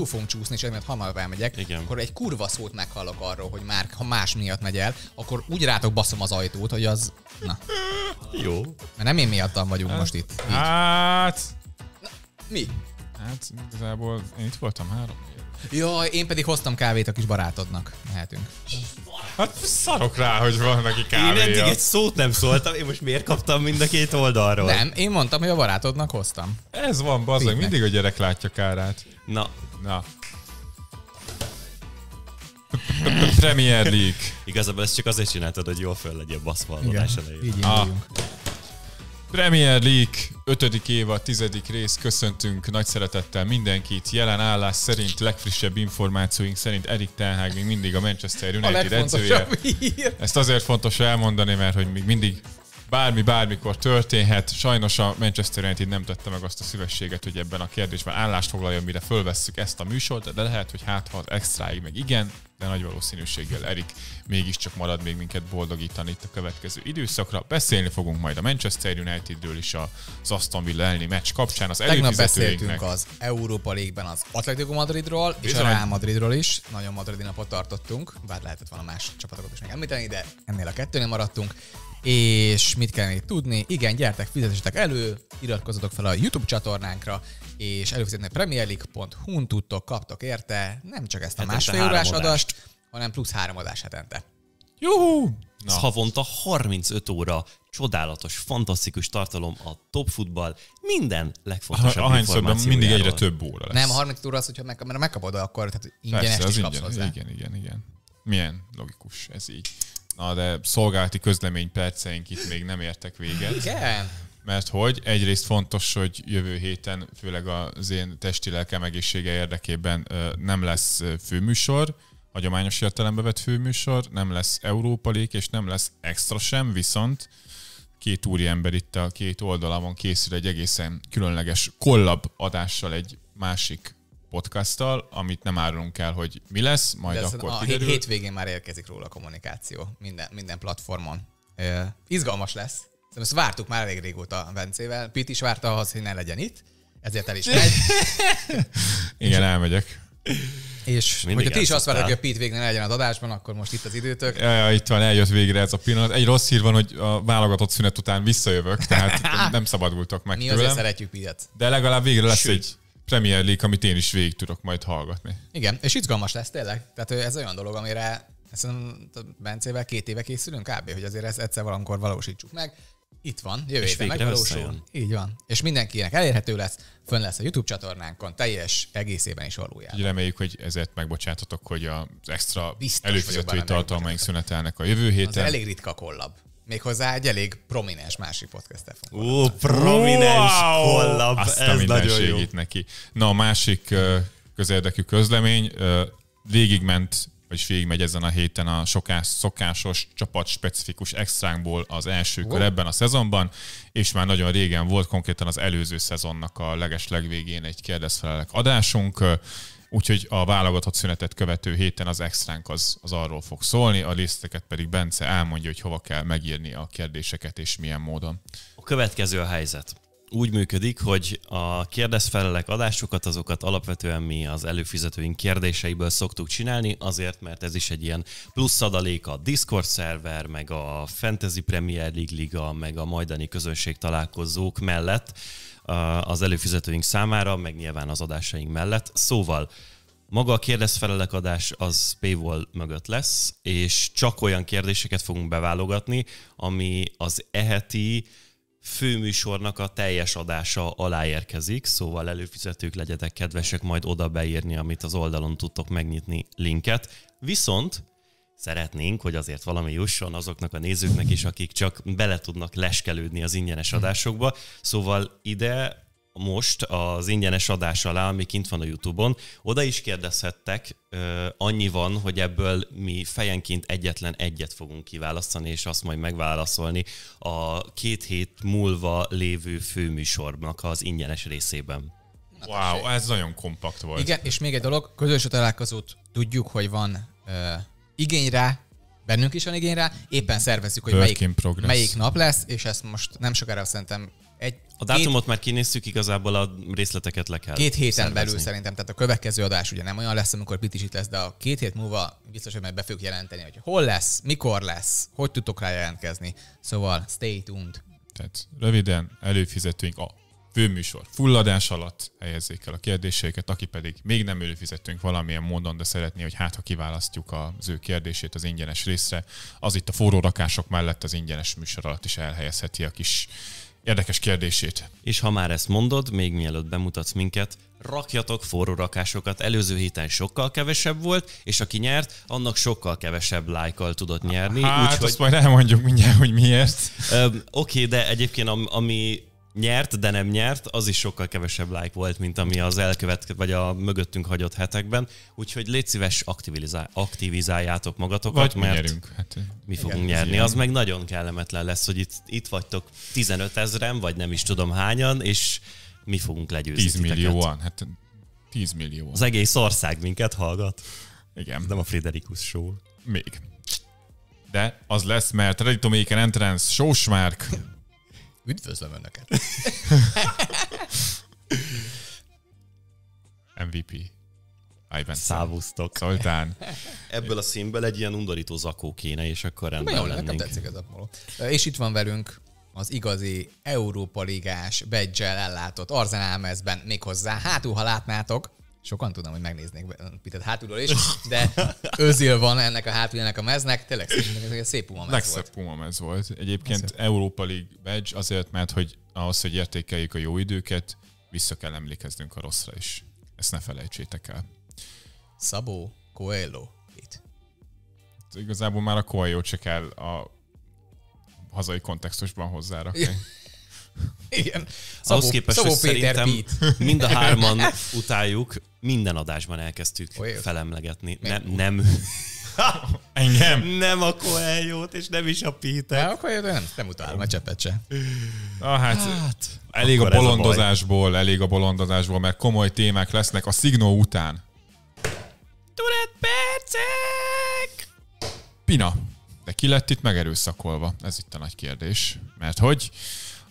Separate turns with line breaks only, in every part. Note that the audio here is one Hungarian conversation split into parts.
túl
fogunk csúszni, és emiatt hamar elmegyek, Igen. akkor egy kurva szót meghallok arról, hogy már ha más miatt megy el, akkor úgy rátok baszom az ajtót, hogy az... Na. Jó. Mert nem én miattam vagyunk hát, most itt.
Így. Hát... Na, mi? Hát igazából én itt voltam három
Jó, én pedig hoztam kávét a kis barátodnak. Mehetünk.
Hát szarok rá, hogy van neki kávé. Én eddig egy
szót
nem szóltam, én most miért kaptam mind a két oldalról?
Nem, én mondtam, hogy a barátodnak hoztam.
Ez van, bazdmeg, mindig a
gyerek látja kárát. Na. Na. Premier League. Igazából ezt csak azért csináltad, hogy jól föl legyen baszva a adás elején. Így ah. Premier
League 5. éva, 10. rész. Köszöntünk nagy szeretettel mindenkit. Jelen állás szerint, legfrissebb információink szerint Erik Tenhág még mindig a Manchester United a edzője. Hír. Ezt azért fontos elmondani, mert hogy még mindig bármi bármikor történhet. Sajnos a Manchester United nem tette meg azt a szívességet, hogy ebben a kérdésben állást foglaljon, mire fölvesszük ezt a műsort, de lehet, hogy hát ha az extráig meg igen, de nagy valószínűséggel Erik mégiscsak marad még minket boldogítani itt a következő időszakra. Beszélni fogunk majd a Manchester Unitedről is az Aston Villa elleni meccs kapcsán. Az Tegnap beszéltünk
az Európa Légben az Atletico Madridról és a Real Madridról is. Nagyon Madridi napot tartottunk, bár lehetett volna más csapatokat is megemlíteni, de ennél a kettőnél maradtunk. És mit kell még tudni? Igen, gyertek, fizetésetek elő, iratkozzatok fel a YouTube csatornánkra, és előfizetni premierleague.hu-n tudtok, kaptok érte nem csak ezt a másfél
órás adást, hanem plusz három adás hetente.
Juhú! Ez
havonta 35 óra csodálatos, fantasztikus tartalom a top futball minden legfontosabb információ információjáról. mindig egyre több óra lesz. Nem,
30 óra az, hogyha meg, mert megkapod, akkor tehát ingyenes Persze, is ingyen, kapsz hozzá. Igen, igen, igen.
Milyen logikus ez így. Na, de szolgálati közlemény perceink itt még nem értek véget. Igen. Mert hogy egyrészt fontos, hogy jövő héten, főleg az én testi lelkem egészsége érdekében nem lesz főműsor, hagyományos értelembe vett főműsor, nem lesz Európa Lék, és nem lesz extra sem, viszont két úriember itt a két oldalamon készül egy egészen különleges kollab adással egy másik podcasttal, amit nem árulunk el, hogy mi lesz, majd De akkor a kiderül.
Hétvégén már érkezik róla a kommunikáció minden, minden platformon. Ö, izgalmas lesz. Szerintem ezt vártuk már elég régóta Vencével. Pit is várta ahhoz, hogy ne legyen itt, ezért el is megy. Igen, elmegyek. És Mindig hogyha ti is azt várjátok, hogy a Pete végre legyen az adásban, akkor most itt az időtök.
Ja, ja, itt van, eljött végre ez a pillanat. Egy rossz hír van, hogy a válogatott szünet után visszajövök, tehát nem szabadultak meg Mi tőlem. azért szeretjük Pitet. De legalább végre lesz Sőt. egy Premier League, amit én is végig tudok majd hallgatni.
Igen, és izgalmas lesz tényleg. Tehát ez olyan dolog, amire szerintem Bencével két éve készülünk kb., hogy azért ezt egyszer valamikor valósítsuk meg. Itt van, jövő és héten megvalósul. Így van. És mindenkinek elérhető lesz, fönn lesz a YouTube csatornánkon, teljes egészében is valójában.
Reméljük, hogy ezért megbocsátatok, hogy az extra Biztos előfizetői tartalmaink szünetelnek a jövő héten. Az elég
ritka kollab. Méghozzá egy elég prominens másik podcast Ó, prominens wow! kollab, Azt ez nagyon jó.
neki. Na, a másik közérdekű közlemény, végigment végig végigmegy ezen a héten a sokás, szokásos csapat specifikus extránkból az első wow. ebben a szezonban, és már nagyon régen volt konkrétan az előző szezonnak a leges legvégén egy kérdezfelelek adásunk úgyhogy a válogatott szünetet követő héten az extránk az, az arról fog szólni, a liszteket pedig Bence elmondja, hogy hova kell megírni a kérdéseket és milyen módon.
A következő a helyzet úgy működik, hogy a kérdezfelelek adásokat, azokat alapvetően mi az előfizetőink kérdéseiből szoktuk csinálni, azért, mert ez is egy ilyen plusz adalék a Discord szerver, meg a Fantasy Premier League Liga, meg a majdani közönség találkozók mellett, az előfizetőink számára, meg nyilván az adásaink mellett. Szóval maga a kérdezfelelek adás az paywall mögött lesz, és csak olyan kérdéseket fogunk beválogatni, ami az eheti főműsornak a teljes adása alá érkezik, szóval előfizetők legyetek kedvesek majd oda beírni, amit az oldalon tudtok megnyitni linket. Viszont szeretnénk, hogy azért valami jusson azoknak a nézőknek is, akik csak bele tudnak leskelődni az ingyenes adásokba. Szóval ide most az ingyenes adás alá, ami kint van a Youtube-on, oda is kérdezhettek, annyi van, hogy ebből mi fejenként egyetlen egyet fogunk kiválasztani, és azt majd megválaszolni a két hét múlva lévő főműsornak az ingyenes részében. Hát wow, ez nagyon kompakt volt. Igen,
és még egy dolog, közös találkozót tudjuk, hogy van igény rá, bennünk is van igény rá, éppen szervezzük, hogy melyik, melyik nap lesz, és ezt most nem sokára szerintem egy, a dátumot
két, már kinéztük, igazából a részleteket le kell Két héten szervezni. belül szerintem,
tehát a következő adás ugye nem olyan lesz, amikor Pit is itt lesz, de a két hét múlva biztos, hogy meg be fogjuk jelenteni, hogy hol lesz, mikor lesz, hogy tudtok rá jelentkezni. Szóval stay tuned. Tehát
röviden előfizetünk a főműsor fulladás alatt helyezzék el a kérdéseiket, aki pedig még nem előfizettünk valamilyen módon, de szeretné, hogy hát ha kiválasztjuk az ő kérdését az ingyenes részre, az itt a forró rakások mellett az ingyenes
műsor alatt is elhelyezheti a kis érdekes kérdését. És ha már ezt mondod, még mielőtt bemutatsz minket, rakjatok forró rakásokat, előző héten sokkal kevesebb volt, és aki nyert, annak sokkal kevesebb lájkkal tudott nyerni. Hát, úgyhogy... azt majd elmondjuk mindjárt, hogy miért. Oké, oké, de egyébként ami nyert, de nem nyert, az is sokkal kevesebb like volt, mint ami az elkövetkező, vagy a mögöttünk hagyott hetekben. Úgyhogy légy szíves, aktivizál, aktivizáljátok magatokat, vagy mert mi, nyerünk. Hát, mi igen, fogunk nyerni. Az meg nagyon kellemetlen lesz, hogy itt, itt vagytok 15 ezeren, vagy nem is tudom hányan, és mi fogunk legyőzni 10 millióan, hát 10 millióan. Az egész ország minket hallgat. Igen.
nem a Friderikus show. Még. De az lesz, mert Reddit Éken Entrance, Sósmárk, Üdvözlöm Önöket!
MVP. Ivan Szávusztok. Szoltán. Ebből a színből egy ilyen undorító zakó kéne, és akkor rendben Jó, lennénk. nekem tetszik ez a polo.
És itt van velünk az igazi Európa Ligás badge ellátott Arzenál mezben méghozzá. Hátul, ha látnátok, sokan tudnám, hogy megnéznék Pitet hátulról is, de özil van ennek a hátuljának a meznek, tényleg egy szép puma mez Legszebb volt.
puma mez volt. Egyébként Legszebb. Európa League badge azért, mert hogy ahhoz, hogy értékeljük a jó időket, vissza kell emlékeznünk a rosszra is. Ezt ne felejtsétek el. Szabó Coelho itt. Igazából már a Coelho csak el a
hazai kontextusban hozzárakni. Igen. Szabó, Ahhoz képest, Szabó hogy Péter szerintem Pít. mind a hárman utáljuk, minden adásban elkezdtük Olyan. felemlegetni. Nem, nem. Engem? Nem a Coelho-t, és nem is a Péter. Nem, a coelho nem,
nem utálom a csepet se.
Ah, hát, hát, elég a bolondozásból,
a elég a bolondozásból, mert komoly témák lesznek a szignó után. Tudod,
percek!
Pina, de ki lett itt megerőszakolva? Ez itt a nagy kérdés. Mert hogy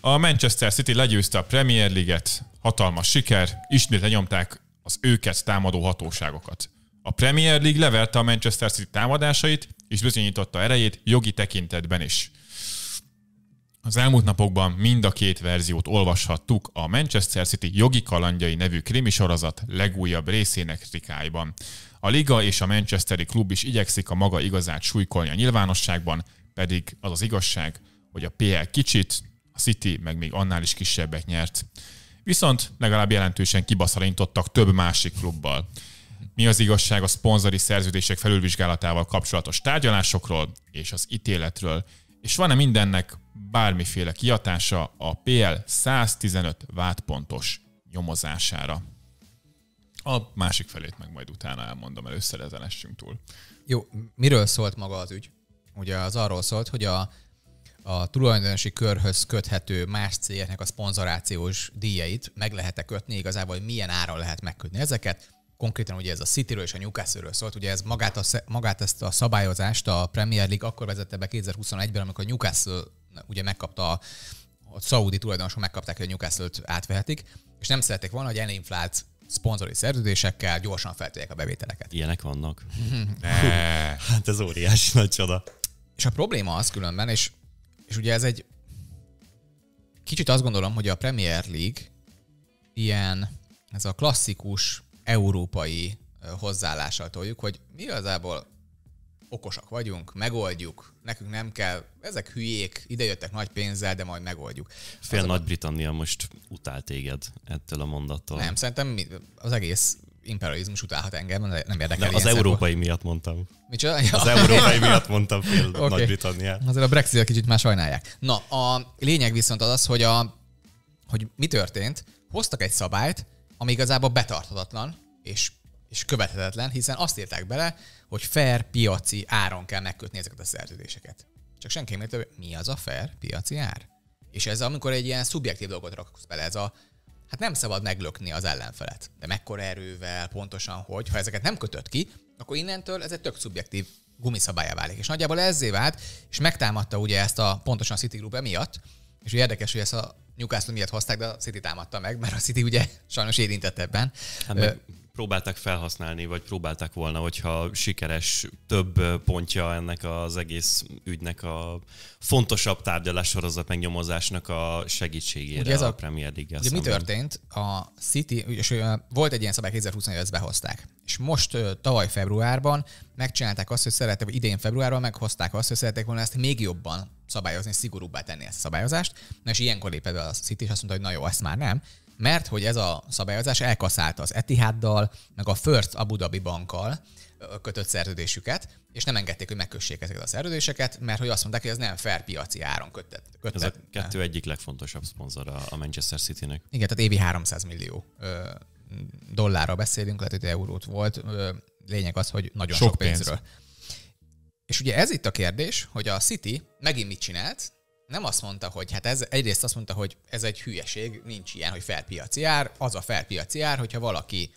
a Manchester City legyőzte a Premier League-et, hatalmas siker, ismét lenyomták az őket támadó hatóságokat. A Premier League leverte a Manchester City támadásait, és bizonyította erejét jogi tekintetben is. Az elmúlt napokban mind a két verziót olvashattuk a Manchester City jogi kalandjai nevű krimi sorozat legújabb részének rikáiban. A liga és a Manchesteri klub is igyekszik a maga igazát súlykolni a nyilvánosságban, pedig az az igazság, hogy a PL kicsit, a City meg még annál is kisebbet nyert. Viszont legalább jelentősen kibaszalintottak több másik klubbal. Mi az igazság a szponzori szerződések felülvizsgálatával kapcsolatos tárgyalásokról és az ítéletről, és van-e mindennek bármiféle kiatása a PL 115 vádpontos nyomozására? A másik felét meg majd utána elmondom, először ezen essünk túl. Jó, miről szólt maga az ügy? Ugye az arról szólt, hogy a a
tulajdonosi körhöz köthető más cégeknek a szponzorációs díjait meg lehet-e kötni, igazából hogy milyen áron lehet megkötni ezeket. Konkrétan ugye ez a city és a Newcastle-ről szólt, ugye ez magát, a, magát ezt a szabályozást a Premier League akkor vezette be 2021-ben, amikor a Newcastle ugye megkapta a, a szaudi tulajdonosok megkapták, hogy a Newcastle-t átvehetik, és nem szerették volna, hogy elinflált szponzori szerződésekkel gyorsan feltegyek a bevételeket.
Ilyenek vannak? hát ez óriási nagy csoda.
És a probléma az különben, és és ugye ez egy kicsit azt gondolom, hogy a Premier League ilyen, ez a klasszikus európai hozzáállással toljuk, hogy mi igazából okosak vagyunk, megoldjuk, nekünk nem kell, ezek hülyék, idejöttek nagy pénzzel, de majd megoldjuk.
Fél Nagy-Britannia most utál téged ettől a mondattól. Nem,
szerintem az egész imperializmus utálhat engem, nem érdekel. Nem az európai miatt mondtam. Micsoda? Ja. Az európai miatt mondtam fél okay. nagy britannia Azért a brexit kicsit már sajnálják. Na, a lényeg viszont az az, hogy, a, hogy mi történt. Hoztak egy szabályt, ami igazából betarthatatlan és és követhetetlen, hiszen azt írták bele, hogy fair piaci áron kell megkötni ezeket a szerződéseket. Csak senki nem mi az a fair piaci ár. És ez amikor egy ilyen szubjektív dolgot raksz bele, ez a hát nem szabad meglökni az ellenfelet. De mekkora erővel, pontosan hogy, ha ezeket nem kötött ki, akkor innentől ez egy tök szubjektív gumiszabálya válik. És nagyjából ezzé vált, és megtámadta ugye ezt a pontosan City Group emiatt, és ugye érdekes, hogy ezt a Newcastle miatt hozták, de a City támadta meg, mert a City ugye sajnos érintett ebben.
Hát meg próbálták felhasználni, vagy próbálták volna, hogyha sikeres több pontja ennek az egész ügynek a fontosabb tárgyalássorozat megnyomozásnak a segítségére ugye ez a, a Premier league Ugye mi történt?
A City, és volt egy ilyen szabály, 2028 ezt behozták. És most tavaly februárban megcsinálták azt, hogy szerettek, vagy idén februárban meghozták azt, hogy szerettek volna ezt még jobban szabályozni, szigorúbbá tenni ezt a szabályozást. Na és ilyenkor lépett a City, és azt mondta, hogy na jó, ezt már nem mert hogy ez a szabályozás elkaszálta az Etihaddal, meg a First Abu Dhabi bankkal kötött szerződésüket, és nem engedték, hogy megkössék ezeket a szerződéseket, mert hogy azt mondták, hogy ez nem fair piaci áron kötött.
Ez a kettő egyik legfontosabb szponzor a Manchester City-nek. Igen, tehát évi 300 millió
dollárra beszélünk, lehet, hogy eurót volt. lényeg az, hogy nagyon sok, sok pénzről. Pénz. És ugye ez itt a kérdés, hogy a City megint mit csinált, nem azt mondta, hogy hát ez egyrészt azt mondta, hogy ez egy hülyeség, nincs ilyen, hogy felpiaci ár, az a felpiaci ár, hogyha valaki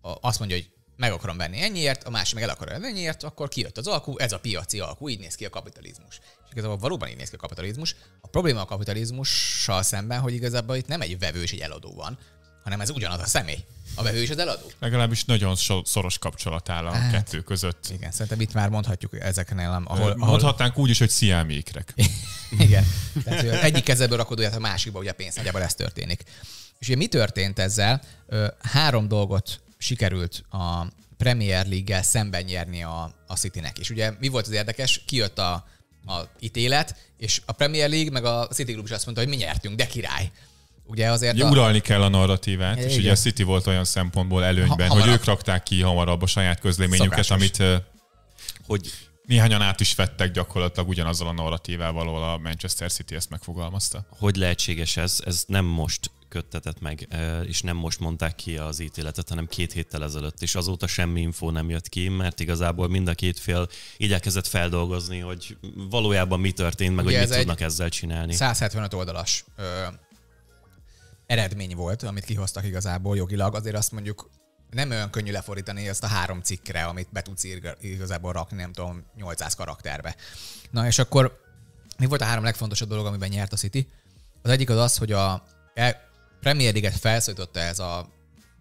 azt mondja, hogy meg akarom venni ennyiért, a másik meg el akarom venni ennyiért, akkor kijött az alkú, ez a piaci alkú, így néz ki a kapitalizmus. És igazából valóban így néz ki a kapitalizmus. A probléma a kapitalizmussal szemben, hogy igazából itt nem egy vevő és egy eladó van, hanem ez ugyanaz a személy. A vevő és az eladó.
Legalábbis nagyon so- szoros kapcsolat áll a hát, kettő között. Igen, szerintem itt már mondhatjuk ezeknél, ahol... ahol... Mondhatnánk úgy is, hogy sziámékrek. igen.
Tehát, hogy egyik kezedből rakod olyat a másikba, ugye a pénz nagyjából ez történik. És ugye mi történt ezzel? Három dolgot sikerült a Premier League-gel szemben nyerni a, a City-nek. És ugye mi volt az érdekes? Kijött a, a ítélet, és a Premier League meg a City Group is azt mondta, hogy mi nyertünk, de király.
Ugye azért ugye a... uralni kell a narratívát, é, és ugye a City volt olyan szempontból előnyben, ha, hogy ők rakták ki hamarabb a saját közleményüket, Szokásos. amit hogy néhányan át is vettek gyakorlatilag ugyanazzal a narratívával, ahol a Manchester City ezt megfogalmazta.
Hogy lehetséges ez? Ez nem most köttetett meg, és nem most mondták ki az ítéletet, hanem két héttel ezelőtt, és azóta semmi info nem jött ki, mert igazából mind a két fél igyekezett feldolgozni, hogy valójában mi történt, meg Ugye hogy mit ez tudnak ezzel csinálni.
175 oldalas eredmény volt, amit kihoztak igazából jogilag, azért azt mondjuk nem olyan könnyű lefordítani ezt a három cikkre, amit be tudsz igazából rakni, nem tudom, 800 karakterbe. Na és akkor mi volt a három legfontosabb dolog, amiben nyert a City? Az egyik az az, hogy a e- Premier League-et felszólította ez a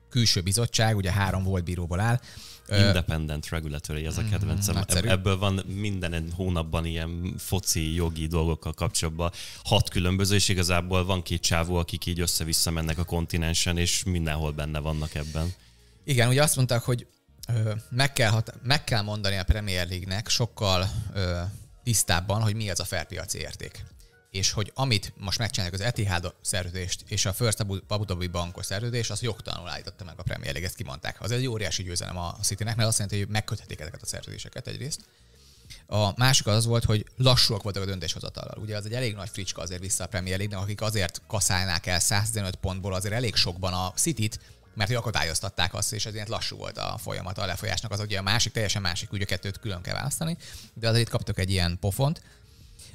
külső bizottság, ugye három volt bíróból áll,
Independent Regulatory, ez a mhm, kedvencem. Mm, Ebből van minden hónapban ilyen foci, jogi dolgokkal kapcsolatban hat különböző, és igazából van két csávó, akik így össze-vissza mennek a kontinensen, és mindenhol benne vannak ebben.
Igen, ugye azt mondták, hogy ö, meg, kell hat- meg kell mondani a Premier League-nek sokkal ö, tisztábban, hogy mi az a felpiaci érték és hogy amit most megcsinálják az Etihad szerződést és a First Abu Dhabi bankos szerződés, az jogtalanul állította meg a Premier League, ezt kimondták. Az egy óriási győzelem a Citynek, mert azt jelenti, hogy megköthetik ezeket a szerződéseket egyrészt. A másik az volt, hogy lassúak voltak a döntéshozatalral. Ugye az egy elég nagy fricska azért vissza a Premier league akik azért kaszálnák el 115 pontból azért elég sokban a City-t, mert hogy akadályoztatták azt, és ezért lassú volt a folyamat a lefolyásnak. Az ugye a másik, teljesen másik, ugye a kettőt külön kell választani, de azért kaptak egy ilyen pofont.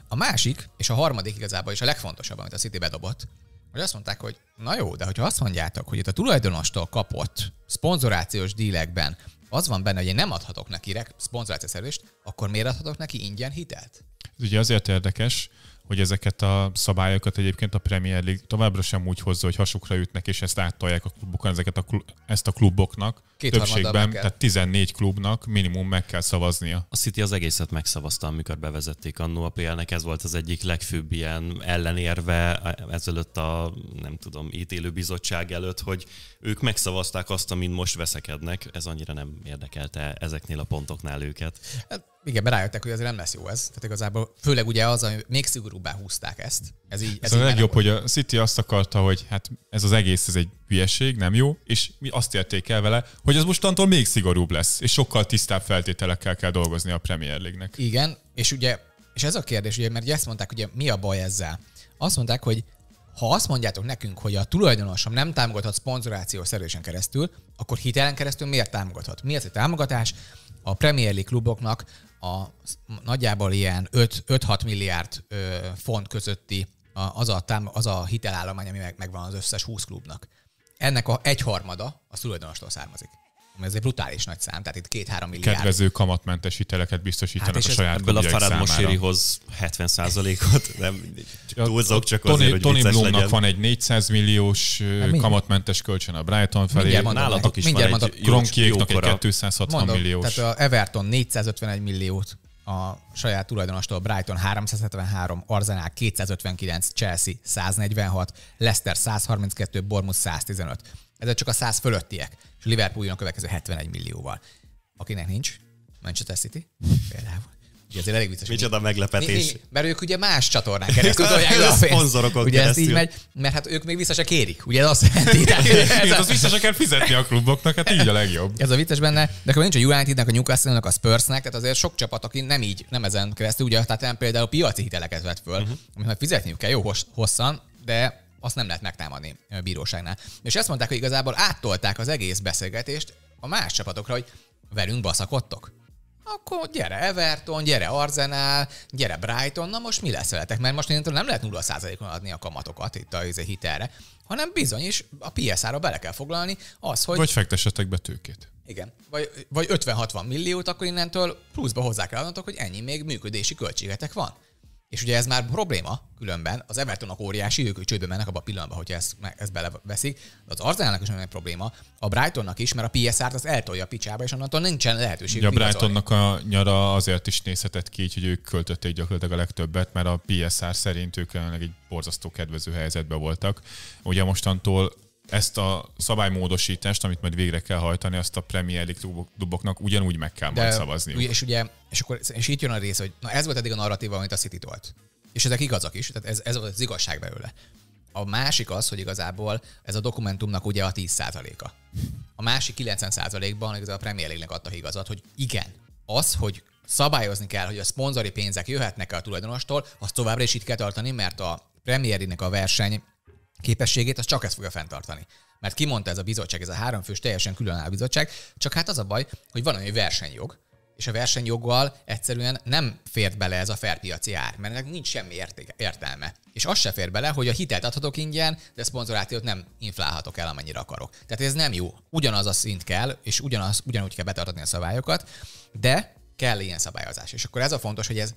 A másik, és a harmadik igazából és a legfontosabb, amit a City bedobott, hogy azt mondták, hogy na jó, de hogyha azt mondjátok, hogy itt a tulajdonostól kapott szponzorációs dílekben az van benne, hogy én nem adhatok neki szponzorációs szervést, akkor miért adhatok neki ingyen hitelt?
Ez ugye azért érdekes, hogy ezeket a szabályokat egyébként a Premier League továbbra sem úgy hozza, hogy hasukra ütnek, és ezt áttolják a klubokon, ezeket a klub, ezt a kluboknak, két többségben, tehát
14 klubnak minimum meg kell szavaznia. A City az egészet megszavazta, amikor bevezették annó a PL-nek, ez volt az egyik legfőbb ilyen ellenérve ezelőtt a, nem tudom, bizottság előtt, hogy ők megszavazták azt, amin most veszekednek, ez annyira nem érdekelte ezeknél a pontoknál őket.
Hát, igen, mert rájöttek, hogy azért nem lesz jó ez. Tehát igazából főleg ugye az, hogy még szigorúbbá húzták ezt. Ez így, ez szóval így a legjobb,
hogy a City azt akarta, hogy hát ez az egész, ez egy hülyeség, nem jó, és mi azt érték el vele, hogy az mostantól még szigorúbb lesz, és sokkal tisztább feltételekkel kell dolgozni a Premier League-nek.
Igen, és ugye, és ez a kérdés, ugye, mert ugye ezt mondták, ugye mi a baj ezzel? Azt mondták, hogy ha azt mondjátok nekünk, hogy a tulajdonosom nem támogathat szponzoráció szerűsen keresztül, akkor hitelen keresztül miért támogathat? Mi ez a támogatás? A Premier League kluboknak a nagyjából ilyen 5-6 milliárd ö, font közötti az a, tám, az a hitelállomány, ami meg, megvan az összes 20 klubnak ennek a egyharmada a tulajdonostól származik. Ez egy brutális nagy szám, tehát itt két-három milliárd. Kedvező
kamatmentes hiteleket biztosítanak hát a saját Ebből a Farad
hoz 70 ot nem
csak túlzok, csak Tony, azért, hogy Tony Blumnak legyen. van egy 400 milliós Na, kamatmentes kölcsön a Brighton felé. Mindjárt mondom, Nálatok hát is mindjárt van egy Gronkiéknak egy 260 mondom, milliós.
Tehát a Everton 451 milliót a saját tulajdonostól Brighton 373, Arsenal 259, Chelsea 146, Leicester 132, Bournemouth 115. Ezek csak a 100 fölöttiek, és Liverpool jön a következő 71 millióval. Akinek nincs, Manchester City például. Ugye ez elég vicces. Micsoda meglepetés. Mi, mi, mert ők ugye más csatornán keresztül tudják a szponzorokon Ugye keresztül. ez így megy, mert hát ők még vissza se kérik. Ugye azt jelenti. ez az vissza se kell fizetni a kluboknak, hát így a legjobb. Ez a vicces benne, de akkor nincs a United-nek, a Newcastle-nek, a Spurs-nek, tehát azért sok csapat, aki nem így, nem ezen keresztül, ugye, tehát nem például piaci hiteleket vett föl, uh-huh. Mhm. aminek fizetniük kell jó hosszan, de azt nem lehet megtámadni a bíróságnál. És azt mondták, hogy igazából áttolták az egész beszélgetést a más csapatokra, hogy velünk baszakodtok akkor gyere Everton, gyere Arsenal, gyere Brighton, na most mi lesz veletek? Mert most innentől nem lehet 0%-on adni a kamatokat itt a, izé hitelre, hanem bizony is a PSZ-ra bele kell foglalni az, hogy... Vagy
fektessetek be tőkét.
Igen. Vagy, vagy 50-60 milliót, akkor innentől pluszba hozzá kell adnotok, hogy ennyi még működési költségetek van. És ugye ez már probléma, különben az Evertonok óriási, ők csődbe mennek abban a pillanatban, hogyha ezt, ezt beleveszik. De az Arsenalnak is olyan probléma, a Brightonnak is, mert a PSR-t az eltolja a picsába, és onnantól nincsen lehetőség. Ja, a Brightonnak
a nyara azért is nézhetett ki, így, hogy ők költötték gyakorlatilag a legtöbbet, mert a PSR szerint ők jelenleg egy borzasztó kedvező helyzetben voltak. Ugye mostantól ezt a szabálymódosítást, amit majd végre kell hajtani, azt a Premier League klubok, kluboknak ugyanúgy meg kell majd szavazni.
És ugye, és akkor és itt jön a rész, hogy na ez volt eddig a narratíva, amit a City tolt. És ezek igazak is, tehát ez, ez az igazság belőle. A másik az, hogy igazából ez a dokumentumnak ugye a 10%-a. A másik 90%-ban a Premier League-nek adta igazat, hogy igen, az, hogy szabályozni kell, hogy a szponzori pénzek jöhetnek el a tulajdonostól, azt továbbra is itt kell tartani, mert a Premier League-nek a verseny képességét, az csak ezt fogja fenntartani. Mert kimondta ez a bizottság, ez a háromfős teljesen különálló bizottság, csak hát az a baj, hogy van olyan versenyjog, és a versenyjoggal egyszerűen nem fért bele ez a felpiaci ár, mert ennek nincs semmi értéke, értelme. És az se fér bele, hogy a hitelt adhatok ingyen, de szponzorációt nem inflálhatok el, amennyire akarok. Tehát ez nem jó. Ugyanaz a szint kell, és ugyanaz, ugyanúgy kell betartani a szabályokat, de kell ilyen szabályozás. És akkor ez a fontos, hogy ez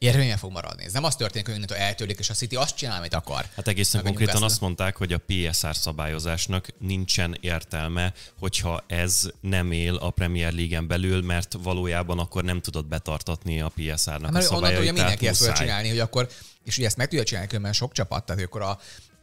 érvényben fog maradni. Ez nem az történik, hogy innentől eltörlik, és a City azt csinál, amit
akar. Hát egészen Meg konkrétan azt mondták, hogy a PSR szabályozásnak nincsen értelme, hogyha ez nem él a Premier League-en belül, mert valójában akkor nem tudod betartatni a PSR-nak hát, a szabályait. Onnantól ugye mindenki ezt csinálni, hogy akkor és
ugye ezt meg tudja csinálni különben sok csapat, tehát akkor a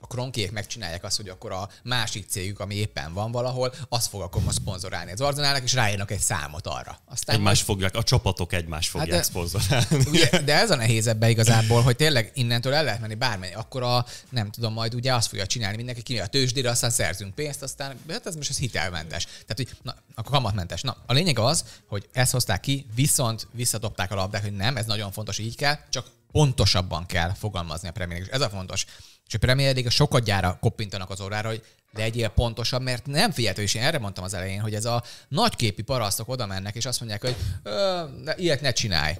a kronkék megcsinálják azt, hogy akkor a másik cégük, ami éppen van valahol, az fog akkor most szponzorálni az arzenálnak, és ráírnak egy számot arra. Aztán egymás majd...
fogják, a csapatok egymás hát fogják hát de, szponzorálni.
Ugye, de ez a nehéz ebbe igazából, hogy tényleg innentől el lehet menni bármely, akkor a, nem tudom, majd ugye azt fogja csinálni mindenki, ki a tőzsdére, aztán szerzünk pénzt, aztán hát ez most az hitelmentes. Tehát, hogy na, akkor kamatmentes. Na, a lényeg az, hogy ezt hozták ki, viszont visszatopták a labdát, hogy nem, ez nagyon fontos, így kell, csak pontosabban kell fogalmazni a Premier És ez a fontos. És a Premier League sokat gyára koppintanak az órára, hogy legyél pontosabb, mert nem figyeltő, és én erre mondtam az elején, hogy ez a nagyképi parasztok oda mennek, és azt mondják, hogy ilyet ne csinálj.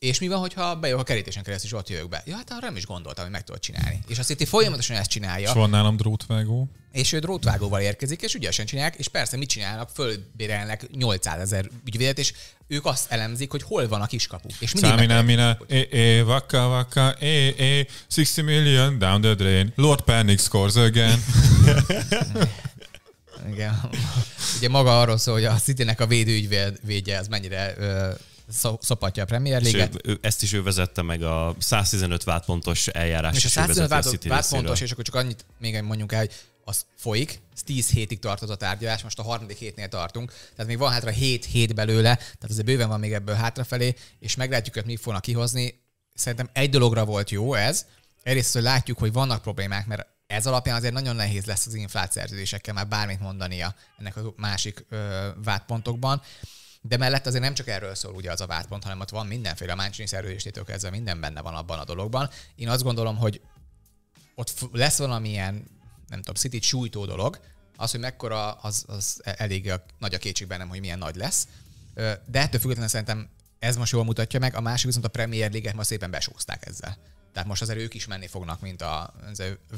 És mi van, hogyha bejövök a kerítésen keresztül, és ott jövök be? Ja, hát arra nem is gondoltam, hogy meg tudod csinálni. És azt itt folyamatosan ezt csinálja. És van
nálam drótvágó.
És ő drótvágóval érkezik, és ügyesen csinálják, és persze mit csinálnak, fölbérelnek 800 ezer ügyvédet, és ők azt elemzik, hogy hol van a kiskapu. És mindig Számina,
mina, é, é, vaka, vaka, é, é, 60 million down the drain, Lord Panic scores again.
Igen. Ugye maga arról szól, hogy a Citynek a védőügyvédje az mennyire ö, szopatja a Premier league És
ő, ő, ezt is ő vezette meg a 115 vádpontos eljárás. És a 115 vádpontos, és
akkor csak annyit még mondjunk el, hogy az folyik, ez 10 hétig tart az a tárgyalás, most a harmadik hétnél tartunk, tehát még van hátra 7 hét belőle, tehát azért bőven van még ebből hátrafelé, és meglátjuk, hogy mi fognak kihozni. Szerintem egy dologra volt jó ez, egyrészt, hogy látjuk, hogy vannak problémák, mert ez alapján azért nagyon nehéz lesz az inflált már bármit mondania ennek a másik ö, vádpontokban. De mellett azért nem csak erről szól ugye az a vádpont, hanem ott van mindenféle a Mancini szerződéstétől kezdve minden benne van abban a dologban. Én azt gondolom, hogy ott lesz valamilyen, nem tudom, szitit sújtó dolog, az, hogy mekkora, az, az e- elég a, nagy a kétség bennem, hogy milyen nagy lesz. De ettől függetlenül szerintem ez most jól mutatja meg, a másik viszont a Premier League-et ma szépen besózták ezzel. Tehát most azért ők is menni fognak, mint a, a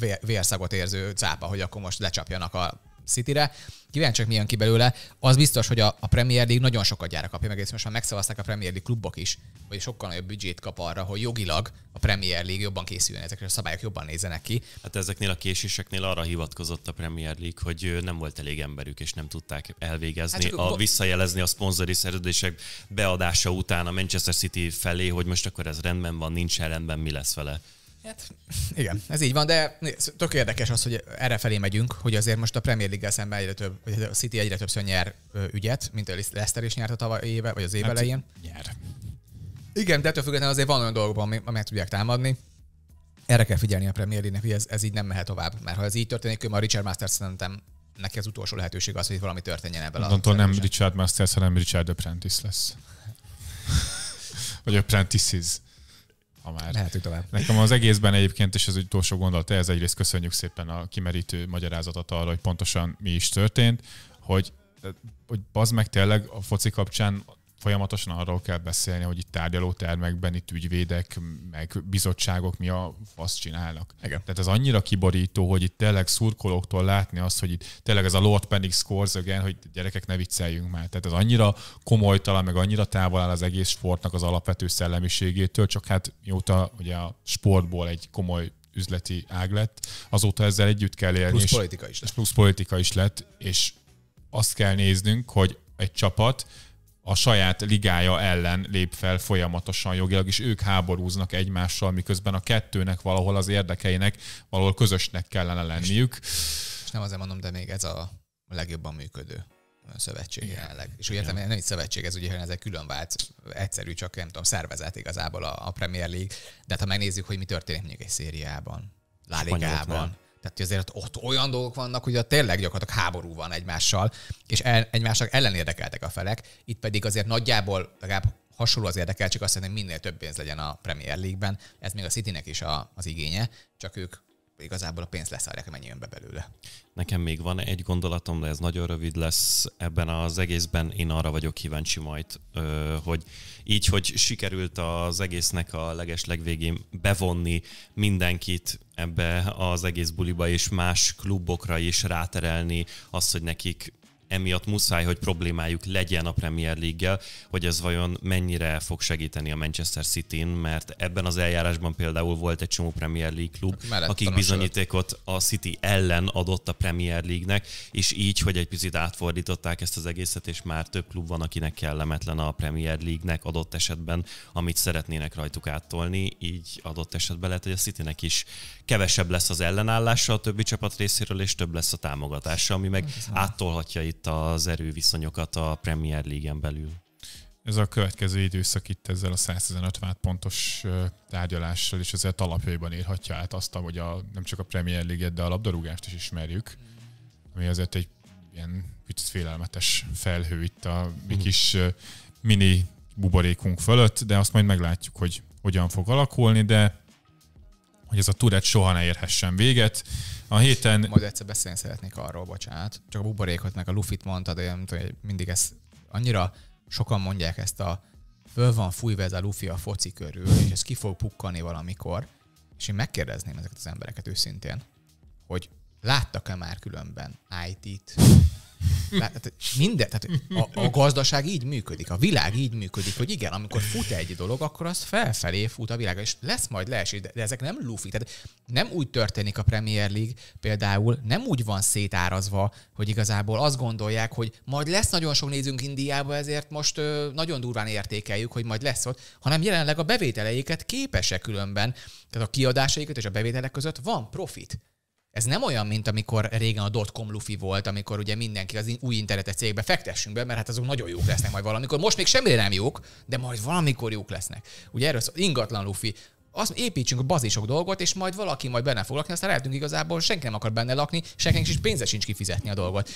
e- vérszagot érző cápa, hogy akkor most lecsapjanak a City-re. Kíváncsiak milyen ki belőle. Az biztos, hogy a, a Premier League nagyon sokat gyára kapja, meg most már megszavazták a Premier League klubok is, hogy sokkal nagyobb büdzsét kap arra, hogy jogilag a Premier League jobban készüljön ezekre, a szabályok jobban nézenek
ki. Hát ezeknél a késéseknél arra hivatkozott a Premier League, hogy nem volt elég emberük, és nem tudták elvégezni, hát a, visszajelezni a szponzori szerződések beadása után a Manchester City felé, hogy most akkor ez rendben van, nincs rendben, mi lesz vele. Hát,
igen, ez így van, de tök érdekes az, hogy erre felé megyünk, hogy azért most a Premier league szemben egyre több, vagy a City egyre többször nyer ügyet, mint a Leicester is nyert a tavaly éve, vagy az év hát, elején. Nyer. Igen, de ettől függetlenül azért van olyan dolgokban, amelyet tudják támadni. Erre kell figyelni a Premier league hogy ez, ez így nem mehet tovább. Mert ha ez így történik, akkor a Richard Masters szerintem neki az utolsó lehetőség az, hogy valami történjen ebből. Onnantól nem
Richard Masters, hanem Richard Apprentice lesz. vagy Apprentices ha már. Lehetünk tovább. Nekem az egészben egyébként, és az utolsó gondolat, ez egyrészt köszönjük szépen a kimerítő magyarázatot arra, hogy pontosan mi is történt, hogy hogy az meg tényleg a foci kapcsán folyamatosan arról kell beszélni, hogy itt termekben itt ügyvédek, meg bizottságok mi a fasz csinálnak. Igen. Tehát ez annyira kiborító, hogy itt tényleg szurkolóktól látni azt, hogy itt tényleg ez a Lord Penix scores again, hogy gyerekek ne vicceljünk már. Tehát ez annyira komolytalan, meg annyira távol áll az egész sportnak az alapvető szellemiségétől, csak hát mióta ugye a sportból egy komoly üzleti ág lett, azóta ezzel együtt kell élni. Plusz és, politika is lett. Plusz politika is lett, és azt kell néznünk, hogy egy csapat a saját ligája ellen lép fel folyamatosan jogilag, és ők háborúznak egymással, miközben a kettőnek valahol az érdekeinek valahol közösnek kellene lenniük. És,
és nem azért mondom, de még ez a legjobban működő szövetség Igen. jelenleg. És ugye nem egy szövetség, ez ugye ez egy külön vált, egyszerű, csak nem tudom, szervezet igazából a, a Premier League. De hát, ha megnézzük, hogy mi történik még egy szériában, Láligában, tehát azért ott olyan dolgok vannak, hogy a tényleg gyakorlatilag háború van egymással, és el, egymásnak érdekeltek a felek. Itt pedig azért nagyjából legalább hasonló az érdekel, csak azt szeretném minél több pénz legyen a Premier League-ben. Ez még a Citynek is a, az igénye, csak ők igazából a lesz arra, hogy mennyi jön be belőle.
Nekem még van egy gondolatom, de ez nagyon rövid lesz ebben az egészben. Én arra vagyok kíváncsi majd, hogy így, hogy sikerült az egésznek a leges legvégén bevonni mindenkit ebbe az egész buliba, és más klubokra is ráterelni azt, hogy nekik emiatt muszáj, hogy problémájuk legyen a Premier league hogy ez vajon mennyire fog segíteni a Manchester City-n, mert ebben az eljárásban például volt egy csomó Premier League klub, hát Mellett akik bizonyítékot a City ellen adott a Premier League-nek, és így, hogy egy picit átfordították ezt az egészet, és már több klub van, akinek kellemetlen a Premier League-nek adott esetben, amit szeretnének rajtuk áttolni, így adott esetben lehet, hogy a Citynek is kevesebb lesz az ellenállása a többi csapat részéről, és több lesz a támogatása, ami meg hát áttolhatja itt itt az erőviszonyokat a Premier League-en belül. Ez a következő időszak
itt ezzel a 115 pontos tárgyalással, és ezért alapjaiban írhatja át azt, hogy a, nem csak a Premier league de a labdarúgást is ismerjük, ami azért egy ilyen kicsit félelmetes felhő itt a mi mhm. kis mini buborékunk fölött, de azt majd meglátjuk, hogy hogyan fog alakulni, de hogy ez a turet soha ne érhessen véget. A héten... Majd
egyszer beszélni szeretnék arról, bocsánat. Csak a buborékot, meg a lufit mondtad, de én hogy mindig ezt annyira sokan mondják ezt a föl van fújva ez a lufi a foci körül, és ez ki fog pukkani valamikor. És én megkérdezném ezeket az embereket őszintén, hogy láttak-e már különben IT-t, tehát minden, tehát a, a gazdaság így működik, a világ így működik, hogy igen, amikor fut egy dolog, akkor az felfelé fut a világ, és lesz majd leesés, de, de ezek nem lufi. Tehát nem úgy történik a Premier League például, nem úgy van szétárazva, hogy igazából azt gondolják, hogy majd lesz nagyon sok nézünk Indiába, ezért most ö, nagyon durván értékeljük, hogy majd lesz ott, hanem jelenleg a bevételeiket képesek különben, tehát a kiadásaikat és a bevételek között van profit. Ez nem olyan, mint amikor régen a dotcom lufi volt, amikor ugye mindenki az új internetes cégbe fektessünk be, mert hát azok nagyon jók lesznek majd valamikor. Most még semmire nem jók, de majd valamikor jók lesznek. Ugye erről szó, ingatlan lufi, azt építsünk a bazisok dolgot, és majd valaki majd benne fog lakni, aztán lehetünk igazából, senki nem akar benne lakni, senkinek is pénze sincs kifizetni a dolgot.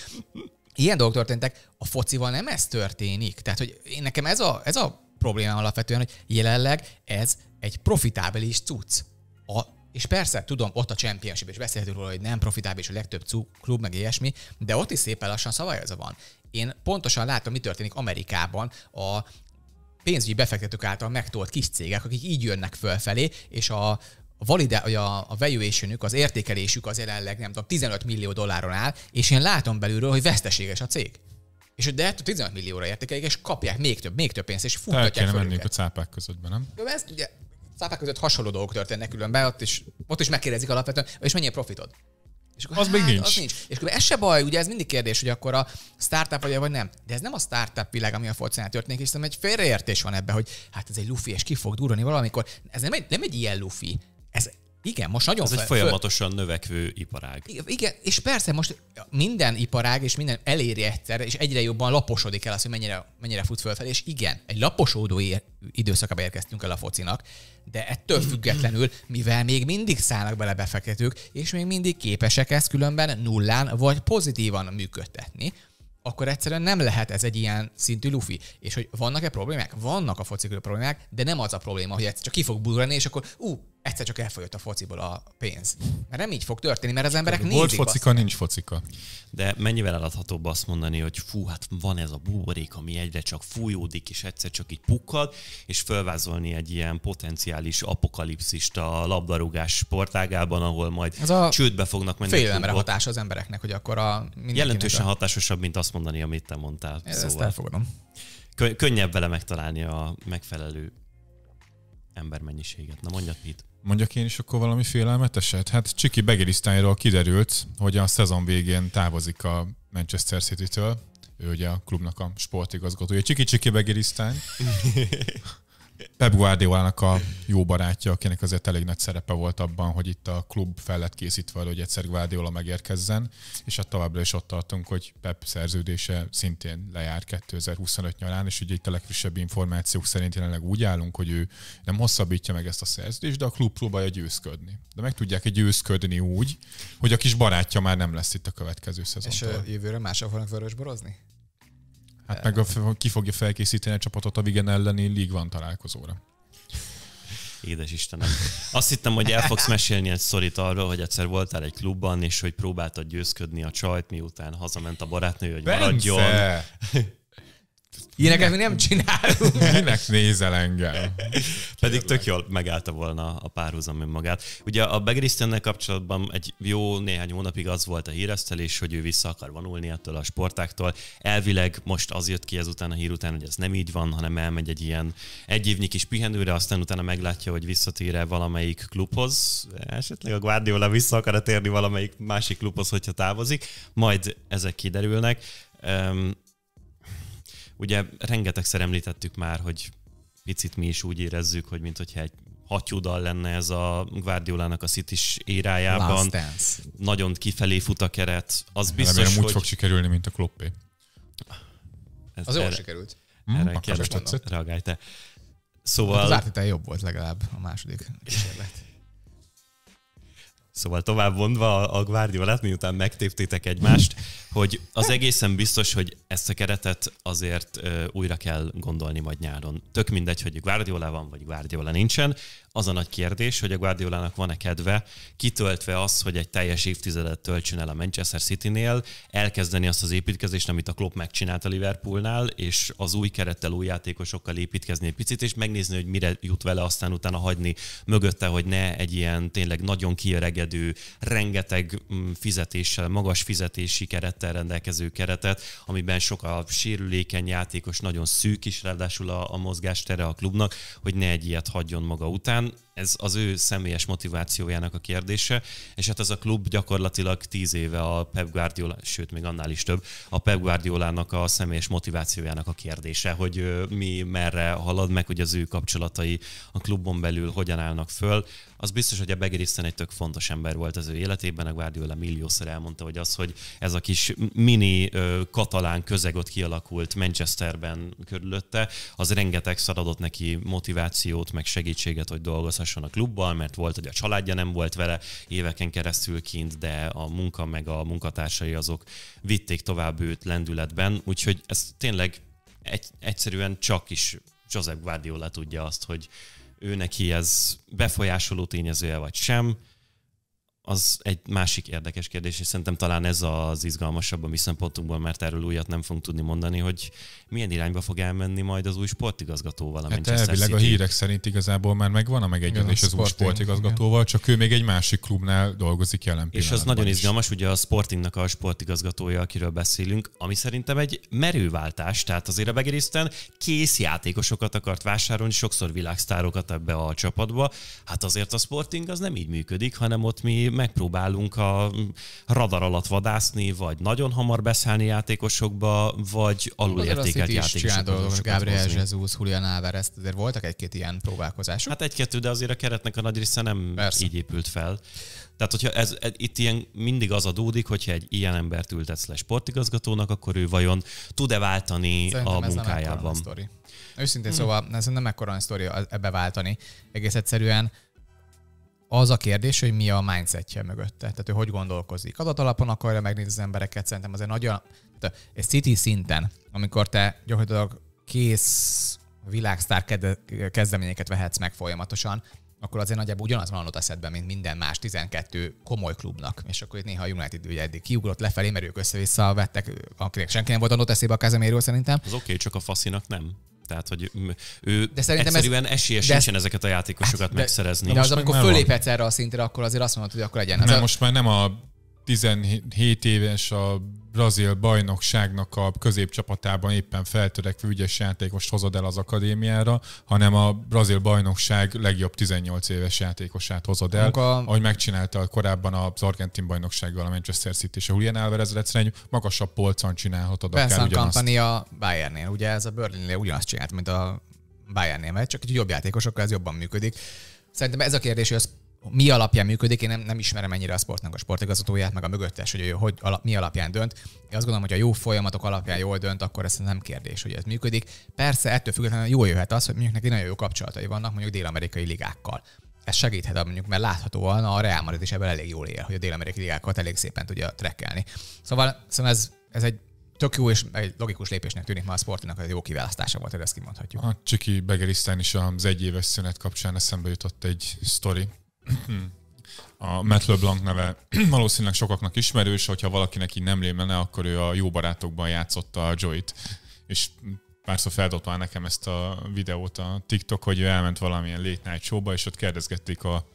Ilyen dolgok történtek, a focival nem ez történik. Tehát, hogy én nekem ez a, ez a problémám alapvetően, hogy jelenleg ez egy profitábilis cucc. A és persze, tudom, ott a championship, és beszélhetünk róla, hogy nem profitábilis a legtöbb klub, meg ilyesmi, de ott is szépen lassan szabályozva van. Én pontosan látom, mi történik Amerikában a pénzügyi befektetők által megtolt kis cégek, akik így jönnek fölfelé, és a, valide, a, a valuationük, az értékelésük az jelenleg nem tudom, 15 millió dolláron áll, és én látom belülről, hogy veszteséges a cég. És de 15 millióra értékelik, és kapják még több, még több pénzt, és futtatják fel őket. mennünk a
cápák közöttben, nem?
De ez ugye szápák között hasonló dolgok történnek különben, ott is, ott is megkérdezik alapvetően, és mennyi a profitod? És akkor, az hát, még nincs. Az nincs. És akkor ez se baj, ugye ez mindig kérdés, hogy akkor a startup vagy, vagy nem. De ez nem a startup világ, ami a forcánál történik, hiszen egy félreértés van ebbe, hogy hát ez egy lufi, és ki fog durrani valamikor. Ez nem egy, nem egy ilyen lufi. Ez igen, most nagyon... Ez fel, egy folyamatosan
föl... növekvő iparág.
Igen, és persze most minden iparág és minden eléri egyszer, és egyre jobban laposodik el az, hogy mennyire, mennyire fut fölfelé, és igen,
egy laposódó
időszakába érkeztünk el a focinak, de ettől függetlenül, mivel még mindig szállnak bele befektetők, és még mindig képesek ezt különben nullán vagy pozitívan működtetni, akkor egyszerűen nem lehet ez egy ilyen szintű lufi. És hogy vannak-e problémák? Vannak a foci problémák, de nem az a probléma, hogy ez csak ki fog burrani, és akkor ú, egyszer csak elfogyott a fociból a pénz. Mert nem így fog történni, mert az emberek nincs. Volt focika,
azt.
nincs focika.
De mennyivel eladhatóbb azt mondani, hogy fú, hát van ez a buborék, ami egyre csak fújódik, és egyszer csak így pukkad, és fölvázolni egy ilyen potenciális apokalipszista labdarúgás sportágában, ahol majd ez a csődbe fognak menni. Félelemre hatás az
embereknek, hogy akkor a... Jelentősen a...
hatásosabb, mint azt mondani, amit te mondtál. Ezt, szóval. ezt elfogadom. Kö- könnyebb vele megtalálni a megfelelő embermennyiséget. Na mondjak itt.
Mondjak én is akkor valami félelmeteset? Hát Csiki Begirisztányról kiderült, hogy a szezon végén távozik a Manchester City-től. Ő ugye a klubnak a sportigazgatója. Csiki Csiki Begirisztány. Pep Guardiolának a jó barátja, akinek azért elég nagy szerepe volt abban, hogy itt a klub fel lett készítve, hogy egyszer Guardiola megérkezzen, és hát továbbra is ott tartunk, hogy Pep szerződése szintén lejár 2025 nyarán, és ugye itt a legfrissebb információk szerint jelenleg úgy állunk, hogy ő nem hosszabbítja meg ezt a szerződést, de a klub próbálja győzködni. De meg tudják egy győzködni úgy, hogy a kis barátja már nem lesz itt a következő szezonban.
És jövőre mások fognak
vörösborozni?
Hát meg a, ki fogja felkészíteni a csapatot a Vigen elleni League van találkozóra.
Édes Istenem. Azt hittem, hogy el fogsz mesélni egy szorít arról, hogy egyszer voltál egy klubban, és hogy próbáltad győzködni a csajt, miután hazament a barátnő, hogy Bence! maradjon. Ilyeneket mi nem csinálunk. Minek nézel engem? Pedig tök jól megállta volna a párhuzam önmagát. Ugye a Begrisztennel kapcsolatban egy jó néhány hónapig az volt a híresztelés, hogy ő vissza akar vonulni ettől a sportáktól. Elvileg most az jött ki ezután a hír után, hogy ez nem így van, hanem elmegy egy ilyen egy évnyi kis pihenőre, aztán utána meglátja, hogy visszatér-e valamelyik klubhoz. Esetleg a Guardiola vissza akar térni valamelyik másik klubhoz, hogyha távozik. Majd ezek kiderülnek. Um, Ugye rengetegszer említettük már, hogy picit mi is úgy érezzük, hogy mint hogyha egy hatyúdal lenne ez a Guardiolának a city érájában. Nagyon kifelé fut a keret. Az biztos, Remélem, hogy... úgy fog
sikerülni, mint a Kloppé.
Ez az erre, sikerült. Erre hmm, kérdez, reagálj te. Hát szóval... Hát az átítel
jobb volt legalább a második kísérlet.
szóval tovább mondva a Guardiolát, miután megtéptétek egymást, hogy az egészen biztos, hogy ezt a keretet azért uh, újra kell gondolni majd nyáron. Tök mindegy, hogy Guardiola van, vagy Guardiola nincsen. Az a nagy kérdés, hogy a Guardiolának van-e kedve kitöltve az, hogy egy teljes évtizedet töltsön el a Manchester City-nél, elkezdeni azt az építkezést, amit a Klopp megcsinált a Liverpoolnál, és az új kerettel, új játékosokkal építkezni egy picit, és megnézni, hogy mire jut vele, aztán utána hagyni mögötte, hogy ne egy ilyen tényleg nagyon kiöregedő, rengeteg mm, fizetéssel, magas fizetési keret mérettel rendelkező keretet, amiben sok a sérülékeny játékos, nagyon szűk is, ráadásul a, a mozgástere a klubnak, hogy ne egy ilyet hagyjon maga után ez az ő személyes motivációjának a kérdése, és hát ez a klub gyakorlatilag tíz éve a Pep Guardiola, sőt még annál is több, a Pep Guardiolának a személyes motivációjának a kérdése, hogy mi merre halad, meg hogy az ő kapcsolatai a klubon belül hogyan állnak föl. Az biztos, hogy a Begeriszen egy tök fontos ember volt az ő életében, a Guardiola milliószor elmondta, hogy az, hogy ez a kis mini katalán közeg ott kialakult Manchesterben körülötte, az rengeteg adott neki motivációt, meg segítséget, hogy dolgozhat folytasson a klubbal, mert volt, hogy a családja nem volt vele éveken keresztül kint, de a munka meg a munkatársai azok vitték tovább őt lendületben, úgyhogy ez tényleg egy, egyszerűen csak is Josep Guardiola tudja azt, hogy ő neki ez befolyásoló tényezője vagy sem, az egy másik érdekes kérdés, és szerintem talán ez az izgalmasabb a mi szempontunkból, mert erről újat nem fogunk tudni mondani, hogy milyen irányba fog elmenni majd az új sportigazgatóval a hát elvileg a hírek
szerint igazából már megvan a megegyezés az új sportigazgatóval, igen. csak ő még egy másik klubnál
dolgozik jelen És az nagyon is. izgalmas, ugye a Sportingnak a sportigazgatója, akiről beszélünk, ami szerintem egy merőváltás, tehát azért a Begeristen kész játékosokat akart vásárolni, sokszor világsztárokat ebbe a csapatba, hát azért a Sporting az nem így működik, hanem ott mi megpróbálunk a radar alatt vadászni, vagy nagyon hamar beszállni játékosokba, vagy alulértékelt játékosokba. Gabriel Jesus,
Julian Álvarez, azért voltak
egy-két ilyen próbálkozások. Hát egy-kettő, de azért a keretnek a nagy része nem Persze. így épült fel. Tehát, hogyha ez, ez, itt ilyen mindig az adódik, hogyha egy ilyen embert ültetsz le sportigazgatónak, akkor ő vajon tud-e váltani Szerintem a munkájában? Ez nem Őszintén hmm. szóval,
ez nem ekkora a sztori ebbe váltani. Egész egyszerűen az a kérdés, hogy mi a mindsetje mögötte. Tehát ő hogy gondolkozik. Adatalapon akarja megnézni az embereket, szerintem azért nagyon... Tehát egy city szinten, amikor te gyakorlatilag kész világsztár kezdeményeket vehetsz meg folyamatosan, akkor azért nagyjából ugyanaz van ott eszedben, mint minden más 12 komoly klubnak. És akkor itt néha a United ugye eddig kiugrott lefelé, mert ők össze-vissza vettek, akinek senki nem volt ott eszébe a kezeméről szerintem.
Az oké, okay, csak a faszinak nem. Tehát, hogy ő de szerintem egyszerűen ez, esélye de sincsen ezeket a hát, játékosokat hát, megszerezni. De, de az, amikor föléphetsz
erre a szintre, akkor azért azt mondod, hogy akkor
legyen. Nem, az most a... már nem a 17 éves a brazil bajnokságnak a középcsapatában éppen feltörekvő ügyes játékost hozod el az akadémiára, hanem a brazil bajnokság legjobb 18 éves játékosát hozod el, a... ahogy megcsinálta korábban az argentin bajnoksággal a Manchester City, és a Julian Alvarez egy magasabb polcon csinálhatod Persze akár ugyanazt.
a Bayernnél, ugye ez a Berlinnél ugyanazt csinált, mint a Bayernnél, mert csak egy jobb játékosokkal ez jobban működik. Szerintem ez a kérdés, hogy az mi alapján működik, én nem, nem ismerem ennyire a sportnak a sportigazgatóját, meg a mögöttes, hogy ő hogy alap, mi alapján dönt. Én azt gondolom, hogy a jó folyamatok alapján jól dönt, akkor ez nem kérdés, hogy ez működik. Persze ettől függetlenül jól jöhet az, hogy mondjuk neki nagyon jó kapcsolatai vannak mondjuk dél-amerikai ligákkal. Ez segíthet, mondjuk, mert láthatóan a Real Madrid is ebben elég jól él, hogy a dél-amerikai ligákat elég szépen tudja trekkelni. Szóval, szóval ez, ez egy tök jó és egy logikus lépésnek tűnik már a sportinak, hogy jó kiválasztása volt, hogy ezt kimondhatjuk. A
Csiki Begerisztán is az egyéves szünet kapcsán eszembe jutott egy sztori, a Matt LeBlanc neve valószínűleg sokaknak ismerős, hogyha valakinek így nem lémene, akkor ő a jó barátokban játszotta a Joy-t. És párszor feldobta nekem ezt a videót a TikTok, hogy ő elment valamilyen late night showba, és ott kérdezgették a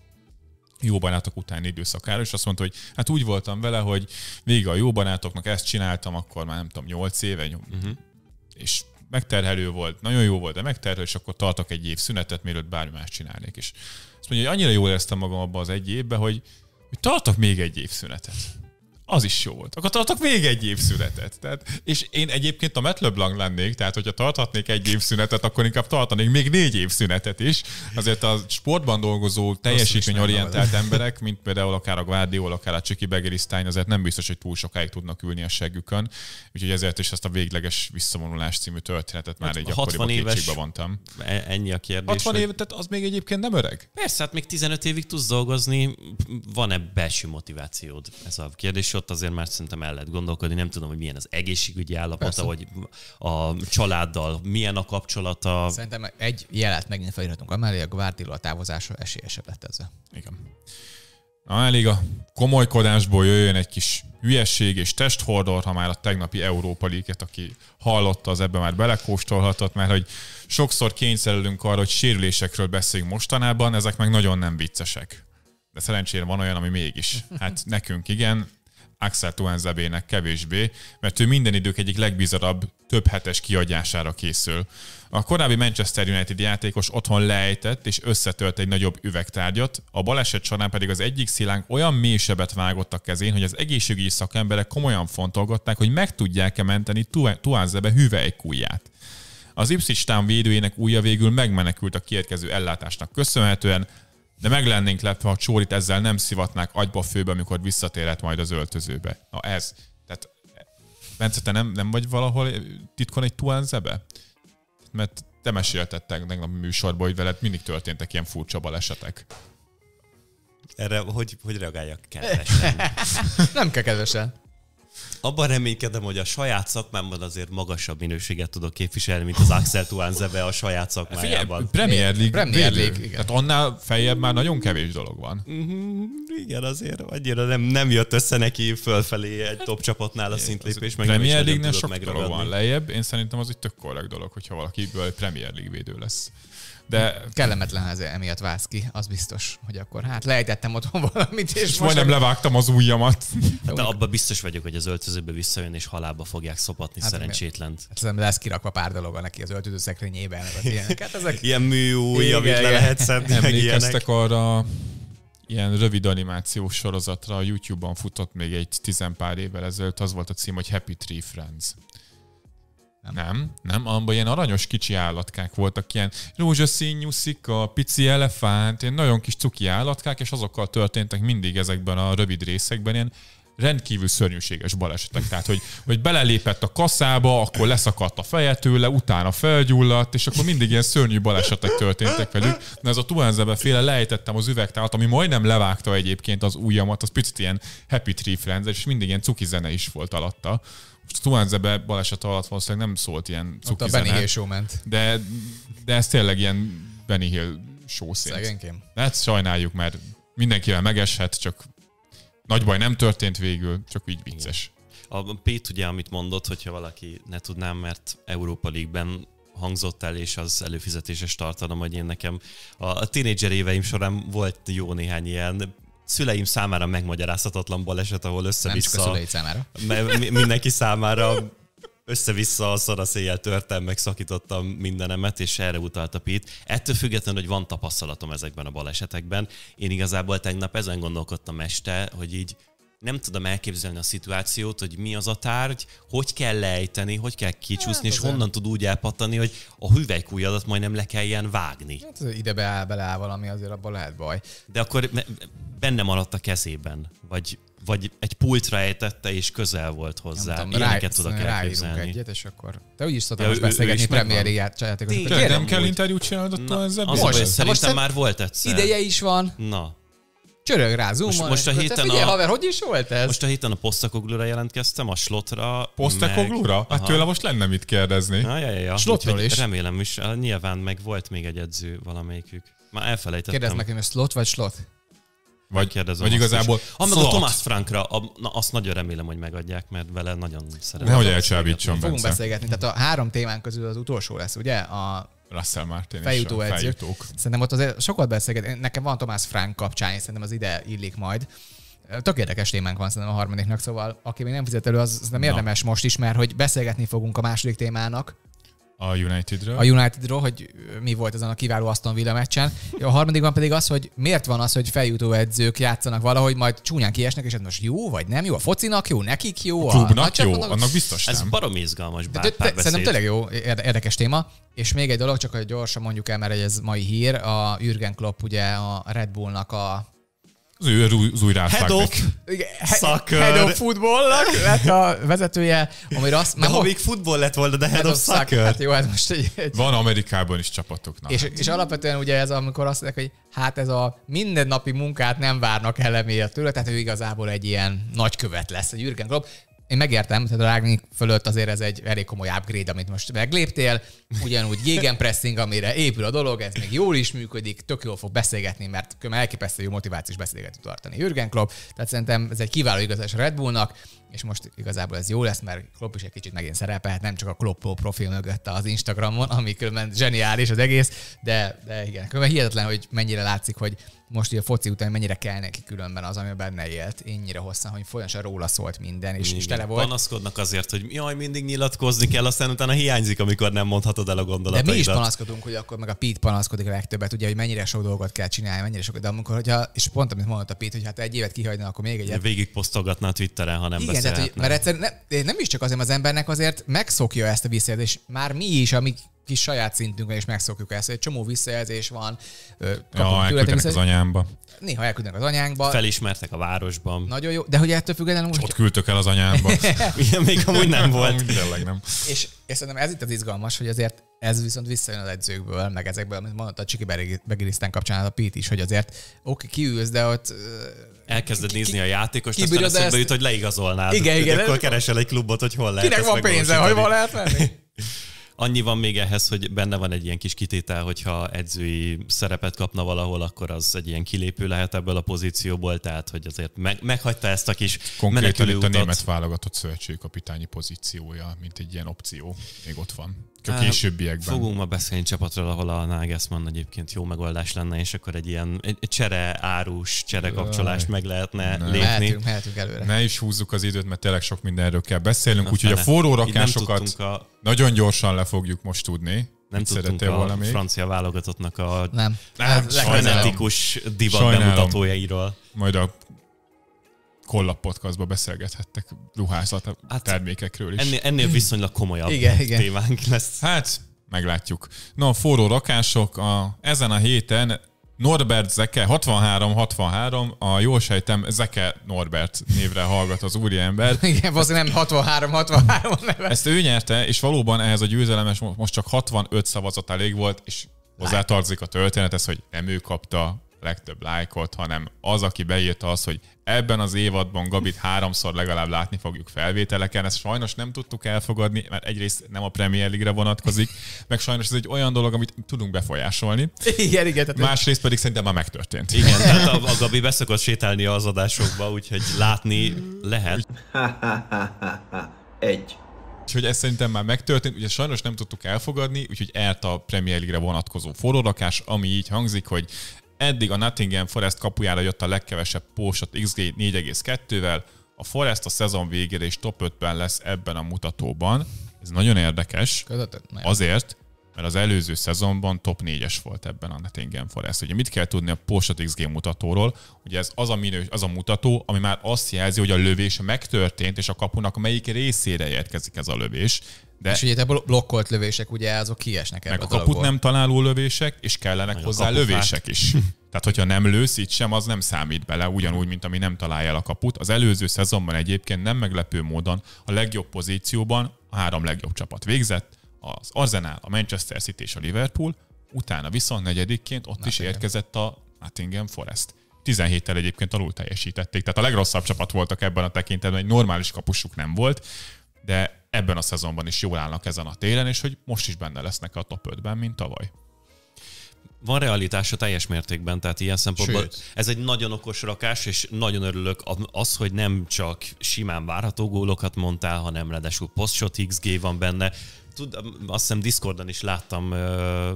jó barátok utáni időszakára, és azt mondta, hogy hát úgy voltam vele, hogy végig a jó barátoknak ezt csináltam, akkor már nem tudom, 8 éve, uh-huh. és megterhelő volt, nagyon jó volt, de megterhelő, és akkor tartok egy év szünetet, mielőtt bármi más csinálnék. És mondja, hogy annyira jól éreztem magam abban az egy évben, hogy, hogy tartok még egy évszünetet az is jó volt. Akkor tartok még egy évszünetet. Tehát, és én egyébként a metlöblang lennék, tehát hogyha tarthatnék egy évszünetet, akkor inkább tartanék még négy évszünetet is. Azért a sportban dolgozó, teljesítményorientált emberek, mint például akár a Guardiola, akár a Csiki Begerisztány, azért nem biztos, hogy túl sokáig tudnak ülni a seggükön. Úgyhogy ezért is ezt a végleges visszavonulás című történetet már hát, egy 60 kétségbe vontam. E- ennyi a kérdés. 60 év, tehát az még egyébként nem öreg?
Persze, hát még 15 évig tudsz dolgozni, van-e belső motivációd? Ez a kérdés, ott azért már szerintem el lehet gondolkodni, nem tudom, hogy milyen az egészségügyi állapota, Persze. a családdal milyen a kapcsolata.
Szerintem egy jelet megint felírhatunk amellé, a Guardiola távozása esélyesebb lett ezzel. Igen.
Na, elég a
komolykodásból jöjjön egy kis hülyeség és testhordor, ha már a tegnapi Európa league aki hallotta, az ebbe már belekóstolhatott, mert hogy sokszor kényszerülünk arra, hogy sérülésekről beszéljünk mostanában, ezek meg nagyon nem viccesek. De szerencsére van olyan, ami mégis. Hát nekünk igen, Axel Tuanzabének kevésbé, mert ő minden idők egyik legbizarabb több hetes kiadjására készül. A korábbi Manchester United játékos otthon leejtett és összetölt egy nagyobb üvegtárgyat, a baleset során pedig az egyik szilánk olyan mély sebet vágott a kezén, hogy az egészségügyi szakemberek komolyan fontolgatták, hogy meg tudják-e menteni Tuanzebe hüvelykújját. Az Ipswich Town védőjének újja végül megmenekült a kiérkező ellátásnak köszönhetően, de meg lennénk lepve, ha Csórit ezzel nem szivatnák agyba főbe, amikor visszatérhet majd az öltözőbe. Na ez. Tehát, Bence, te nem, nem vagy valahol titkon egy tuánzebe? Mert te meséltettek a műsorban, hogy veled mindig történtek ilyen furcsa balesetek.
Erre hogy, hogy reagáljak kedvesen? nem kell kedvesen. Abban reménykedem, hogy a saját szakmámban azért magasabb minőséget tudok képviselni, mint az Axel Zebe a saját hát szakmájában. Figyelj, Premier League. Premier League igen. Tehát annál feljebb már nagyon kevés dolog van. Uh-huh, igen, azért
annyira nem, nem jött össze neki fölfelé egy hát, top csapatnál a szintlépés. Meg Premier League-nél sok dolog van lejjebb. Én szerintem az egy tök korrekt dolog, hogyha valakiből Premier League védő lesz. De...
Kellemetlen ez emiatt válsz ki, az biztos, hogy akkor hát lejtettem otthon valamit, és, és
majdnem a...
levágtam az ujjamat.
Hát de abban biztos vagyok, hogy az öltözőbe visszajön, és halálba fogják szopatni hát, szerencsétlent.
Hát nem lesz kirakva pár dolog neki az öltöző szekrényében. Hát ezek... Ilyen
műúj,
amit le lehet szedni, Emlékeztek arra ilyen rövid animációs sorozatra a YouTube-on futott még egy pár évvel ezelőtt, az volt a cím, hogy Happy Tree Friends. Nem. nem, nem, abban ilyen aranyos kicsi állatkák voltak, ilyen rózsaszín a pici elefánt, ilyen nagyon kis cuki állatkák, és azokkal történtek mindig ezekben a rövid részekben ilyen rendkívül szörnyűséges balesetek. Tehát, hogy, hogy belelépett a kaszába, akkor leszakadt a feje tőle, utána felgyulladt, és akkor mindig ilyen szörnyű balesetek történtek velük. De ez a Tuanzebe féle lejtettem az üvegtált, ami majdnem levágta egyébként az ujjamat, az picit ilyen Happy Tree Friends, és mindig ilyen cuki zene is volt alatta. Stuanzebe baleset alatt valószínűleg nem szólt ilyen cuki Ott a Benny Hill show ment. De, de ez tényleg ilyen Benny Hill show szint. Hát sajnáljuk, mert mindenkivel megeshet, csak nagy baj nem történt végül, csak így vicces.
A Pét ugye, amit mondott, hogyha valaki ne tudnám, mert Európa League-ben hangzott el, és az előfizetéses tartalom, hogy én nekem a, a tínédzser éveim során volt jó néhány ilyen szüleim számára megmagyarázhatatlan baleset, ahol össze-vissza... Nem csak a szüleid számára. Mindenki számára össze-vissza a szaraszéjjel törtem, meg szakítottam mindenemet, és erre utalt a Pete. Ettől függetlenül, hogy van tapasztalatom ezekben a balesetekben, én igazából tegnap ezen gondolkodtam este, hogy így nem tudom elképzelni a szituációt, hogy mi az a tárgy, hogy kell lejteni, hogy kell kicsúszni, hát, és honnan tud úgy elpattani, hogy a hüvelykújadat majdnem le kelljen vágni.
Hát ide beáll, beleáll valami, azért abban lehet baj.
De akkor benne maradt a kezében, vagy vagy egy pultra ejtette, és közel volt hozzá. Nem tudom, Ilyeneket tudok elképzelni. egyet, és akkor... Te úgy is szoktam most beszélgetni Premier játékosokat. nem kell interjút
csinálnod attól ezzel?
Az, most szerintem már volt egyszer. Ideje is van. Na. Csörög rá, zoom most, most a héten figyelj, a... haver, hogy is volt ez? Most a héten a posztakoglura jelentkeztem, a slotra. Posztakoglura? Meg... Hát tőle most lenne mit kérdezni. Ja, ja, ja. Slotról is. Remélem is, nyilván meg volt még egy edző valamelyikük. Már elfelejtettem. Kérdezd meg,
hogy slot vagy slot? Vagy, kérdezem vagy igazából is.
Ah, a Tomás Frankra, a, na, azt nagyon remélem, hogy megadják, mert vele nagyon szeretem. Nehogy elcsábítsam. Fogunk
beszélgetni. Tehát a három témán közül az utolsó lesz, ugye? A
Russell Martin
fejutó és a edző.
fejutók. Szerintem ott azért sokat beszélget. Nekem van Tomás Frank kapcsán, és szerintem az ide illik majd. Tök érdekes témánk van szerintem a harmadiknak, szóval aki még nem fizet elő, az nem érdemes most is, mert hogy beszélgetni fogunk a második témának,
a Unitedről. A
Unitedról, hogy mi volt ezen a kiváló Aston Villa meccsen. A harmadikban pedig az, hogy miért van az, hogy feljutó edzők játszanak valahogy, majd csúnyán kiesnek, és ez most jó vagy nem jó? A focinak jó, nekik jó? A klubnak a jó, annak, annak biztos nem. Ez
barom izgalmas bár, de, de, Szerintem tényleg jó,
érdekes téma. És még egy dolog, csak hogy gyorsan mondjuk el, mert ez mai hír, a Jürgen Klopp ugye a Red Bullnak a
az ő az új rászlák. Head of he, head of footballnak lett
a vezetője, amire azt... De ha még
futball
lett volna, de head, head of soccer. Hát jó, ez most egy, egy... Van Amerikában is csapatoknak.
és, és alapvetően ugye ez, amikor azt mondják, hogy hát ez a mindennapi munkát nem várnak el tőle, tehát ő igazából egy ilyen nagykövet lesz, egy Jürgen Klopp én megértem, tehát a rágni fölött azért ez egy elég komoly upgrade, amit most megléptél. Ugyanúgy gegenpressing, amire épül a dolog, ez még jól is működik, tök jól fog beszélgetni, mert elképesztő jó motivációs beszélgetni tartani Jürgen Klopp, tehát szerintem ez egy kiváló igazás a Red Bullnak, és most igazából ez jó lesz, mert Klopp is egy kicsit megint szerepelhet, nem csak a Kloppó profil mögött az Instagramon, ami különben zseniális az egész, de, de igen, különben hihetetlen, hogy mennyire látszik, hogy most a foci után mennyire kell neki különben az, ami benne élt, ennyire hosszan, hogy folyamatosan róla szólt minden, és, igen, és tele volt.
Panaszkodnak azért, hogy jaj, mindig nyilatkozni kell, aztán utána hiányzik, amikor nem mondhatod el a gondolataidat. De mi is panaszkodunk,
hogy akkor meg a Pete panaszkodik a legtöbbet, ugye, hogy mennyire sok dolgot kell csinálni, mennyire sok, de amikor, hogyha, és pont amit mondott a Pete, hogy hát egy évet kihagyna, akkor még egyet.
Végig posztolgatná a Twitteren, ha nem igen, igen, tehát, hogy, mert egyszer
ne, nem is csak azért, az embernek azért megszokja ezt a visszajelzést. Már mi is, amik kis saját szintünkben is megszokjuk ezt, egy csomó visszajelzés van.
Kapunk ja, elküldenek az anyámba.
Néha elküldenek az anyánkba.
Felismertek a városban.
Nagyon jó, de hogy ettől függetlenül most... Ott
küldtök el az anyámba. Igen, még amúgy nem volt. Tényleg nem.
És, és szerintem ez itt az izgalmas, hogy azért ez viszont visszajön az edzőkből, meg ezekből, amit mondott a Csiki Begirisztán kapcsán hát a Pét is, hogy azért oké, okay, kiülsz, de ott
elkezded nézni a játékost, ki, aztán eszembe ezt... jut, hogy leigazolnád. Igen, igen. Akkor keresel egy klubot, hogy hol lehet Kinek van pénze, hogy hol lehet venni? Annyi van még ehhez, hogy benne van egy ilyen kis kitétel, hogyha edzői szerepet kapna valahol, akkor az egy ilyen kilépő lehet ebből a pozícióból, tehát hogy azért meg, meghagyta ezt a kis Konkrétan itt a német
válogatott szövetségi kapitányi pozíciója, mint egy ilyen opció, még ott van a későbbiekben. Fogunk
ma beszélni csapatról, ahol a Nagelsmann egyébként jó megoldás lenne, és akkor egy ilyen egy csere árus, csere kapcsolást meg lehetne ne. lépni. Mehetünk, mehetünk előre. Ne is húzzuk az
időt, mert tényleg sok mindenről kell beszélnünk, úgyhogy a forró rakásokat a... nagyon gyorsan le fogjuk most tudni. Nem tudtunk a még? francia válogatottnak a nem. Nem, frenetikus divat bemutatójairól. Majd a Kollab podcastba beszélgethettek ruházat hát, termékekről is. Ennél, ennél viszonylag komolyabb igen, igen. témánk lesz. Hát, meglátjuk. Na, a forró rakások, a, ezen a héten Norbert Zeke, 63-63, a jól sejtem, Zeke Norbert névre hallgat az úriember. Igen, az nem 63-63 neve. Ezt ő nyerte, és valóban ehhez a győzelemes most csak 65 szavazat elég volt, és hozzátartozik a történet, ez, hogy nem ő kapta legtöbb lájkot, hanem az, aki beírta azt, hogy ebben az évadban Gabit háromszor legalább látni fogjuk felvételeken, ezt sajnos nem tudtuk elfogadni, mert egyrészt nem a Premier League-re vonatkozik, meg sajnos ez egy olyan dolog, amit tudunk befolyásolni. Igen, igen. Tehát Másrészt pedig szerintem már megtörtént. Igen, tehát a, a Gabi beszokott sétálni az adásokba, úgyhogy látni lehet. Egy. Úgyhogy ez szerintem már megtörtént, ugye sajnos nem tudtuk elfogadni, úgyhogy elt a Premier League-re vonatkozó forrórakás, ami így hangzik, hogy Eddig a Nottingham Forest kapujára jött a legkevesebb pósat XG 4,2-vel, a Forest a szezon végére is top 5-ben lesz ebben a mutatóban. Ez nagyon érdekes. Azért, mert az előző szezonban top 4-es volt ebben a Nottingham Forest. Ugye mit kell tudni a Porsche XG mutatóról? Ugye ez az a, minős, az a mutató, ami már azt jelzi, hogy a lövés megtörtént, és a kapunak melyik részére érkezik ez a lövés. De... És ugye
ebből blokkolt lövések, ugye azok kiesnek ebből Meg a, a kaput nem
találó lövések, és kellenek Vagy hozzá lövések hát. is. Tehát, hogyha nem lősz itt sem, az nem számít bele, ugyanúgy, mint ami nem találja el a kaput. Az előző szezonban egyébként nem meglepő módon a legjobb pozícióban a három legjobb csapat végzett, az Arsenal, a Manchester City és a Liverpool, utána viszont negyedikként ott Nottingham. is érkezett a Nottingham Forest. 17-tel egyébként alul teljesítették, tehát a legrosszabb csapat voltak ebben a tekintetben, egy normális kapusuk nem volt, de ebben a szezonban is jól állnak ezen a télen, és hogy most is benne lesznek a top 5-ben, mint tavaly
van realitása teljes mértékben, tehát ilyen szempontból Sőt. ez egy nagyon okos rakás, és nagyon örülök az, hogy nem csak simán várható gólokat mondtál, hanem ráadásul postshot XG van benne, tud, azt hiszem Discordon is láttam uh,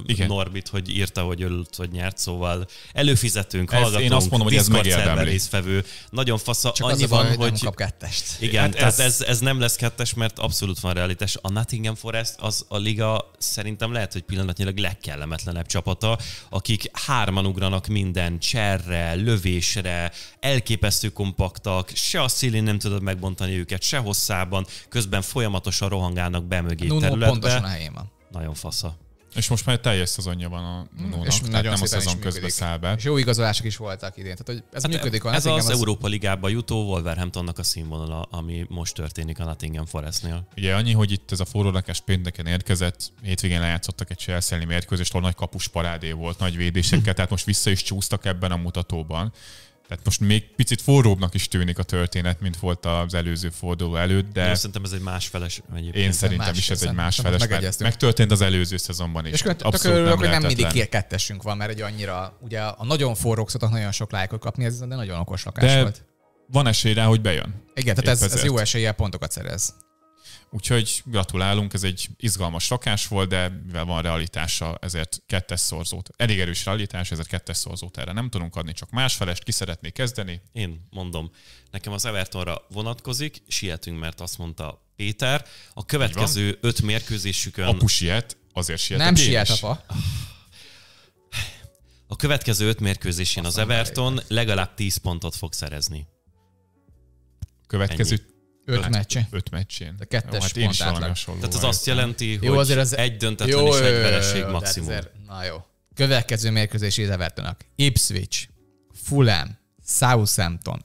Igen. Norbit, hogy írta, hogy örült, hogy nyert, szóval előfizetünk, ez, hallgatunk. Én azt mondom, hogy ez megérdemli. részfevő. Nagyon fasz, Csak annyi az van, van, hogy... Nem kap kettest. Igen, hát tehát ez... ez... Ez, nem lesz kettes, mert abszolút van realitás. A Nottingham Forest az a liga szerintem lehet, hogy pillanatnyilag legkellemetlenebb csapata, akik hárman ugranak minden cserre, lövésre, elképesztő kompaktak, se a szélén nem tudod megbontani őket, se hosszában, közben folyamatosan rohangálnak be mögé Nuno területbe. pontosan a helyén van. Nagyon fasza. És most már teljes szezonja van a
Nunónak, és tehát
nem a szezon közben száll be. És jó igazolások is voltak idén, tehát hogy ez hát működik a Ez az, az, Európa
Ligába jutó Wolverhamptonnak a színvonala, ami most történik a Nottingham Forestnél. Ugye annyi, hogy itt ez a
forrólakás pénteken érkezett, hétvégén lejátszottak egy chelsea mérkőzést, ahol nagy kapus parádé volt, nagy védésekkel, tehát most vissza is csúsztak ebben a mutatóban. Tehát most még picit forróbbnak is tűnik a történet, mint volt az előző forduló előtt, de... Én szerintem ez egy másfeles egyébként. Én szerintem más is ez egy másfeles, mert megtörtént az előző szezonban is. És tök Abszolút örülök, hogy nem mindig két
kettesünk van, mert egy annyira, ugye a nagyon forrók szoktak nagyon sok lájkot kapni, ez de nagyon okos lakás de volt.
van esély rá, hogy bejön. Igen, tehát ez, ez, jó eséllyel pontokat szerez. Úgyhogy gratulálunk, ez egy izgalmas rakás volt, de mivel van realitása, ezért kettes szorzót, elég erős realitás, ezért kettes szorzót erre nem tudunk adni, csak másfelest ki szeretné kezdeni.
Én mondom, nekem az Evertonra vonatkozik, sietünk, mert azt mondta Péter, a következő öt mérkőzésükön... Apu siet, azért siet. Nem siet, apa. A következő öt mérkőzésén Aztán az Everton legalább 10 pontot fog szerezni.
Következő Ennyi. Öt meccse. Öt meccsén. De kettes hát jó, hát pont átlag. Tehát az
azt jelenti, hogy jó, azért az... egy döntetlen jó, és egy vereség hát maximum. Azért, na jó. Következő mérkőzés ide vertenek. Ipswich, Fulham, Southampton,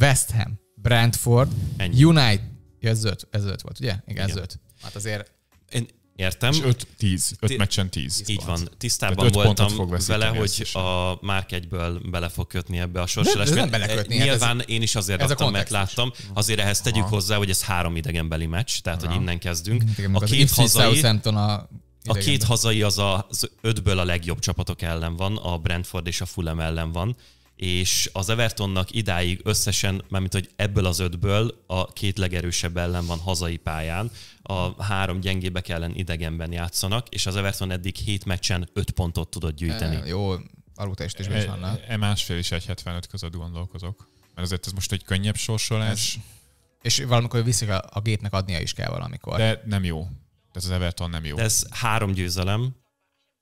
West Ham, Brentford, Ennyi. United. Ja, ez öt, ez öt volt, ugye? Igen, Igen. ez öt.
Hát azért én Értem. És 5-10, 5 meccsen 10. Így van. Tisztában voltam fog vele, hogy a Márk egyből bele fog kötni ebbe a sorsolásba. Nem, nem hát Nyilván ez, én is azért ez adtam, mert láttam. Azért ehhez tegyük Aha. hozzá, hogy ez három idegenbeli meccs, tehát Aha. hogy innen kezdünk. Hát a két hazai... A a két hazai az az ötből a legjobb csapatok ellen van, a Brentford és a Fulham ellen van és az Evertonnak idáig összesen, mármint hogy ebből az ötből a két legerősebb ellen van hazai pályán, a három gyengébek ellen idegenben játszanak, és az Everton eddig hét meccsen öt pontot tudott gyűjteni. E, jó, arról e, is e, e másfél is 75 között gondolkozok. Mert azért ez most egy könnyebb
sorsolás. Ez, és valamikor vissza a, a gépnek adnia is kell valamikor.
De nem jó. Ez az Everton nem jó. De ez három győzelem,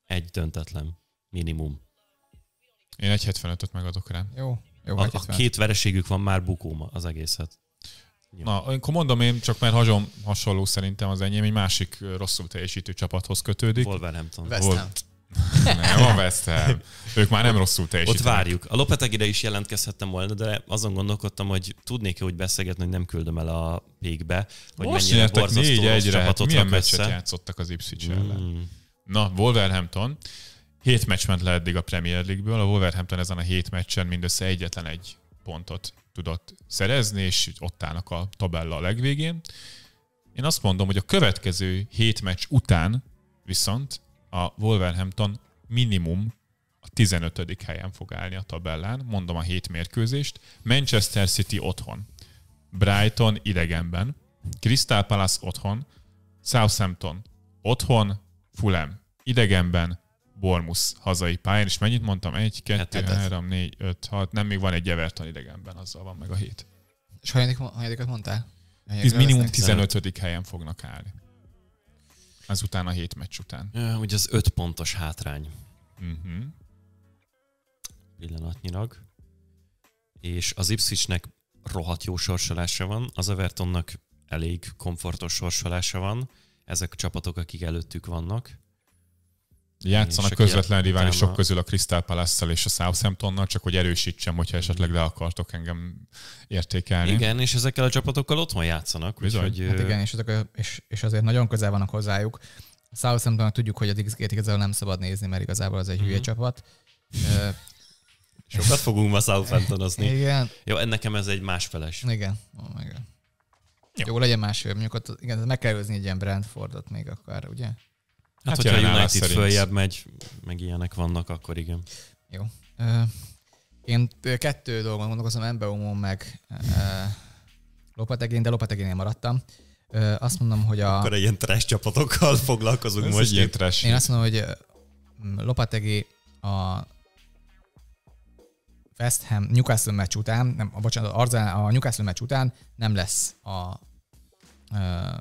egy döntetlen minimum. Én egy 75-öt megadok rá. Jó. Jó, a, a két vereségük van, már bukóma az egészet.
Jó. Na, akkor mondom én, csak mert hason hasonló szerintem az enyém, egy másik
rosszul teljesítő csapathoz kötődik. Wolverhampton. West Ham. nem, a West Ham. Ők már nem rosszul teljesítenek. Ott várjuk. A Lopetegire is jelentkezhettem volna, de azon gondolkodtam, hogy tudnék-e úgy beszélgetni, hogy nem küldöm el a pékbe, hogy Most mennyire borzasztó négy egyre. csapatot Milyen meccset össze. játszottak az
Ipswich hmm. ellen? Mm. Na, Wolverhampton. Hét meccs ment le eddig a Premier League-ből, a Wolverhampton ezen a hét meccsen mindössze egyetlen egy pontot tudott szerezni, és ott állnak a tabella a legvégén. Én azt mondom, hogy a következő hét meccs után viszont a Wolverhampton minimum a 15. helyen fog állni a tabellán, mondom a hét mérkőzést. Manchester City otthon, Brighton idegenben, Crystal Palace otthon, Southampton otthon, Fulham idegenben, Bormus hazai pályán, és mennyit mondtam? 1, 2, 3, 4, 5, 6, nem, még van egy Everton idegenben, azzal van meg a hét.
És hanyadik, hanyadikat mondtál? Hanyadik minimum 15.
15. helyen fognak állni.
Azután a hét
meccs után. Ja, ugye
az öt pontos hátrány. Uh-huh. Pillanatnyilag. És az Ipswichnek rohadt jó sorsolása van, az Evertonnak elég komfortos sorsolása van. Ezek a csapatok, akik előttük vannak.
Játszanak közvetlen riválisok a... közül a Crystal palace és a Southamptonnal, csak hogy erősítsem, hogyha esetleg le akartok engem értékelni.
Igen, és ezekkel a csapatokkal otthon játszanak. Bizony. Úgyhogy... Hát igen,
és, ezek a, és, és azért nagyon közel vannak hozzájuk. Southamptonnak tudjuk, hogy a Dix-Gate igazából nem szabad nézni, mert igazából az egy mm-hmm. hülye mhm. csapat.
Sokat fogunk ma Southamptonozni. Igen. Jó, nekem ez egy másfeles. Igen.
Oh, igen. Jó. Jó, legyen másfél. Mondjuk ott, igen, meg kell őzni egy ilyen Brentfordot még akár, ugye? Hát, hát hogyha a United följebb
megy, meg ilyenek vannak, akkor igen. Jó.
Én kettő dolgon gondolkozom, Embeumon meg Lopetegén, de Lopetegénél maradtam. Azt mondom, hogy a... Akkor egy ilyen trash csapatokkal foglalkozunk most. Ilyen trash. Én azt mondom, hogy Lopetegi a West Ham Newcastle meccs után, nem, a, bocsánat, a Newcastle meccs után nem lesz a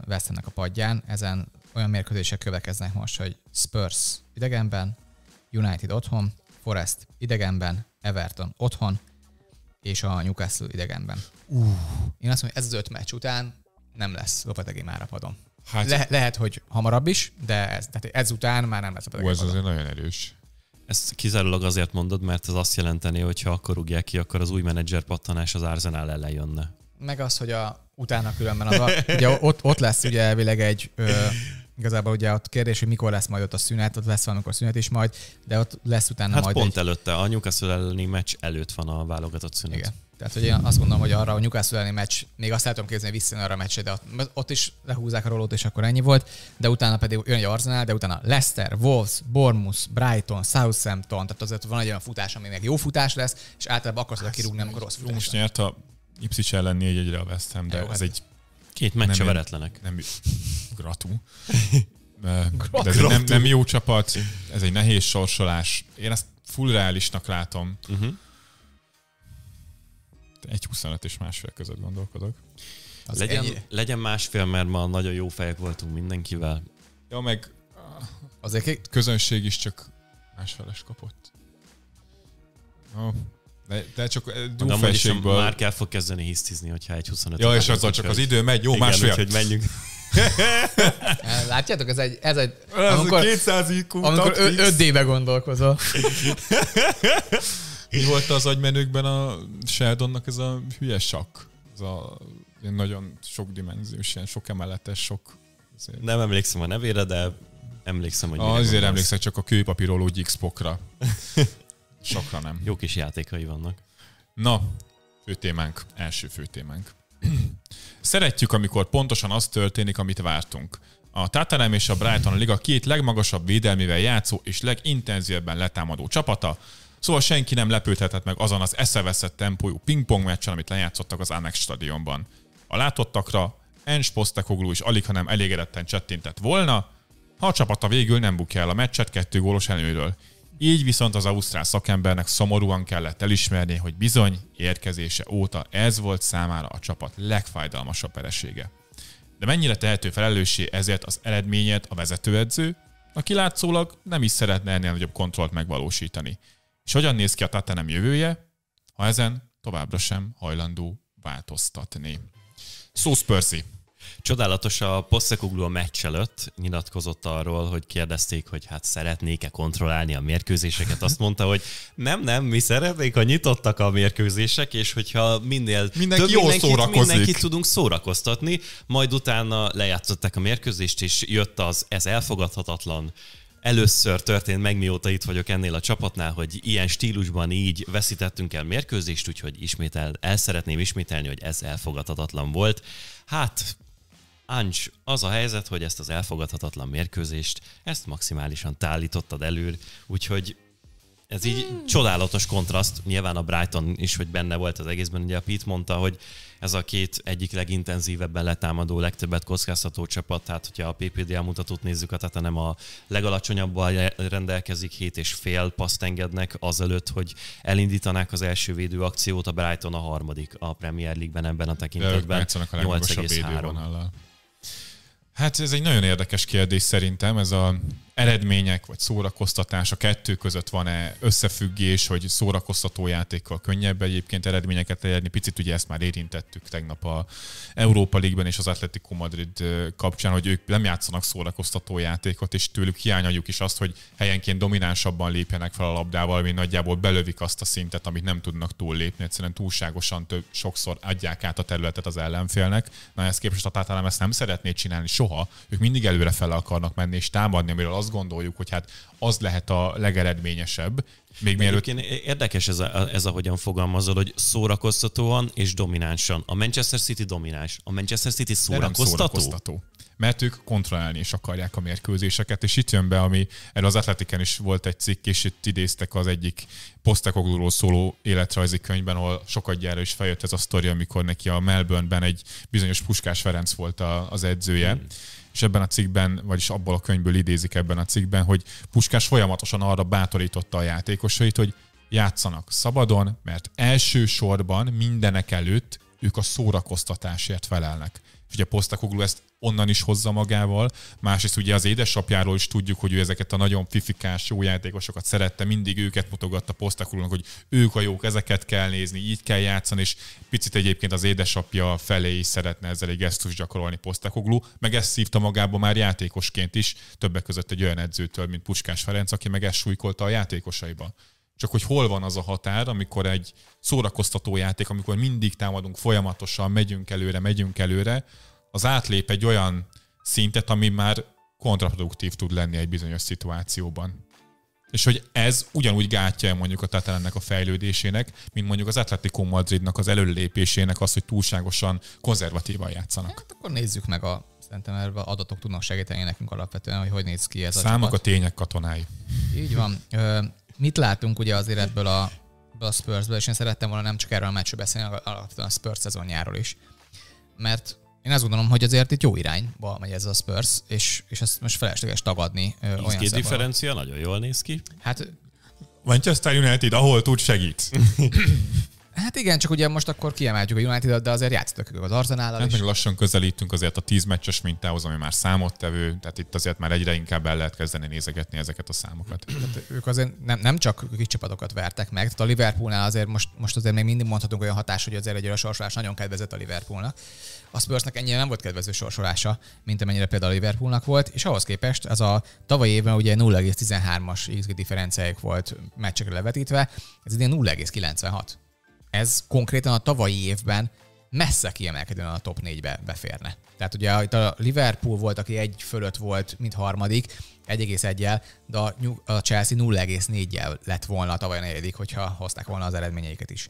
West a padján, ezen olyan mérkőzések következnek most, hogy Spurs idegenben, United otthon, Forest idegenben, Everton otthon, és a Newcastle idegenben. Uh. Én azt mondom, hogy ez az öt meccs után nem lesz Lopetegi már a padon. Hát, Le- lehet, hogy hamarabb is, de ez, tehát ez után már nem lesz Lopetegi Ó, ez padon.
azért nagyon erős. Ezt kizárólag azért mondod, mert ez azt jelenteni, hogy ha akkor rúgják ki, akkor az új menedzser pattanás az Arsenal ellen jönne.
Meg az, hogy a utána különben az a, ugye ott, ott lesz ugye elvileg egy ö, Igazából ugye a kérdés, hogy mikor lesz majd ott a szünet, ott lesz valamikor szünet is majd, de ott lesz utána hát majd pont egy...
előtte, a Newcastle elleni meccs előtt van a válogatott szünet. Igen. Tehát, hogy én azt gondolom, hogy
arra a Newcastle elleni meccs, még azt látom képzelni, hogy visszajön arra a meccsre, de ott, ott is lehúzzák a rólót, és akkor ennyi volt, de utána pedig jön egy Arsenal, de utána Leicester, Wolves, Bournemouth, Brighton, Southampton, tehát azért van egy olyan futás, ami meg jó futás lesz, és általában akarsz hogy kirúgni, amikor rossz futás. Most
nyert a Ipswich ellen 4 egyre a West Ham, de jó, ez hát. egy Két meccse nem, veretlenek. Nem, gratu. De, ez nem, nem jó csapat, ez egy nehéz sorsolás. Én ezt full reálisnak látom. Uh-huh. Mhm. 25 és másfél között
gondolkodok. Az legyen, ennyi... legyen másfél, mert ma nagyon jó fejek voltunk mindenkivel.
Ja, meg az egy közönség is csak másfeles kapott. Oh, de, de csak eh, dúfességből. Már
kell fog kezdeni hisztizni, hogyha egy 25 Ja, és azzal csak az idő megy, jó, másfél. hogy menjünk.
Látjátok, ez egy... Ez egy ez amikor, 200 IQ Amikor
5D-be gondolkozol. Mi volt az agymenőkben a Sheldonnak ez a hülye sakk? Ez a ilyen nagyon sok dimenziós, ilyen sok emeletes, sok... Azért.
Nem emlékszem a nevére, de emlékszem, hogy... Azért emlékszem, csak a kőpapíroló x
Sokra nem. Jó kis játékai vannak. Na, főtémánk, első főtémánk. Szeretjük, amikor pontosan az történik, amit vártunk. A Tatanem és a Brighton a liga két legmagasabb védelmével játszó és legintenzívebben letámadó csapata, szóval senki nem lepődhetett meg azon az eszeveszett tempójú pingpong meccsen, amit lejátszottak az Amex stadionban. A látottakra Ens Postekoglu is alig, hanem elégedetten csettintett volna, ha a csapata végül nem bukja el a meccset kettő gólos előről. Így viszont az ausztrál szakembernek szomorúan kellett elismerni, hogy bizony érkezése óta ez volt számára a csapat legfájdalmasabb peresége. De mennyire tehető felelőssé ezért az eredményet a vezetőedző, aki látszólag nem is szeretne ennél nagyobb kontrollt megvalósítani. És hogyan néz ki a Tatanem jövője, ha ezen továbbra sem hajlandó
változtatni? Szó Spursi, Csodálatos a Posszekuglu a meccs előtt nyilatkozott arról, hogy kérdezték, hogy hát szeretnék-e kontrollálni a mérkőzéseket. Azt mondta, hogy nem, nem, mi szeretnék, ha nyitottak a mérkőzések, és hogyha minél mindenki több jól mindenkit, szórakozik. mindenkit tudunk szórakoztatni, majd utána lejátszották a mérkőzést, és jött az ez elfogadhatatlan először történt meg, mióta itt vagyok ennél a csapatnál, hogy ilyen stílusban így veszítettünk el mérkőzést, úgyhogy ismétel, el szeretném ismételni, hogy ez elfogadhatatlan volt. Hát Ancs, az a helyzet, hogy ezt az elfogadhatatlan mérkőzést, ezt maximálisan tálítottad előr, úgyhogy ez így mm. csodálatos kontraszt, nyilván a Brighton is, hogy benne volt az egészben, ugye a Pitt mondta, hogy ez a két egyik legintenzívebben letámadó, legtöbbet kockáztató csapat, tehát hogyha a PPD mutatót nézzük, tehát nem a legalacsonyabban rendelkezik, hét és fél paszt engednek azelőtt, hogy elindítanák az első védő akciót, a Brighton a harmadik a Premier League-ben ebben a tekintetben. 8,3.
Hát ez egy nagyon érdekes kérdés szerintem, ez a eredmények vagy szórakoztatás, a kettő között van-e összefüggés, hogy szórakoztató játékkal könnyebb egyébként eredményeket elérni. Picit ugye ezt már érintettük tegnap a Európa league és az Atletico Madrid kapcsán, hogy ők nem játszanak szórakoztató játékot, és tőlük hiányoljuk is azt, hogy helyenként dominánsabban lépjenek fel a labdával, ami nagyjából belövik azt a szintet, amit nem tudnak túllépni. Egyszerűen túlságosan több, sokszor adják át a területet az ellenfélnek. Na ezt képest a Tátálám ezt nem szeretné csinálni soha. Ők mindig előre fel akarnak menni és támadni, amiről az azt gondoljuk, hogy hát az lehet a legeredményesebb, még mielőtt...
Érdekes ez, a, ez, ahogyan fogalmazod, hogy szórakoztatóan és dominánsan. A Manchester City domináns. A Manchester City szórakoztató. szórakoztató
mert ők kontrollálni is akarják a mérkőzéseket, és itt jön be, ami erre az Atletiken is volt egy cikk, és itt idéztek az egyik posztekogulóról szóló életrajzi könyvben, ahol sokat gyára is feljött ez a sztori, amikor neki a Melbourneben egy bizonyos Puskás Ferenc volt a, az edzője, hmm és ebben a cikkben, vagyis abból a könyvből idézik ebben a cikkben, hogy Puskás folyamatosan arra bátorította a játékosait, hogy játszanak szabadon, mert elsősorban mindenek előtt ők a szórakoztatásért felelnek ugye Posztakoglu ezt onnan is hozza magával, másrészt ugye az édesapjáról is tudjuk, hogy ő ezeket a nagyon fifikás jó játékosokat szerette, mindig őket mutogatta Posztakoglónak, hogy ők a jók, ezeket kell nézni, így kell játszani, és picit egyébként az édesapja felé is szeretne ezzel egy gesztus gyakorolni Posztakoglu, meg ezt szívta magába már játékosként is, többek között egy olyan edzőtől, mint Puskás Ferenc, aki meg ezt súlykolta a játékosaiba. Csak hogy hol van az a határ, amikor egy szórakoztató játék, amikor mindig támadunk folyamatosan, megyünk előre, megyünk előre, az átlép egy olyan szintet, ami már kontraproduktív tud lenni egy bizonyos szituációban. És hogy ez ugyanúgy gátja mondjuk a Tatalennek a fejlődésének, mint mondjuk az Atletico Madridnak az előlépésének az, hogy túlságosan konzervatívan játszanak. Hát
akkor nézzük meg a Szerintem erre adatok tudnak segíteni nekünk alapvetően, hogy hogy néz ki ez Számok a Számok a tények katonái. Így van. Mit látunk ugye azért ebből a, a Spursből, és én szerettem volna nem csak erről a meccsről beszélni, alapvetően a Spurs szezonjáról is. Mert én azt gondolom, hogy azért itt jó irányba megy ez a Spurs, és, és ezt most felesleges tagadni.
Ez
olyan két differencia nagyon jól néz ki. Hát
Manchester United, ahol tud, segít.
Hát igen, csak ugye most akkor kiemeljük, a united de azért játszottak az Arzenállal
hát is. Meg lassan közelítünk azért a tíz meccses mintához, ami már számottevő, tehát itt azért már egyre inkább el lehet kezdeni nézegetni ezeket a számokat.
Tehát ők azért nem, nem csak kis csapatokat vertek meg, tehát a Liverpoolnál azért most, most azért még mindig mondhatunk olyan hatás, hogy azért egy olyan sorsolás nagyon kedvezett a Liverpoolnak. A Spursnek ennyire nem volt kedvező sorsolása, mint amennyire például a Liverpoolnak volt, és ahhoz képest az a tavaly évben ugye 0,13-as XG differenciájuk volt meccsekre levetítve, ez idén 0,96 ez konkrétan a tavalyi évben messze kiemelkedően a top 4-be beférne. Tehát ugye itt a Liverpool volt, aki egy fölött volt, mint harmadik, 1,1-jel, de a Chelsea 0,4-jel lett volna a tavaly a negyedik, hogyha hozták volna az eredményeiket is.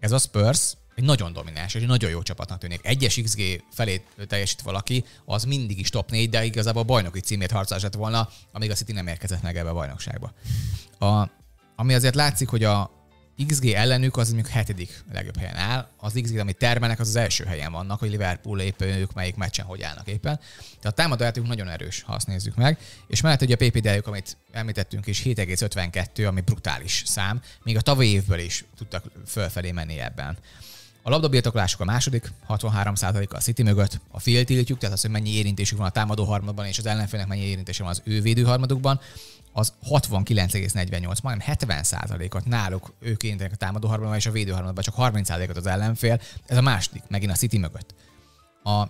Ez a Spurs egy nagyon domináns, egy nagyon jó csapatnak tűnik. Egyes XG felé teljesít valaki, az mindig is top 4, de igazából a bajnoki címét harcás lett volna, amíg a City nem érkezett meg ebbe a bajnokságba. A, ami azért látszik, hogy a, XG ellenük az mondjuk hetedik legjobb helyen áll, az XG, amit termelnek, az az első helyen vannak, hogy Liverpool éppen ők melyik meccsen hogy állnak éppen. Tehát a támadójátékuk nagyon erős, ha azt nézzük meg. És mellett ugye a pp juk amit említettünk is, 7,52, ami brutális szám, még a tavalyi évből is tudtak fölfelé menni ebben. A labdabirtoklásuk a második, 63% a City mögött, a fél tiltjuk, tehát az, hogy mennyi érintésük van a támadó harmadban, és az ellenfélnek mennyi érintése van az ő védő harmadukban, az 69,48, majdnem 70%-ot náluk ők érintenek a támadó harmadban, és a védő harmadban csak 30%-ot az ellenfél. Ez a második, megint a City mögött. A,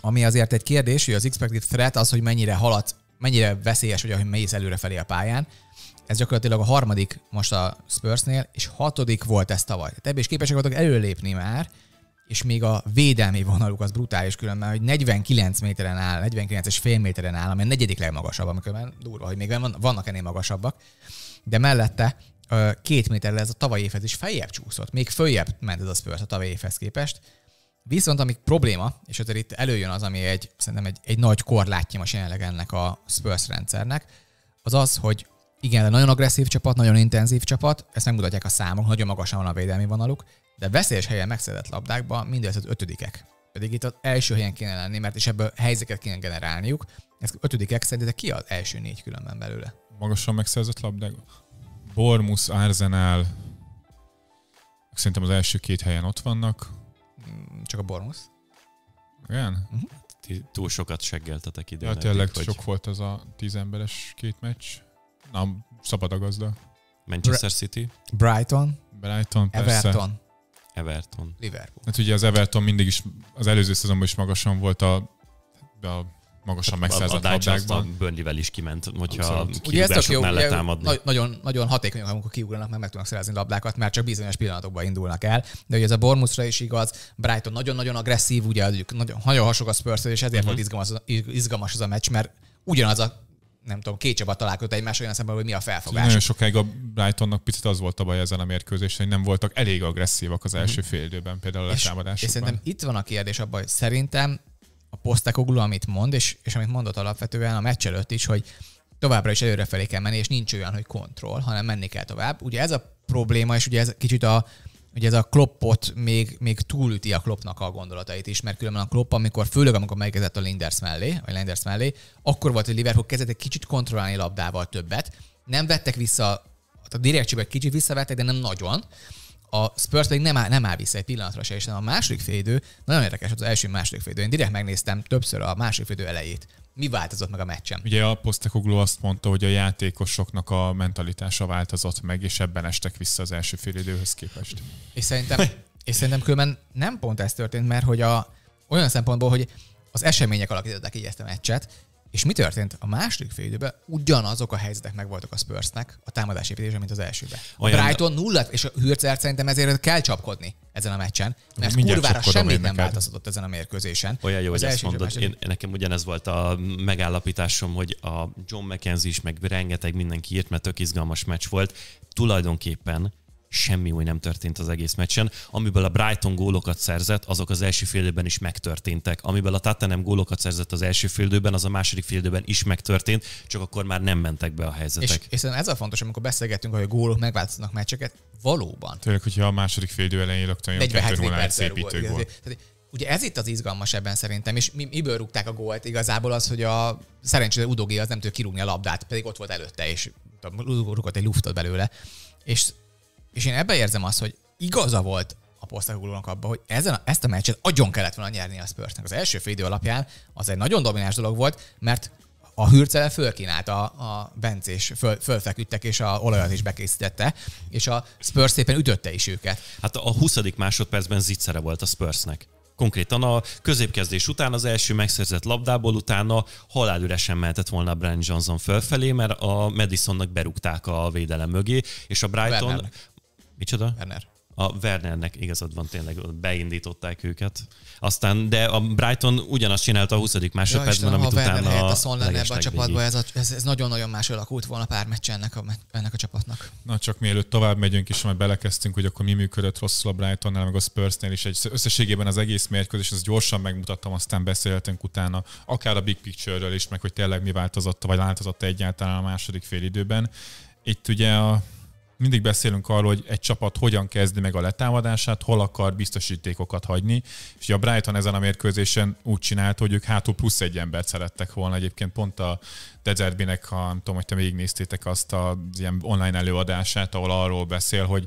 ami azért egy kérdés, hogy az expected threat az, hogy mennyire halad, mennyire veszélyes, hogy ahogy mész előrefelé a pályán. Ez gyakorlatilag a harmadik most a Spursnél, és hatodik volt ez tavaly. Tehát ebből is képesek voltak előlépni már, és még a védelmi vonaluk az brutális különben, hogy 49 méteren áll, 49 es fél méteren áll, ami a negyedik legmagasabb, amikor már durva, hogy még vannak ennél magasabbak, de mellette két méterre ez a tavalyi évhez is feljebb csúszott, még följebb ment ez a Spurs a tavalyi évhez képest, Viszont ami probléma, és azért itt előjön az, ami egy, szerintem egy, egy nagy korlátja most jelenleg ennek a Spurs rendszernek, az az, hogy igen, de nagyon agresszív csapat, nagyon intenzív csapat, ezt megmutatják a számok, nagyon magasan van a védelmi vonaluk, de veszélyes helyen megszedett labdákban mindössze az ötödikek. Pedig itt az első helyen kéne lenni, mert is ebből helyzeket kéne generálniuk. Ez ötödikek
szerintetek ki az első négy különben belőle? Magasan megszerzett labdák? Bormus, Arsenal, szerintem az első két helyen ott vannak. Mm, csak a Bormus.
Igen? Uh-huh. Ti túl sokat seggeltetek ide. Ja, tényleg hogy... sok
volt az a emberes két meccs. Na, szabad a gazda. Manchester City.
Brighton. Brighton, persze. Everton.
Everton. Liverpool. Hát ugye az Everton mindig is, az előző szezonban is magasan volt a, a magasan megszerzett hát a, a labdákban.
Burnley-vel is kiment, hogyha ugye ez tök jó, mellett támadni.
Nagyon, nagyon hatékonyak, amikor kiugranak, meg meg tudnak szerezni labdákat, mert csak bizonyos pillanatokban indulnak el. De ugye ez a Bormusra is igaz, Brighton nagyon-nagyon agresszív, ugye nagyon, nagyon hasonló a Spurs, és ezért uh-huh. volt izgalmas, izgalmas az a meccs, mert ugyanaz a nem tudom, két csapat találkozott egymás olyan szemben, hogy mi a felfogás. Nagyon
sokáig a Brightonnak picit az volt a baj ezen a mérkőzésen, hogy nem voltak elég agresszívak az első mhm. fél időben, például a letámadásokban. És, és szerintem itt
van a kérdés abban, hogy szerintem a posztekoglu, amit mond, és, és amit mondott alapvetően a meccs előtt is, hogy továbbra is előrefelé kell menni, és nincs olyan, hogy kontroll, hanem menni kell tovább. Ugye ez a probléma, és ugye ez kicsit a, hogy ez a kloppot még, még túlüti a kloppnak a gondolatait is, mert különben a klopp, amikor főleg amikor megkezdett a Linders mellé, vagy Linders mellé, akkor volt, hogy Liverpool kezdett egy kicsit kontrollálni labdával többet, nem vettek vissza, hát a direktségben kicsit visszavettek, de nem nagyon, a Spurs pedig nem áll, nem áll vissza egy pillanatra se, és a második félidő, nagyon érdekes az első második félidő, én direkt megnéztem többször a második félidő elejét. Mi változott meg a meccsen?
Ugye a Postecoglou azt mondta, hogy a játékosoknak a mentalitása változott meg, és ebben estek vissza az első félidőhöz képest.
És szerintem, és szerintem különben nem pont ez történt, mert hogy a, olyan szempontból, hogy az események alakították így ezt a meccset, és mi történt? A második fél időben ugyanazok a helyzetek megvoltak a Spursnek a támadás építése, mint az elsőben. A Olyan... Brighton nulla, és a Hürzer szerintem ezért kell csapkodni ezen a meccsen, mert Mindjárt kurvára semmit nem változtatott ezen a mérkőzésen. Olyan jó, az hogy ezt mondod. Második... Én,
nekem ugyanez volt a megállapításom, hogy a John McKenzie is, meg rengeteg mindenki írt, mert tök izgalmas meccs volt. Tulajdonképpen semmi új nem történt az egész meccsen. Amiből a Brighton gólokat szerzett, azok az első félidőben is megtörténtek. Amiből a Tottenham gólokat szerzett az első félidőben, az a második félidőben is megtörtént, csak akkor már nem mentek be a helyzetek. És,
és ez a fontos, amikor beszélgetünk, hogy a gólok megváltoznak meccseket, valóban.
Tényleg, hogyha a második félidő elején rögtön jön 2 0 egy szépítő gól.
Ugye ez itt az izgalmas ebben szerintem, és mi, miből rúgták a gólt igazából az, hogy a szerencsére Udogi az nem tud kirúgni a labdát, pedig ott volt előtte, és rúgott egy luftot belőle. És és én ebbe érzem azt, hogy igaza volt a posztagulónak abban, hogy ezen a, ezt a meccset agyon kellett volna nyerni a Spursnek. Az első idő alapján az egy nagyon domináns dolog volt, mert a hűrcele fölkínálta a, a bencés, föl, fölfeküdtek, és a olajat is bekészítette, és a Spurs szépen ütötte is
őket. Hát a 20. másodpercben zicsere volt a Spursnek. Konkrétan a középkezdés után az első megszerzett labdából utána halálüresen mehetett volna Brian Johnson fölfelé, mert a Madisonnak berúgták a védelem mögé, és a Brighton, Micsoda? Werner. A Wernernek igazad van, tényleg beindították őket. Aztán, de a Brighton ugyanazt csinálta a 20. másodpercben, ja, amit utána Werner a Son a csapatba,
ez, a, ez, ez, nagyon-nagyon más alakult volna pár meccse ennek a, ennek a csapatnak.
Na csak mielőtt tovább
megyünk és majd belekezdtünk, hogy akkor mi működött rosszul a Brightonnál, meg a Spursnél is. Egy, összességében az egész mérkőzés, ezt gyorsan megmutattam, aztán beszéltünk utána, akár a Big Picture-ről is, meg hogy tényleg mi változott, vagy változott egyáltalán a második fél időben. Itt ugye a mindig beszélünk arról, hogy egy csapat hogyan kezdi meg a letámadását, hol akar biztosítékokat hagyni, és ugye a Brighton ezen a mérkőzésen úgy csinált, hogy ők hátul plusz egy embert szerettek volna. Egyébként pont a Desertbinek, ha nem tudom, hogy te még néztétek azt az ilyen online előadását, ahol arról beszél, hogy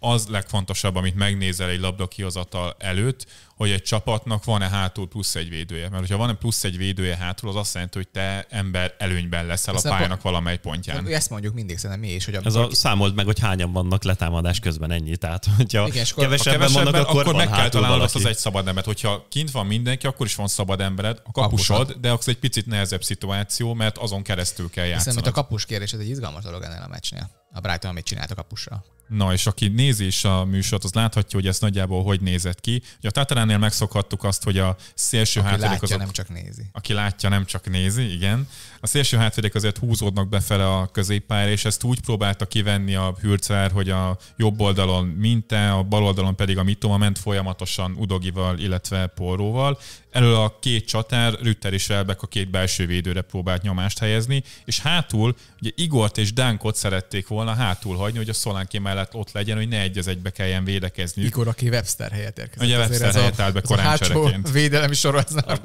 az legfontosabb, amit megnézel egy labda kihozatal előtt, hogy egy csapatnak van-e hátul plusz egy védője. Mert hogyha van-e plusz egy védője hátul, az azt jelenti, hogy te ember
előnyben leszel ezt a pályának a... valamely pontján.
Ezt mondjuk mindig szerintem mi is. Hogy Ez a
számold meg, hogy hányan vannak letámadás közben ennyi. Tehát, hogyha Igen, kevesebben, kevesebben vannak, akkor, akkor van meg kell találnod azt az egy
szabad embert. Hogyha kint van mindenki, akkor is van szabad embered, a kapusod, de az egy picit nehezebb szituáció, mert azon keresztül kell játszani. Hiszen, a
kapus kérdés, ez egy izgalmas dolog ennél a meccsnél. A Brighton, amit csinált a kapussal.
Na, és aki nézi is a műsort, az láthatja, hogy ez nagyjából hogy nézett ki. Ugye a Kánál megszokhattuk azt, hogy a szélső aki látja, nem csak nézi. Aki látja, nem csak nézi, igen a szélső hátvédek azért húzódnak befele a középpályára, és ezt úgy próbálta kivenni a Hürcler, hogy a jobb oldalon Minte, a bal oldalon pedig a Mitoma ment folyamatosan Udogival, illetve Porróval. Elő a két csatár, Rütter és Elbek a két belső védőre próbált nyomást helyezni, és hátul ugye Igort és Dánkot szerették volna hátul hagyni, hogy a Szolánki mellett ott legyen, hogy ne egy az egybe kelljen védekezni. Igor,
aki Webster helyett érkezett. Ugye Webster helyett állt be korán védelemi sor a,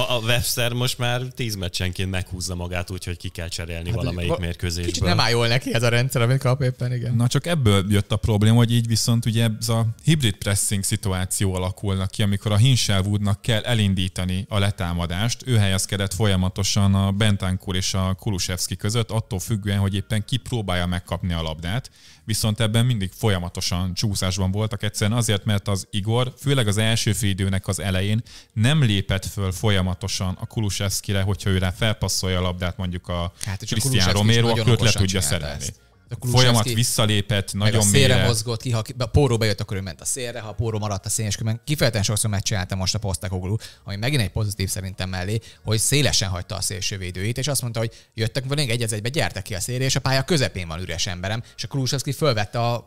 a Webster most már tíz meccsenként meghúzza magát úgy, hogy ki kell cserélni hát, valamelyik va- mérkőzésből. Kicsit nem áll jól neki
ez a rendszer, amit kap éppen, igen.
Na csak ebből jött a probléma, hogy így viszont ugye ez a hibrid pressing szituáció alakulnak ki, amikor a Hinselwoodnak kell elindítani a letámadást. Ő helyezkedett folyamatosan a Bentancur és a Kulusevski között, attól függően, hogy éppen ki próbálja megkapni a labdát viszont ebben mindig folyamatosan csúszásban voltak, egyszerűen azért, mert az Igor, főleg az első félidőnek az elején nem lépett föl folyamatosan a Kuluseszkire, hogyha ő rá felpasszolja a labdát mondjuk a hát, Cristiano Romero, akkor lehet le tudja szerelni. Ezt. Hát a folyamat visszalépett, nagyon mélyre. szélre mozgott
ki, ha a póró bejött, akkor ő ment a szélre, ha a póró maradt a szén, és kifejezetten sokszor megcsinálta most a posztakoglu, ami megint egy pozitív szerintem mellé, hogy szélesen hagyta a szélső védőit, és azt mondta, hogy jöttek velünk egy egybe gyertek ki a szélre, és a pálya közepén van üres emberem, és a Kulusevski fölvette a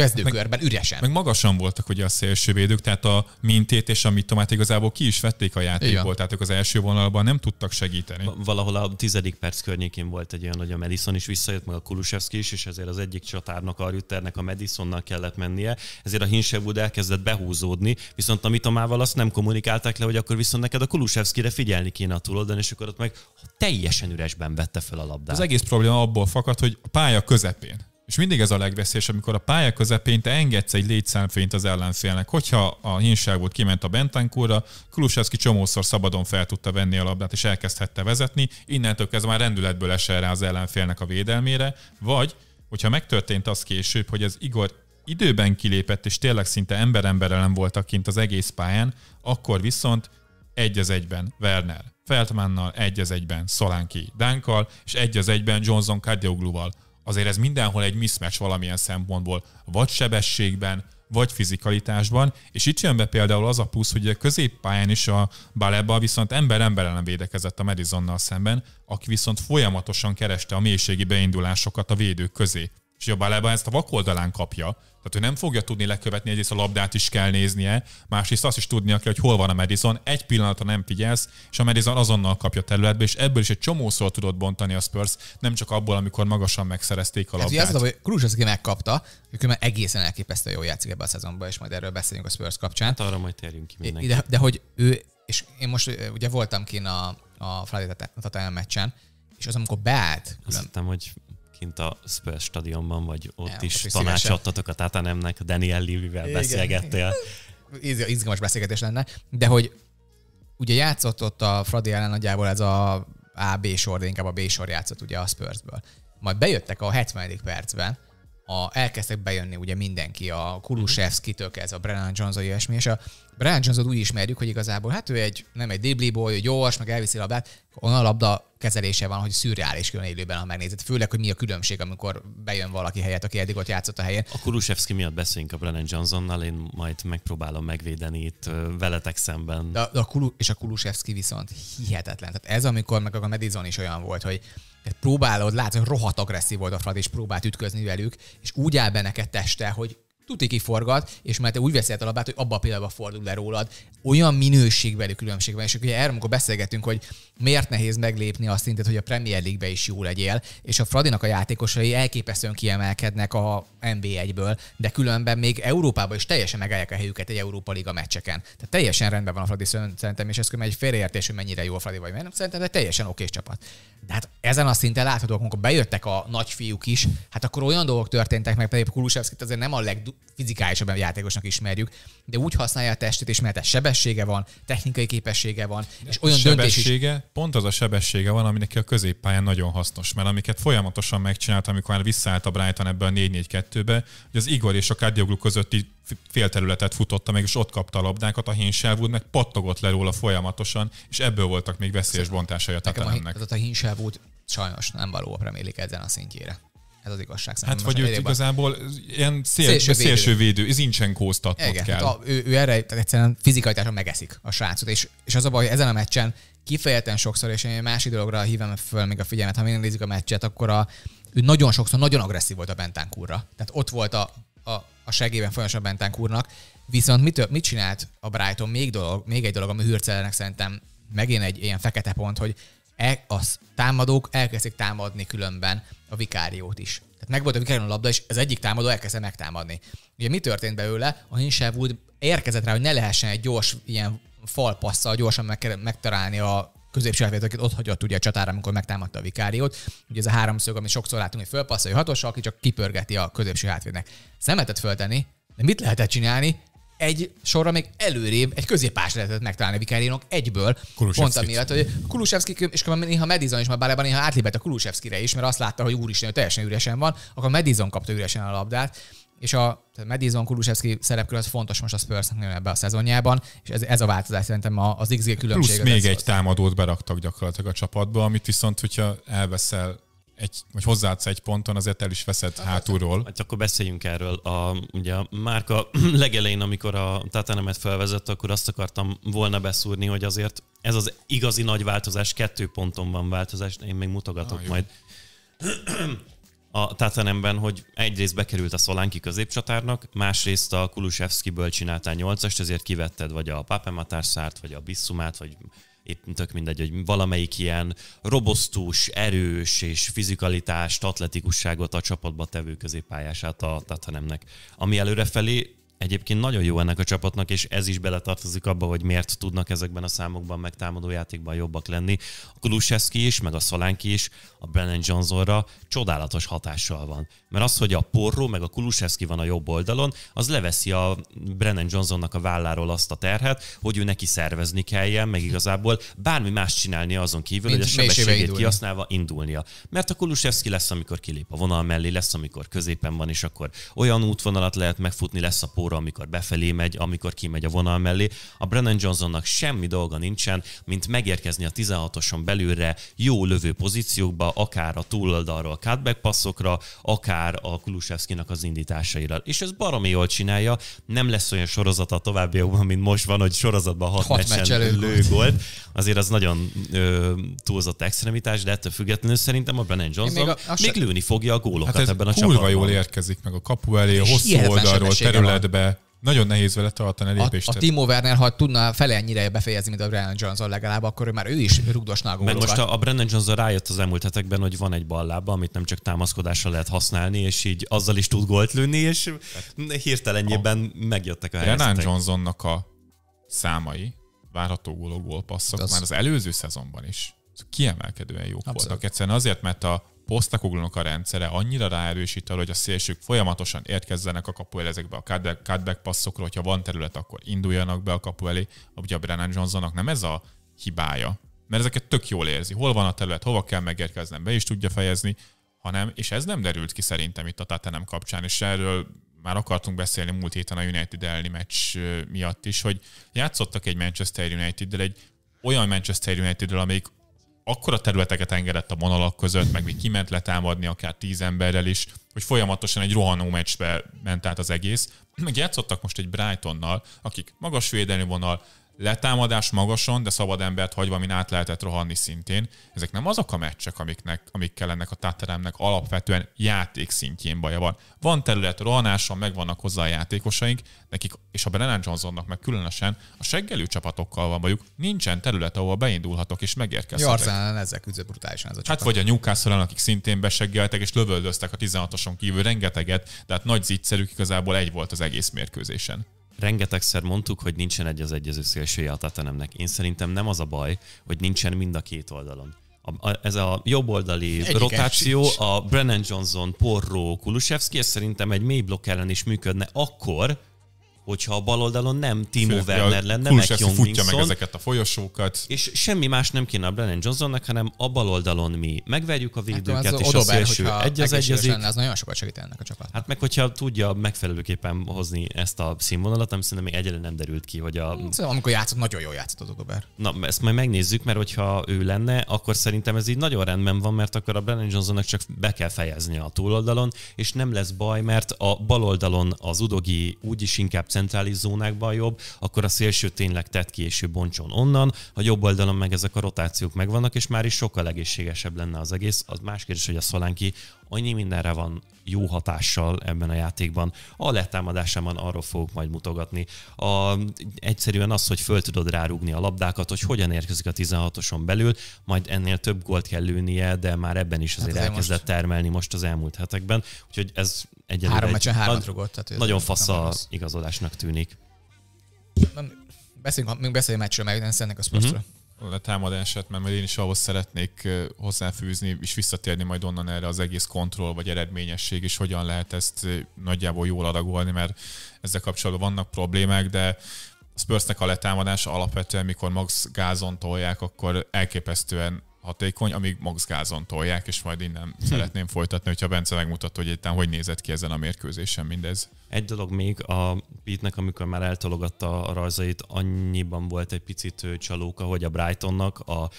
Kezdőkörben,
üresen. Meg magasan voltak ugye a szélsővédők, tehát a mintét és a mitomát igazából ki is vették a játékból, tehát ők az első vonalban nem
tudtak segíteni. Valahol a tizedik perc környékén volt egy olyan, hogy a Madison is visszajött, meg a Kulusevski is, és ezért az egyik csatárnak, a Rütternek a Madisonnak kellett mennie, ezért a Hinsevúd elkezdett behúzódni, viszont a mitomával azt nem kommunikálták le, hogy akkor viszont neked a Kulusevskire figyelni kéne a túloldalon, és akkor ott meg teljesen üresben vette fel a labdát. Az egész probléma abból fakad, hogy a
pálya közepén
és mindig ez a legveszélyes,
amikor a pálya közepén te engedsz egy létszámfényt az ellenfélnek. Hogyha a volt kiment a Bentancurra, Kulusevski csomószor szabadon fel tudta venni a labdát, és elkezdhette vezetni, innentől kezdve már rendületből esel rá az ellenfélnek a védelmére, vagy hogyha megtörtént az később, hogy az Igor időben kilépett, és tényleg szinte ember ellen voltak kint az egész pályán, akkor viszont egy az egyben Werner, Feltmannal, egy az egyben Szolánki Dánkkal, és egy az egyben Johnson Kadiogluval azért ez mindenhol egy mismatch valamilyen szempontból, vagy sebességben, vagy fizikalitásban, és itt jön be például az a plusz, hogy a középpályán is a Baleba viszont ember ember nem védekezett a Madisonnal szemben, aki viszont folyamatosan kereste a mélységi beindulásokat a védők közé és a Baleba ezt a vakoldalán kapja, tehát ő nem fogja tudni lekövetni, egyrészt a labdát is kell néznie, másrészt azt is tudnia kell, hogy hol van a Madison, egy pillanatra nem figyelsz, és a Madison azonnal kapja területbe, és ebből is egy csomószor tudott bontani a Spurs, nem csak abból, amikor magasan megszerezték a hát, labdát. Ez hát, az,
hogy Cruz az, aki megkapta, ő már egészen elképesztően jól játszik ebbe a szezonban, és majd erről beszélünk a Spurs kapcsán. Hát arra majd térjünk ki mindenki. De, de hogy ő, és én most ugye voltam kint a, a Friday Tatán meccsen, és az, amikor beállt... Külön... Azt
hittem, hogy kint a Spurs stadionban, vagy ott ja, is tanácsadtatok a Tatanemnek, Daniel Levy-vel beszélgettél. Izgalmas beszélgetés
lenne, de hogy ugye játszott ott a Fradi ellen nagyjából ez a AB sor, de inkább a B sor játszott ugye a Spursből. Majd bejöttek a 70. percben, a, elkezdtek bejönni ugye mindenki, a Kulusevski-től kezdve a Brennan Jones, ilyesmi, és a Brennan Jones úgy ismerjük, hogy igazából hát ő egy, nem egy dibliból, ő gyors, meg elviszi a labdát, onnan a labda kezelése van, hogy szürreális külön élőben, ha megnézed. Főleg, hogy mi a különbség, amikor bejön valaki helyett, aki eddig ott játszott
a helyen. A Kurusevski miatt beszéljünk a Brennan Johnsonnal, én majd megpróbálom megvédeni itt veletek szemben. De, de a Kulu, és a Kurusevski viszont hihetetlen. Tehát ez, amikor meg a Madison is
olyan volt, hogy tehát próbálod, látod, hogy rohadt agresszív volt a Fradi, és próbált ütközni velük, és úgy áll be neked teste, hogy tuti kiforgat, és mert te úgy veszed a labát, hogy abba a pillanatban fordul le rólad. Olyan minőségbeli különbség van, és ugye erről, amikor beszélgetünk, hogy miért nehéz meglépni azt szintet, hogy a Premier League-be is jó legyél, és a Fradinak a játékosai elképesztően kiemelkednek a NB1-ből, de különben még Európában is teljesen megállják a helyüket egy Európa Liga meccseken. Tehát teljesen rendben van a Fradi szerintem, és ez egy félreértés, hogy mennyire jó a Fradi vagy, mert nem szerintem de teljesen oké csapat. De hát ezen a szinten láthatók, amikor bejöttek a nagyfiúk is, hát akkor olyan dolgok történtek, meg pedig Kulusevszkit azért nem a leg, fizikálisabb játékosnak ismerjük, de úgy használja a testét, és mert sebessége van, technikai képessége van, de és olyan sebessége, döntés
is... pont az a sebessége van, ami neki a középpályán nagyon hasznos, mert amiket folyamatosan megcsinált, amikor már visszaállt a Brighton ebbe a 4-4-2-be, hogy az Igor és a Kárdioglu közötti félterületet futotta meg, és ott kapta a labdákat, a Hinshelwood meg pattogott le róla folyamatosan, és ebből voltak még veszélyes bontásai a Tatanemnek. Tehát a
Hinshelwood sajnos nem való a ezen a szintjére. Ez az igazság szerintem. Hát vagy őt igazából ilyen szél, védő. ez
incsenkóztatnod Igen, kell. Hát a,
ő, ő, erre egyszerűen fizikai társa megeszik a srácot, és, és az a baj, hogy ezen a meccsen kifejezetten sokszor, és én másik dologra hívom föl még a figyelmet, ha megnézik a meccset, akkor a, ő nagyon sokszor nagyon agresszív volt a Bentánk úrra. Tehát ott volt a, a, a segében folyamatosan Bentánk úrnak, viszont mit, mit csinált a Brighton? Még, dolog, még egy dolog, ami hűrcelenek szerintem megint egy ilyen fekete pont, hogy E, a támadók elkezdték támadni különben a vikáriót is. Tehát meg volt a vikárión a labda, és az egyik támadó elkezdte megtámadni. Ugye mi történt belőle? A úgy érkezett rá, hogy ne lehessen egy gyors ilyen falpasszal gyorsan meg, megtalálni a középső akit ott hagyott ugye a csatára, amikor megtámadta a vikáriót. Ugye ez a háromszög, ami sokszor látunk, hogy fölpasszolja hatossal, aki csak kipörgeti a középső hátvédnek. nem lehetett föltenni, de mit lehetett csinálni? egy sorra még előrébb egy középás lehetett megtalálni a Vikárinok egyből. Pont amiatt, hogy Kulusevski, és akkor néha Medizon is, már bárában néha átlépett a Kulusevskire is, mert azt látta, hogy úristen, hogy teljesen üresen van, akkor Medizon kapta üresen a labdát. És a Medizon Kulusevski szerepkör az fontos most a spurs nagyon ebbe a szezonjában, és ez,
ez a változás
szerintem az
XG különbség. Plusz még egy az... támadót beraktak gyakorlatilag a csapatba, amit viszont, hogyha elveszel egy, vagy hozzáadsz egy ponton, azért el is veszed hát, hátulról.
Hát akkor beszéljünk erről. A, ugye a márka legelején, amikor a Tatanemet felvezett, akkor azt akartam volna beszúrni, hogy azért ez az igazi nagy változás, kettő ponton van változás, én még mutogatok ah, majd a Tatanemben, hogy egyrészt bekerült a Szolánki középcsatárnak, másrészt a Kulusevszkiből csináltál nyolcast, ezért kivetted vagy a Papematárszárt, vagy a Bisszumát, vagy itt tök mindegy, hogy valamelyik ilyen robosztus, erős és fizikalitást, atletikusságot a csapatba tevő középpályását a Tatanemnek. Ami előrefelé Egyébként nagyon jó ennek a csapatnak, és ez is beletartozik abba, hogy miért tudnak ezekben a számokban, meg támadó játékban jobbak lenni. A Kulusevski is, meg a Szalánki is a Brennan Johnsonra csodálatos hatással van. Mert az, hogy a Porró meg a Kulusevski van a jobb oldalon, az leveszi a Brennan Johnsonnak a válláról azt a terhet, hogy ő neki szervezni kelljen, meg igazából bármi más csinálni azon kívül, Mind, hogy a sebességét kihasználva indulnia. Mert a Kulusevski lesz, amikor kilép a vonal mellé, lesz, amikor középen van, és akkor olyan útvonalat lehet megfutni, lesz a Porró óra, amikor befelé megy, amikor kimegy a vonal mellé. A Brennan Johnsonnak semmi dolga nincsen, mint megérkezni a 16-oson belülre jó lövő pozíciókba, akár a túloldalról cutback passzokra, akár a Kulusevszkinak az indításaira. És ez baromi jól csinálja, nem lesz olyan sorozata a továbbiakban, mint most van, hogy sorozatban hat, hat meccsen meccs lő gólt. Azért az nagyon ö, túlzott extremitás, de ettől függetlenül szerintem a Brennan Johnson még, a, még se... lőni fogja a gólokat hát ebben a csapatban. jól érkezik meg a kapu elé, a hosszú oldalról, területbe, be, nagyon nehéz vele tartani a lépést. A, a Timo
Werner, ha tudna fele ennyire befejezni, mint a Brennan Johnson legalább, akkor ő már ő is rugdosná a Mert most a,
a Brennan Johnson rájött az elmúlt hetekben, hogy van egy ballába, amit nem csak támaszkodással lehet használni, és így azzal is tud gólt lőni, és hirtelenjében a... megjöttek a helyzetek. Brennan Johnsonnak a számai,
várható gólok, az... már az előző szezonban is kiemelkedően jók Abszolút. voltak. Egyszerűen azért, mert a posztakuglónak a rendszere annyira ráerősít arra, hogy a szélsők folyamatosan érkezzenek a kapu ezekbe a cutback passzokra, hogyha van terület, akkor induljanak be a kapu elé. Ugye a Brennan Johnsonnak nem ez a hibája, mert ezeket tök jól érzi. Hol van a terület, hova kell megérkeznem, be is tudja fejezni, hanem, és ez nem derült ki szerintem itt a Tatanem kapcsán, és erről már akartunk beszélni múlt héten a United elleni meccs miatt is, hogy játszottak egy Manchester United-del, egy olyan Manchester United-del, amelyik akkora területeket engedett a vonalak között, meg még kiment letámadni akár tíz emberrel is, hogy folyamatosan egy rohanó meccsbe ment át az egész. Meg játszottak most egy Brightonnal, akik magas védelmi vonal, letámadás magason, de szabad embert hagyva, amin át lehetett rohanni szintén. Ezek nem azok a meccsek, amiknek, amikkel ennek a táteremnek alapvetően játék szintjén baja van. Van terület rohanáson, megvannak hozzá a játékosaink, nekik, és a Brennan Johnsonnak meg különösen a seggelő csapatokkal van bajuk, nincsen terület, ahol beindulhatok és megérkezhetek. Jarzán
ezek üző brutálisan ez a hát, csapat. Hát vagy
a newcastle akik szintén beseggeltek és lövöldöztek a 16-oson kívül rengeteget, tehát nagy
zicserük igazából egy volt az egész mérkőzésen rengetegszer mondtuk, hogy nincsen egy az egyező szélsője a tetenemnek. Én szerintem nem az a baj, hogy nincsen mind a két oldalon. A, a, ez a jobboldali rotáció, a Brennan Johnson, Porro, Kulusevski, ez szerintem egy mély blokk ellen is működne akkor, hogyha a bal oldalon nem Timo Fél, Werner lenne, meg Jong futja meg ezeket a folyosókat. És semmi más nem kéne a Brennan Johnsonnak, hanem a bal oldalon mi megverjük a védőket, hát, és odobál, a szélső egy az egy az egy,
ez nagyon sokat segít ennek a
csapatnak. Hát meg hogyha tudja megfelelőképpen hozni ezt a színvonalat, ami szerintem még egyelőre nem derült ki, hogy a... Hát, szerintem, amikor
játszott, nagyon jól játszott az Odober.
Na, ezt majd megnézzük, mert hogyha ő lenne, akkor szerintem ez így nagyon rendben van, mert akkor a Brennan Johnsonnak csak be kell fejezni a túloldalon, és nem lesz baj, mert a bal oldalon az Udogi úgyis inkább centrális zónákban jobb, akkor a szélső tényleg tett ki és ő bontson onnan, a jobb oldalon meg ezek a rotációk megvannak, és már is sokkal egészségesebb lenne az egész. Az más kérdés, hogy a Szolánki annyi mindenre van jó hatással ebben a játékban. A letámadásában arról fogok majd mutogatni. A, egyszerűen az, hogy föl tudod rárugni a labdákat, hogy hogyan érkezik a 16-oson belül, majd ennél több gólt kell lőnie, de már ebben is hát azért, hát elkezdett most... termelni most az elmúlt hetekben. Úgyhogy ez egy Három egy meccsen hármat rugott. Tehát nagyon fasz a igazolásnak tűnik.
Na, beszéljünk, még beszéljünk meccsről, meg nem szennek a Spursra. Mhm.
Uh-huh. A támadását, mert én is ahhoz szeretnék hozzáfűzni, és visszatérni majd onnan erre az egész kontroll vagy eredményesség, és hogyan lehet ezt nagyjából jól adagolni, mert ezzel kapcsolatban vannak problémák, de a Spursnek a letámadása alapvetően, mikor Max gázon tolják, akkor elképesztően hatékony, amíg max gázon tolják, és majd innen hm. szeretném folytatni, hogyha Bence megmutatta, hogy éppen hogy nézett ki ezen a mérkőzésen
mindez. Egy dolog még, a Pitnek, amikor már eltologatta a rajzait, annyiban volt egy picit csalóka, hogy a Brightonnak a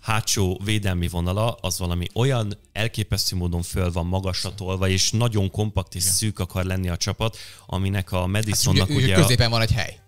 hátsó védelmi vonala az valami olyan elképesztő módon föl van magasra tolva, és nagyon kompakt és Igen. szűk akar lenni a csapat, aminek a Madisonnak hát, ugye, ugye, ugye középen a... van egy hely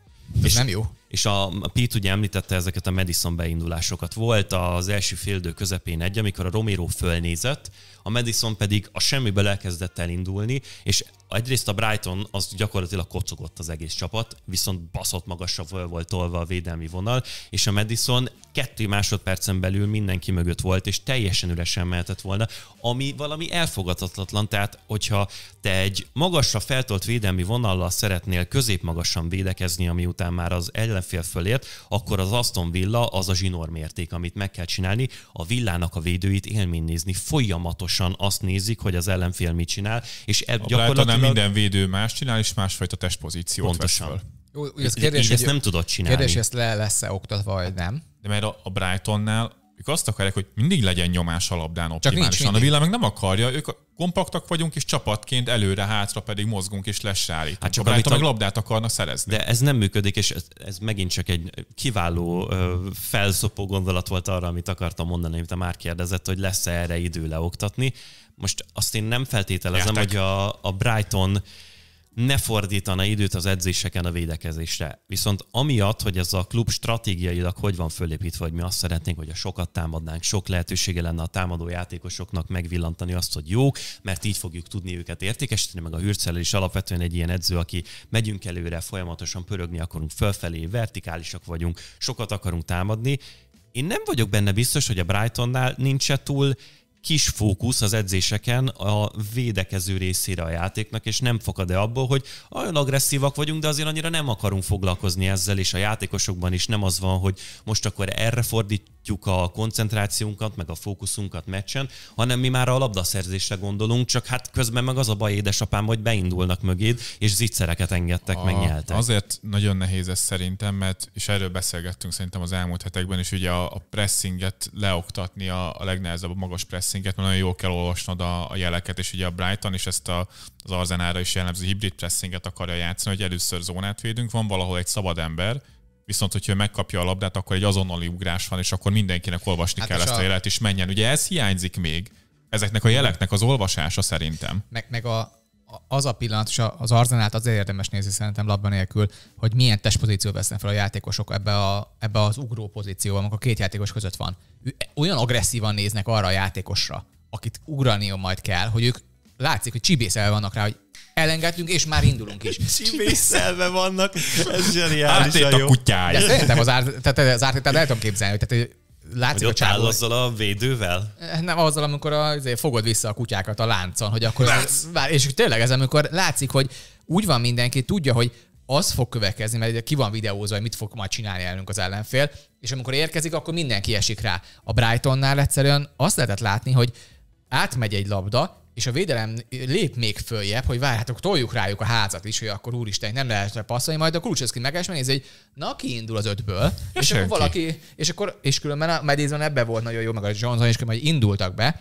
és, nem jó. És a, a Pete ugye említette ezeket a Madison beindulásokat. Volt az első féldő közepén egy, amikor a Romero fölnézett, a Madison pedig a semmiből elkezdett elindulni, és egyrészt a Brighton az gyakorlatilag kocogott az egész csapat, viszont baszott magasra volt tolva a védelmi vonal, és a Madison kettő másodpercen belül mindenki mögött volt, és teljesen üresen mehetett volna, ami valami elfogadhatatlan, tehát hogyha te egy magasra feltolt védelmi vonallal szeretnél középmagasan védekezni, ami után már az ellenfél fölért, akkor az Aston Villa az a zsinórmérték, amit meg kell csinálni, a villának a védőit élmény nézni folyamatosan pontosan azt nézik, hogy az ellenfél mit csinál, és ebb gyakorlatilag... minden védő más csinál, és másfajta testpozíciót pontosan. vesz föl. Jó, ez kérdés, és ezt nem tudod csinálni. Kérdés, ezt
le lesz-e oktatva, vagy nem.
De mert a Brightonnál ők azt akarják, hogy mindig legyen nyomás a labdán
optimálisan. a világ meg nem akarja, ők
kompaktak vagyunk, és csapatként előre-hátra pedig mozgunk és lesállítunk. Hát csak a a... meg labdát akarna szerezni. De
ez nem működik, és ez, ez megint csak egy kiváló felszopó gondolat volt arra, amit akartam mondani, amit már kérdezett, hogy lesz-e erre idő leoktatni. Most azt én nem feltételezem, Értek. hogy a, a Brighton ne fordítana időt az edzéseken a védekezésre. Viszont amiatt, hogy ez a klub stratégiailag hogy van fölépítve, hogy mi azt szeretnénk, hogy a sokat támadnánk, sok lehetősége lenne a támadó játékosoknak megvillantani azt, hogy jók, mert így fogjuk tudni őket értékesíteni, meg a Hürcel is alapvetően egy ilyen edző, aki megyünk előre, folyamatosan pörögni akarunk fölfelé, vertikálisak vagyunk, sokat akarunk támadni. Én nem vagyok benne biztos, hogy a Brightonnál nincs -e túl kis fókusz az edzéseken a védekező részére a játéknak, és nem fakad-e abból, hogy olyan agresszívak vagyunk, de azért annyira nem akarunk foglalkozni ezzel, és a játékosokban is nem az van, hogy most akkor erre fordít elveszítjük a koncentrációnkat, meg a fókuszunkat meccsen, hanem mi már a labdaszerzésre gondolunk, csak hát közben meg az a baj édesapám, hogy beindulnak mögéd, és zicsereket engedtek, a, nyeltek.
Azért nagyon nehéz ez szerintem, mert, és erről beszélgettünk szerintem az elmúlt hetekben, és ugye a, a pressinget leoktatni, a, a legnehezebb a magas pressinget, mert nagyon jól kell olvasnod a, a jeleket, és ugye a Brighton is ezt a, az Arzenára is jellemző hibrid pressinget akarja játszani, hogy először zónát védünk, van valahol egy szabad ember, Viszont, hogyha megkapja a labdát, akkor egy azonnali ugrás van, és akkor mindenkinek olvasni hát kell ezt a jelet, és menjen. Ugye ez hiányzik még, ezeknek a jeleknek az olvasása szerintem.
Meg, meg a, az a pillanat, és az Arzenát azért érdemes nézni szerintem labda nélkül, hogy milyen testpozíció vesznek fel a játékosok ebbe, a, ebbe az ugró pozícióba, amikor a két játékos között van. Olyan agresszívan néznek arra a játékosra, akit ugrania majd kell, hogy ők látszik, hogy csibészel vannak rá, hogy elengedtünk,
és már indulunk is. Csibészelve vannak, ez zseniális. Hát a kutyája. szerintem az, ár,
tehát az ártétát el tudom képzelni, tehát látszik hogy a csávó. azzal
a védővel? Eh, nem,
azzal, amikor a, azért fogod vissza a kutyákat a láncon, hogy akkor... Az, és tényleg ez, amikor látszik, hogy úgy van mindenki, tudja, hogy az fog következni, mert ki van videózva, hogy mit fog majd csinálni ellenünk az ellenfél, és amikor érkezik, akkor mindenki esik rá. A Brightonnál egyszerűen azt lehetett látni, hogy átmegy egy labda, és a védelem lép még följebb, hogy várjátok, toljuk rájuk a házat is, hogy akkor úristen, nem lehet passzolni, majd a kulcseszki megállás, megnézi, hogy na, indul az ötből, és, és akkor valaki, és akkor, és különben a Madison ebbe volt nagyon jó, meg a Johnson is, hogy indultak be,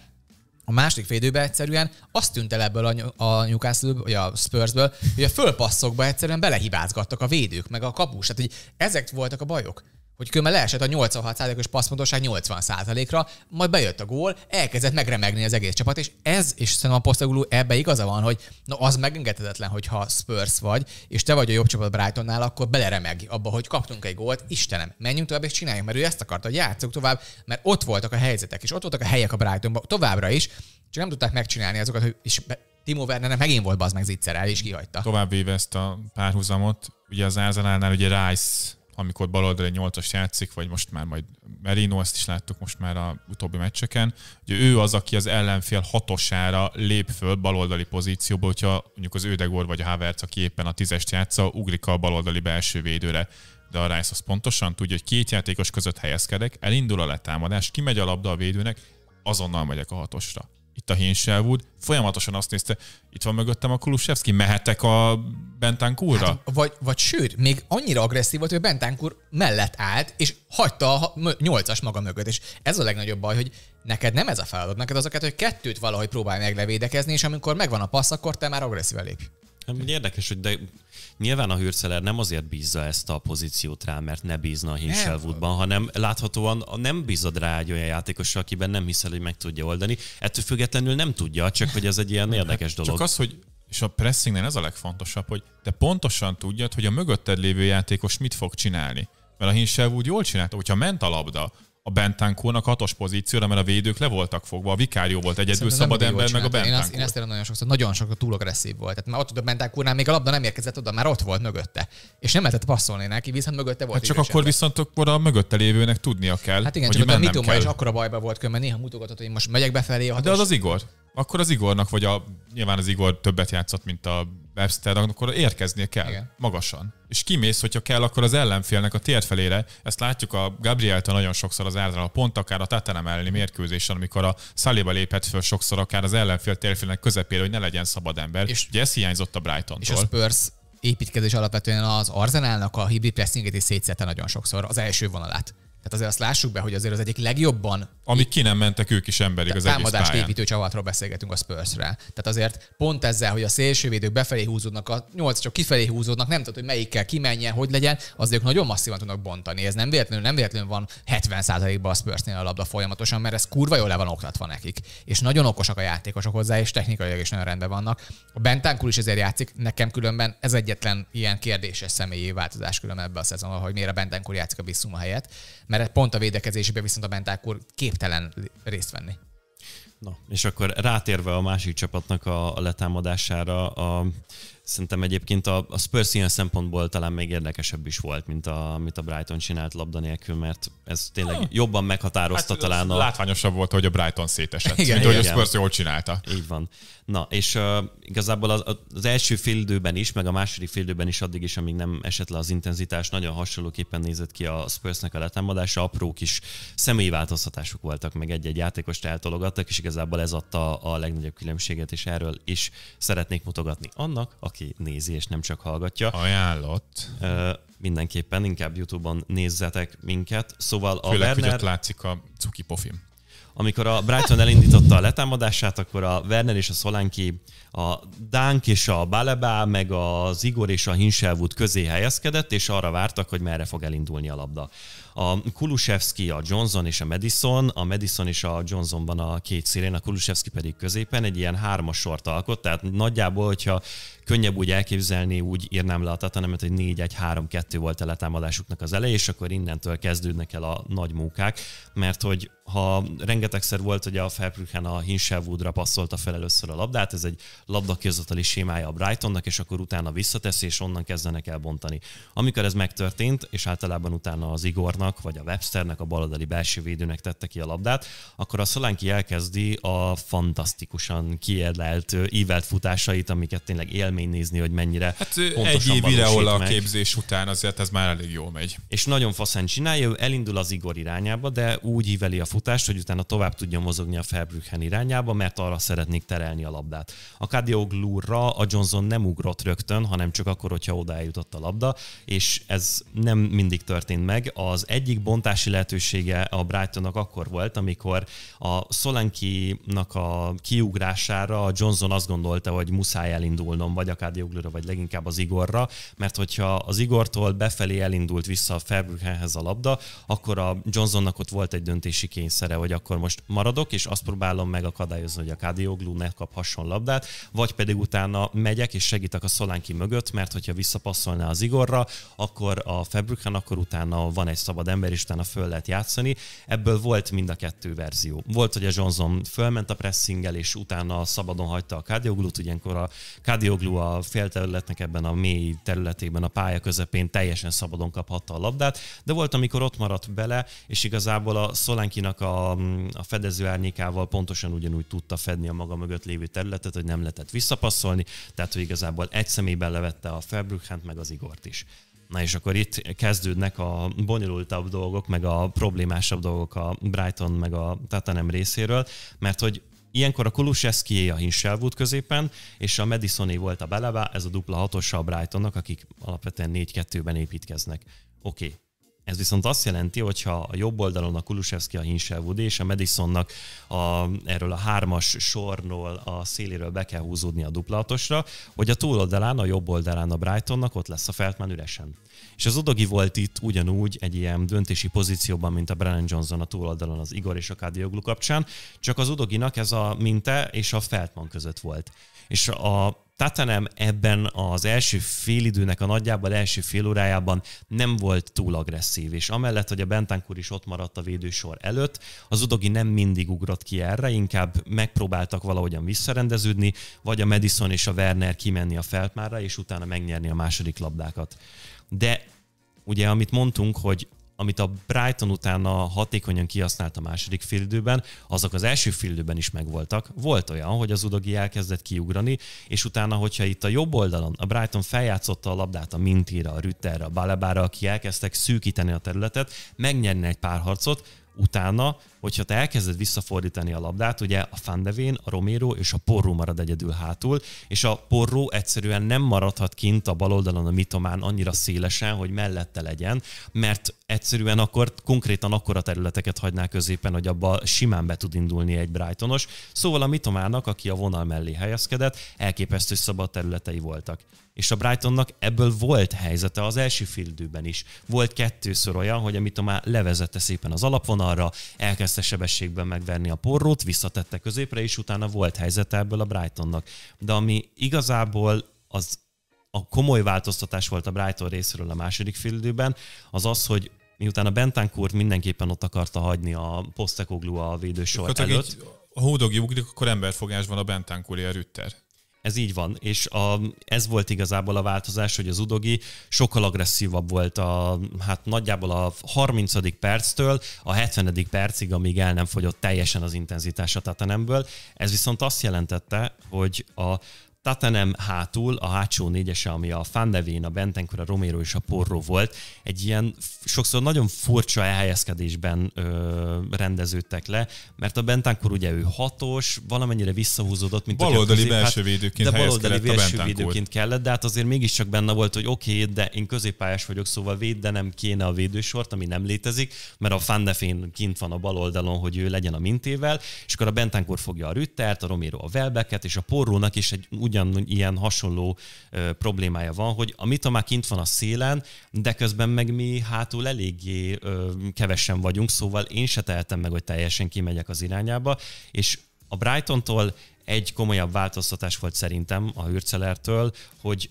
a második védőbe egyszerűen azt tűnt el ebből a, a newcastle vagy a Spursből, hogy a fölpasszokba egyszerűen belehibázgattak a védők, meg a kapus. Tehát, hogy ezek voltak a bajok hogy különben leesett a 86%-os passzpontosság 80%-ra, majd bejött a gól, elkezdett megremegni az egész csapat, és ez, és szerintem a Postagulu ebbe igaza van, hogy na az megengedhetetlen, hogyha Spurs vagy, és te vagy a jobb csapat Brightonnál, akkor beleremeg abba, hogy kaptunk egy gólt, Istenem, menjünk tovább és csináljuk, mert ő ezt akarta, hogy játszunk tovább, mert ott voltak a helyzetek, és ott voltak a helyek a Brightonban továbbra is, csak nem tudták megcsinálni azokat, hogy is be, Timo Werner megint volt az meg zicserel,
és kihagyta. Tovább véve ezt a párhuzamot, ugye az Arsenalnál ugye Rice amikor baloldra egy 8-as játszik, vagy most már majd Merino, ezt is láttuk most már a utóbbi meccseken, hogy ő az, aki az ellenfél hatosára lép föl baloldali pozícióba, hogyha mondjuk az Ödegor vagy a Havertz, aki éppen a tízest játsza, ugrik a baloldali belső védőre. De a Rice az pontosan tudja, hogy két játékos között helyezkedek, elindul a letámadás, kimegy a labda a védőnek, azonnal megyek a hatosra itt a Hénselwood, folyamatosan azt nézte, itt van mögöttem a Kulusevski, mehetek a Bentánkúrra? Hát,
vagy, vagy sőt, még annyira agresszív volt, hogy Bentánkúr mellett állt, és hagyta a nyolcas maga mögött, és ez a legnagyobb baj, hogy neked nem ez a feladat, neked az a kettő, hogy kettőt valahogy próbálj meg levédekezni, és amikor megvan a passz, akkor te már agresszív lépj.
Nem, érdekes, hogy de nyilván a Hürceler nem azért bízza ezt a pozíciót rá, mert ne bízna a Hinshelwoodban, hanem láthatóan nem bízod rá egy olyan játékosra, akiben nem hiszel, hogy meg tudja oldani. Ettől függetlenül nem tudja, csak hogy ez egy ilyen érdekes dolog. Csak az, hogy és a pressingnél ez a
legfontosabb, hogy te pontosan tudjad, hogy a mögötted lévő játékos mit fog csinálni. Mert a Hinshelwood jól csinálta, hogyha ment a labda, a Bentánkónak hatos pozícióra, mert a védők le voltak fogva. A Vikárió volt egyedül szabad ember, csinálta. meg a Bentánkó. Én azt, én ezt nagyon sokszor, nagyon
sokszor túl agresszív volt. Tehát már ott a Bentánkónál még a labda nem érkezett oda, már ott volt mögötte. És nem lehetett passzolni neki, viszont mögötte volt. Hát csak akkor ember.
viszont akkor a mögötte lévőnek tudnia kell. Hát igen, hogy csak a Mitoma is
akkora bajba volt, mert néha mutogatott, hogy én most megyek befelé. Hát de az az Igor.
Akkor az Igornak, vagy a, nyilván az Igor többet játszott, mint a Websternek, akkor érkeznie kell Igen. magasan. És kimész, hogyha kell, akkor az ellenfélnek a tér felére. Ezt látjuk a gabriel nagyon sokszor az a pont akár a Tatanem elleni mérkőzésen, amikor a Saliba lépett föl sokszor akár az ellenfél térfélnek közepére, hogy ne legyen szabad ember. És, Ugye ez hiányzott a Brighton-tól. És a
Spurs építkezés alapvetően az Arzenálnak a hibrid pressinget is szétszette nagyon sokszor, az első vonalát. Tehát azért azt lássuk be, hogy azért az egyik legjobban...
Amik ki nem mentek, ők is emberig az egész építő
csapatról beszélgetünk a -re. Tehát azért pont ezzel, hogy a szélsővédők befelé húzódnak, a nyolc csak kifelé húzódnak, nem tudod, hogy melyikkel kimenjen, hogy legyen, az ők nagyon masszívan tudnak bontani. Ez nem véletlenül, nem véletlenül van 70%-ban a spurs a labda folyamatosan, mert ez kurva jól le van oktatva nekik. És nagyon okosak a játékosok hozzá, és technikailag is nagyon rendben vannak. A Bentánkul is ezért játszik, nekem különben ez egyetlen ilyen kérdéses személyi változás különben ebbe a szezonban, hogy miért a Bentánkul játszik a Bissuma helyett mert hát pont a védekezésében viszont a Benták úr képtelen részt venni.
Na, és akkor rátérve a másik csapatnak a letámadására, a Szerintem egyébként a, a Spurs ilyen szempontból talán még érdekesebb is volt, mint a, amit a Brighton csinált labda nélkül, mert ez tényleg ah. jobban meghatározta hát, talán. A... Látványosabb volt, hogy a Brighton szétesett, igen, mint igen. hogy a Spurs jól csinálta. Így van. Na, és uh, igazából az, az első félidőben is, meg a második félidőben is addig is, amíg nem esett le az intenzitás, nagyon hasonlóképpen nézett ki a Spursnek a letámadása, apró kis személyi változtatások voltak, meg egy-egy játékost eltologattak, és igazából ez adta a legnagyobb különbséget, és erről is szeretnék mutogatni annak, aki aki nézi, és nem csak hallgatja. Ajánlott. Ö, mindenképpen inkább YouTube-on nézzetek minket. Szóval Főleg, a Werner... hogy ott látszik a cuki pofim. Amikor a Brighton elindította a letámadását, akkor a Werner és a Solanki, a Dánk és a Balebá, meg az Igor és a Hinselwood közé helyezkedett, és arra vártak, hogy merre fog elindulni a labda. A Kulusevski, a Johnson és a Madison, a Madison és a Johnsonban a két szélén, a Kulusevski pedig középen egy ilyen hármas sort alkot, tehát nagyjából, hogyha könnyebb úgy elképzelni, úgy írnám le a tatanemet, hogy 4-1-3-2 volt a letámadásuknak az eleje, és akkor innentől kezdődnek el a nagy munkák, mert hogy ha rengetegszer volt, hogy a Felprüken a Hinshelwoodra passzolta fel először a labdát, ez egy labdakirdatali sémája a Brightonnak, és akkor utána visszateszi, és onnan kezdenek elbontani. Amikor ez megtörtént, és általában utána az Igornak, vagy a Websternek, a baloldali belső védőnek tette ki a labdát, akkor a Szolánki elkezdi a fantasztikusan kiedlelt, ívelt futásait, amiket tényleg élmény nézni, hogy mennyire hát egy év a képzés után azért ez már elég jól megy. És nagyon faszán csinálja, elindul az Igor irányába, de úgy íveli a fut- futást, hogy utána tovább tudjon mozogni a Felbrücken irányába, mert arra szeretnék terelni a labdát. A Kadioglúra a Johnson nem ugrott rögtön, hanem csak akkor, hogyha oda eljutott a labda, és ez nem mindig történt meg. Az egyik bontási lehetősége a Brightonnak akkor volt, amikor a Solanki-nak a kiugrására a Johnson azt gondolta, hogy muszáj elindulnom, vagy a Kadioglúra, vagy leginkább az Igorra, mert hogyha az Igortól befelé elindult vissza a Felbrückenhez a labda, akkor a Johnsonnak ott volt egy döntési kényszer kényszere, hogy akkor most maradok, és azt próbálom megakadályozni, hogy a Kádioglu ne kaphasson labdát, vagy pedig utána megyek és segítek a Szolánki mögött, mert hogyha visszapasszolná az Igorra, akkor a Febrükán, akkor utána van egy szabad ember, és utána föl lehet játszani. Ebből volt mind a kettő verzió. Volt, hogy a Johnson fölment a pressinggel, és utána szabadon hagyta a Kádioglut, ugyankor a Kádioglu a félterületnek ebben a mély területében, a pálya közepén teljesen szabadon kaphatta a labdát, de volt, amikor ott maradt bele, és igazából a Szolánkinak annak a, a fedező árnyékával pontosan ugyanúgy tudta fedni a maga mögött lévő területet, hogy nem lehetett visszapasszolni, tehát hogy igazából egy személyben levette a Felbrükhent meg az Igort is. Na és akkor itt kezdődnek a bonyolultabb dolgok, meg a problémásabb dolgok a Brighton meg a Tatanem részéről, mert hogy Ilyenkor a Kulusevski a Hinshelwood középen, és a Madisoné volt a Beleva, ez a dupla hatossa a Brightonnak, akik alapvetően 4-2-ben építkeznek. Oké, okay. Ez viszont azt jelenti, hogyha a jobb oldalon a Kulusevski, a Hinshelwood és a Madisonnak a, erről a hármas sornól a széléről be kell húzódni a duplatosra, hogy a túloldalán, a jobb oldalán a Brightonnak ott lesz a Feltman üresen. És az Odogi volt itt ugyanúgy egy ilyen döntési pozícióban, mint a Brennan Johnson a túloldalon az Igor és a Kadioglu kapcsán, csak az Odoginak ez a minte és a Feltman között volt. És a Tatanem ebben az első félidőnek a nagyjából első fél órájában nem volt túl agresszív, és amellett, hogy a Bentánkur is ott maradt a védősor előtt, az Udogi nem mindig ugrott ki erre, inkább megpróbáltak valahogyan visszarendeződni, vagy a Madison és a Werner kimenni a feltmára, és utána megnyerni a második labdákat. De ugye, amit mondtunk, hogy amit a Brighton utána hatékonyan kihasznált a második félidőben, azok az első félidőben is megvoltak. Volt olyan, hogy az Udogi elkezdett kiugrani, és utána, hogyha itt a jobb oldalon a Brighton feljátszotta a labdát a Mintira, a Rütterre, a Balebára, aki elkezdtek szűkíteni a területet, megnyerni egy pár harcot, utána, hogyha te elkezded visszafordítani a labdát, ugye a Fandevén, a Romero és a Porró marad egyedül hátul, és a Porró egyszerűen nem maradhat kint a bal oldalon a mitomán annyira szélesen, hogy mellette legyen, mert egyszerűen akkor konkrétan akkora területeket hagyná középen, hogy abba simán be tud indulni egy Brightonos. Szóval a mitomának, aki a vonal mellé helyezkedett, elképesztő szabad területei voltak és a Brightonnak ebből volt helyzete az első félidőben is. Volt kettőször olyan, hogy amit a már levezette szépen az alapvonalra, elkezdte sebességben megverni a porrót, visszatette középre, és utána volt helyzete ebből a Brightonnak. De ami igazából az a komoly változtatás volt a Brighton részéről a második félidőben, az az, hogy miután a Bentancourt mindenképpen ott akarta hagyni a posztekoglu a védősor előtt. Így, ha hódog akkor emberfogás van a
Bentancourt a
Rütter. Ez így van, és a, ez volt igazából a változás, hogy az Udogi sokkal agresszívabb volt a, hát nagyjából a 30. perctől a 70. percig, amíg el nem fogyott teljesen az a Tatanemből. Ez viszont azt jelentette, hogy a Tatanem hátul, a hátsó négyese, ami a Fandevén, a Bentenkor, a Romero és a Porro volt, egy ilyen sokszor nagyon furcsa elhelyezkedésben ö, rendeződtek le, mert a Bentenkor ugye ő hatos, valamennyire visszahúzódott, mint baloldali hát belső védőként de baloldali belső védőként kellett, de hát azért mégiscsak benne volt, hogy oké, okay, de én középpályás vagyok, szóval védenem kéne a védősort, ami nem létezik, mert a Fandevén kint van a baloldalon, hogy ő legyen a mintével, és akkor a Bentenkor fogja a Rüttert, a Romero a Velbeket, és a Porrónak is egy ugyanilyen hasonló ö, problémája van, hogy a Mita már kint van a szélen, de közben meg mi hátul eléggé ö, kevesen vagyunk, szóval én se tehetem meg, hogy teljesen kimegyek az irányába, és a Brightontól egy komolyabb változtatás volt szerintem a Hürcelertől, hogy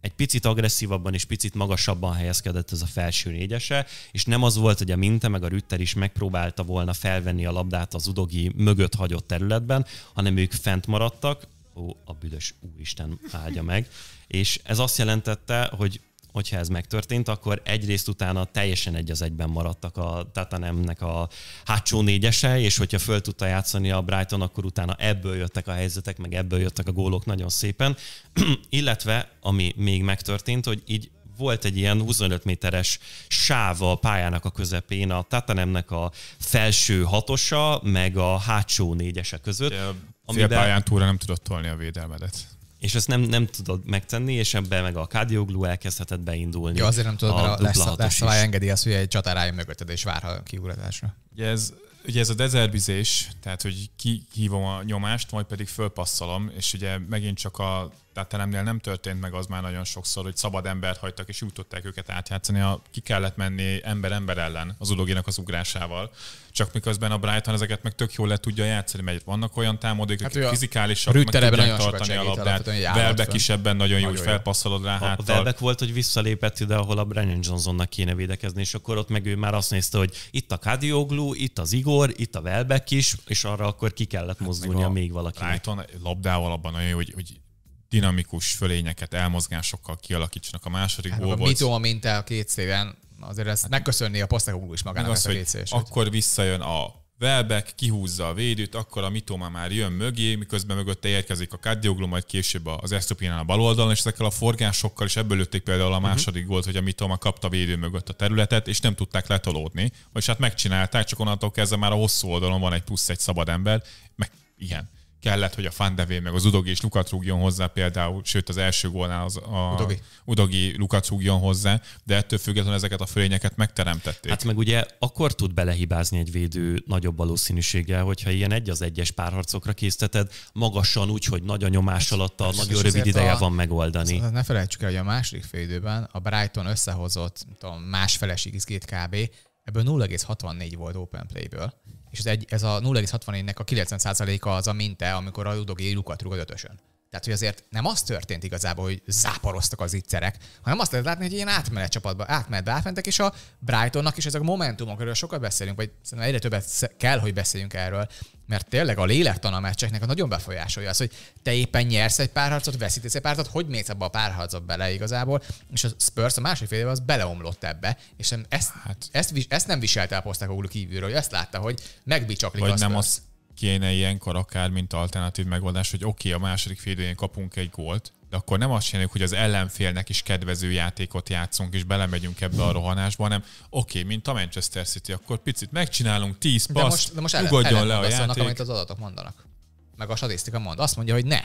egy picit agresszívabban és picit magasabban helyezkedett ez a felső négyese, és nem az volt, hogy a Minte meg a Rütter is megpróbálta volna felvenni a labdát az udogi mögött hagyott területben, hanem ők fent maradtak, ó, a büdös úristen áldja meg. És ez azt jelentette, hogy hogyha ez megtörtént, akkor egyrészt utána teljesen egy az egyben maradtak a Tatanemnek a hátsó négyese, és hogyha föl tudta játszani a Brighton, akkor utána ebből jöttek a helyzetek, meg ebből jöttek a gólok nagyon szépen. Illetve, ami még megtörtént, hogy így volt egy ilyen 25 méteres sáva a pályának a közepén a Tatanemnek a felső hatosa, meg a hátsó négyese között. Félpályán túlra nem tudod tolni a védelmedet. És ezt nem, nem tudod megtenni, és ebben meg a Kádioglú elkezdheted beindulni. Jó, azért nem tudod, a mert a lesz, lesz
engedi azt, hogy egy csatár álljon mögötted,
és vár a kiugratásra. Ugye ez, ugye ez a dezerbizés, tehát hogy kihívom a nyomást, majd pedig fölpasszalom, és ugye megint csak a Tatelemnél nem történt meg az már nagyon sokszor, hogy szabad embert hagytak, és úgy tudták őket átjátszani, a, ki kellett menni ember-ember ellen az udogének az ugrásával. Csak miközben a Brighton ezeket meg tök jól le tudja játszani, mert vannak olyan támadók, hát akik fizikálisan meg tudják tartani a labdát. is ebben nagyon, nagyon jó, hogy felpasszolod rá A Velbek
volt, hogy visszalépett ide, ahol a Brennan Johnsonnak kéne védekezni, és akkor ott meg ő már azt nézte, hogy itt a Kadioglu, itt az Igor, itt a Velbek is, és arra akkor ki kellett hát mozdulnia
hát még valakinek. Brighton labdával abban nagyon jó, hogy, hogy dinamikus fölényeket, elmozgásokkal kialakítsanak a második hát, A Mitó,
mint a két széven, azért ezt hát, megköszönni a Postecoglou is magának az, a két Akkor
hogy... visszajön a Velbek, kihúzza a védőt, akkor a Mitoma már jön mögé, miközben mögötte érkezik a Kadioglu, majd később az Esztopinál a bal oldalon, és ezekkel a forgásokkal is ebből lőtték például a mhm. második uh-huh. gólt, hogy a Mitoma kapta védő mögött a területet, és nem tudták letolódni, vagyis hát megcsinálták, csak onnantól kezdve már a hosszú oldalon van egy plusz egy szabad ember, meg igen kellett, hogy a Fandevé meg az Udogi és Lukat rúgjon hozzá például, sőt az első gólnál az a Udogi,
Udogi Lukat rúgjon hozzá, de ettől függetlenül ezeket a fölényeket megteremtették. Hát meg ugye akkor tud belehibázni egy védő nagyobb valószínűséggel, hogyha ilyen egy az egyes párharcokra készteted, magasan úgy, hogy nagy a nyomás hát, alatt a hát, nagyon rövid ideje a... van megoldani.
az ne felejtsük el, hogy a második félidőben a Brighton összehozott tudom, másfeles XG-t kb. Ebből 0,64 volt open playből és ez, egy, ez a 0,64-nek a 90%-a az a minte, amikor a Ludogi lukat rúg ötösön. Tehát, hogy azért nem az történt igazából, hogy záporoztak az itzerek, hanem azt lehet látni, hogy ilyen átmenet csapatban, átmenet átmentek, és a Brightonnak is ezek a momentumok, erről sokat beszélünk, vagy szerintem egyre többet kell, hogy beszéljünk erről, mert tényleg a lélektan a meccseknek nagyon befolyásolja az, hogy te éppen nyersz egy párharcot, veszítesz egy párharcot, hogy mész ebbe a párharcba bele igazából, és a Spurs a másik fél évben az beleomlott ebbe, és ezt, hát. ezt, ezt nem viselte a posztákogul kívülről, ezt látta, hogy megbicsaklik
Vagy a Spurs. nem az kéne ilyenkor akár, mint alternatív megoldás, hogy oké, okay, a második fél kapunk egy gólt, de akkor nem azt csináljuk, hogy az ellenfélnek is kedvező játékot játszunk, és belemegyünk ebbe a hmm. rohanásba, hanem oké, okay, mint a Manchester City, akkor picit megcsinálunk 10 paszt, de most, de most ellen, ellen le a játék. Annak, amit
az adatok mondanak. Meg a statisztika mond. Azt mondja, hogy ne,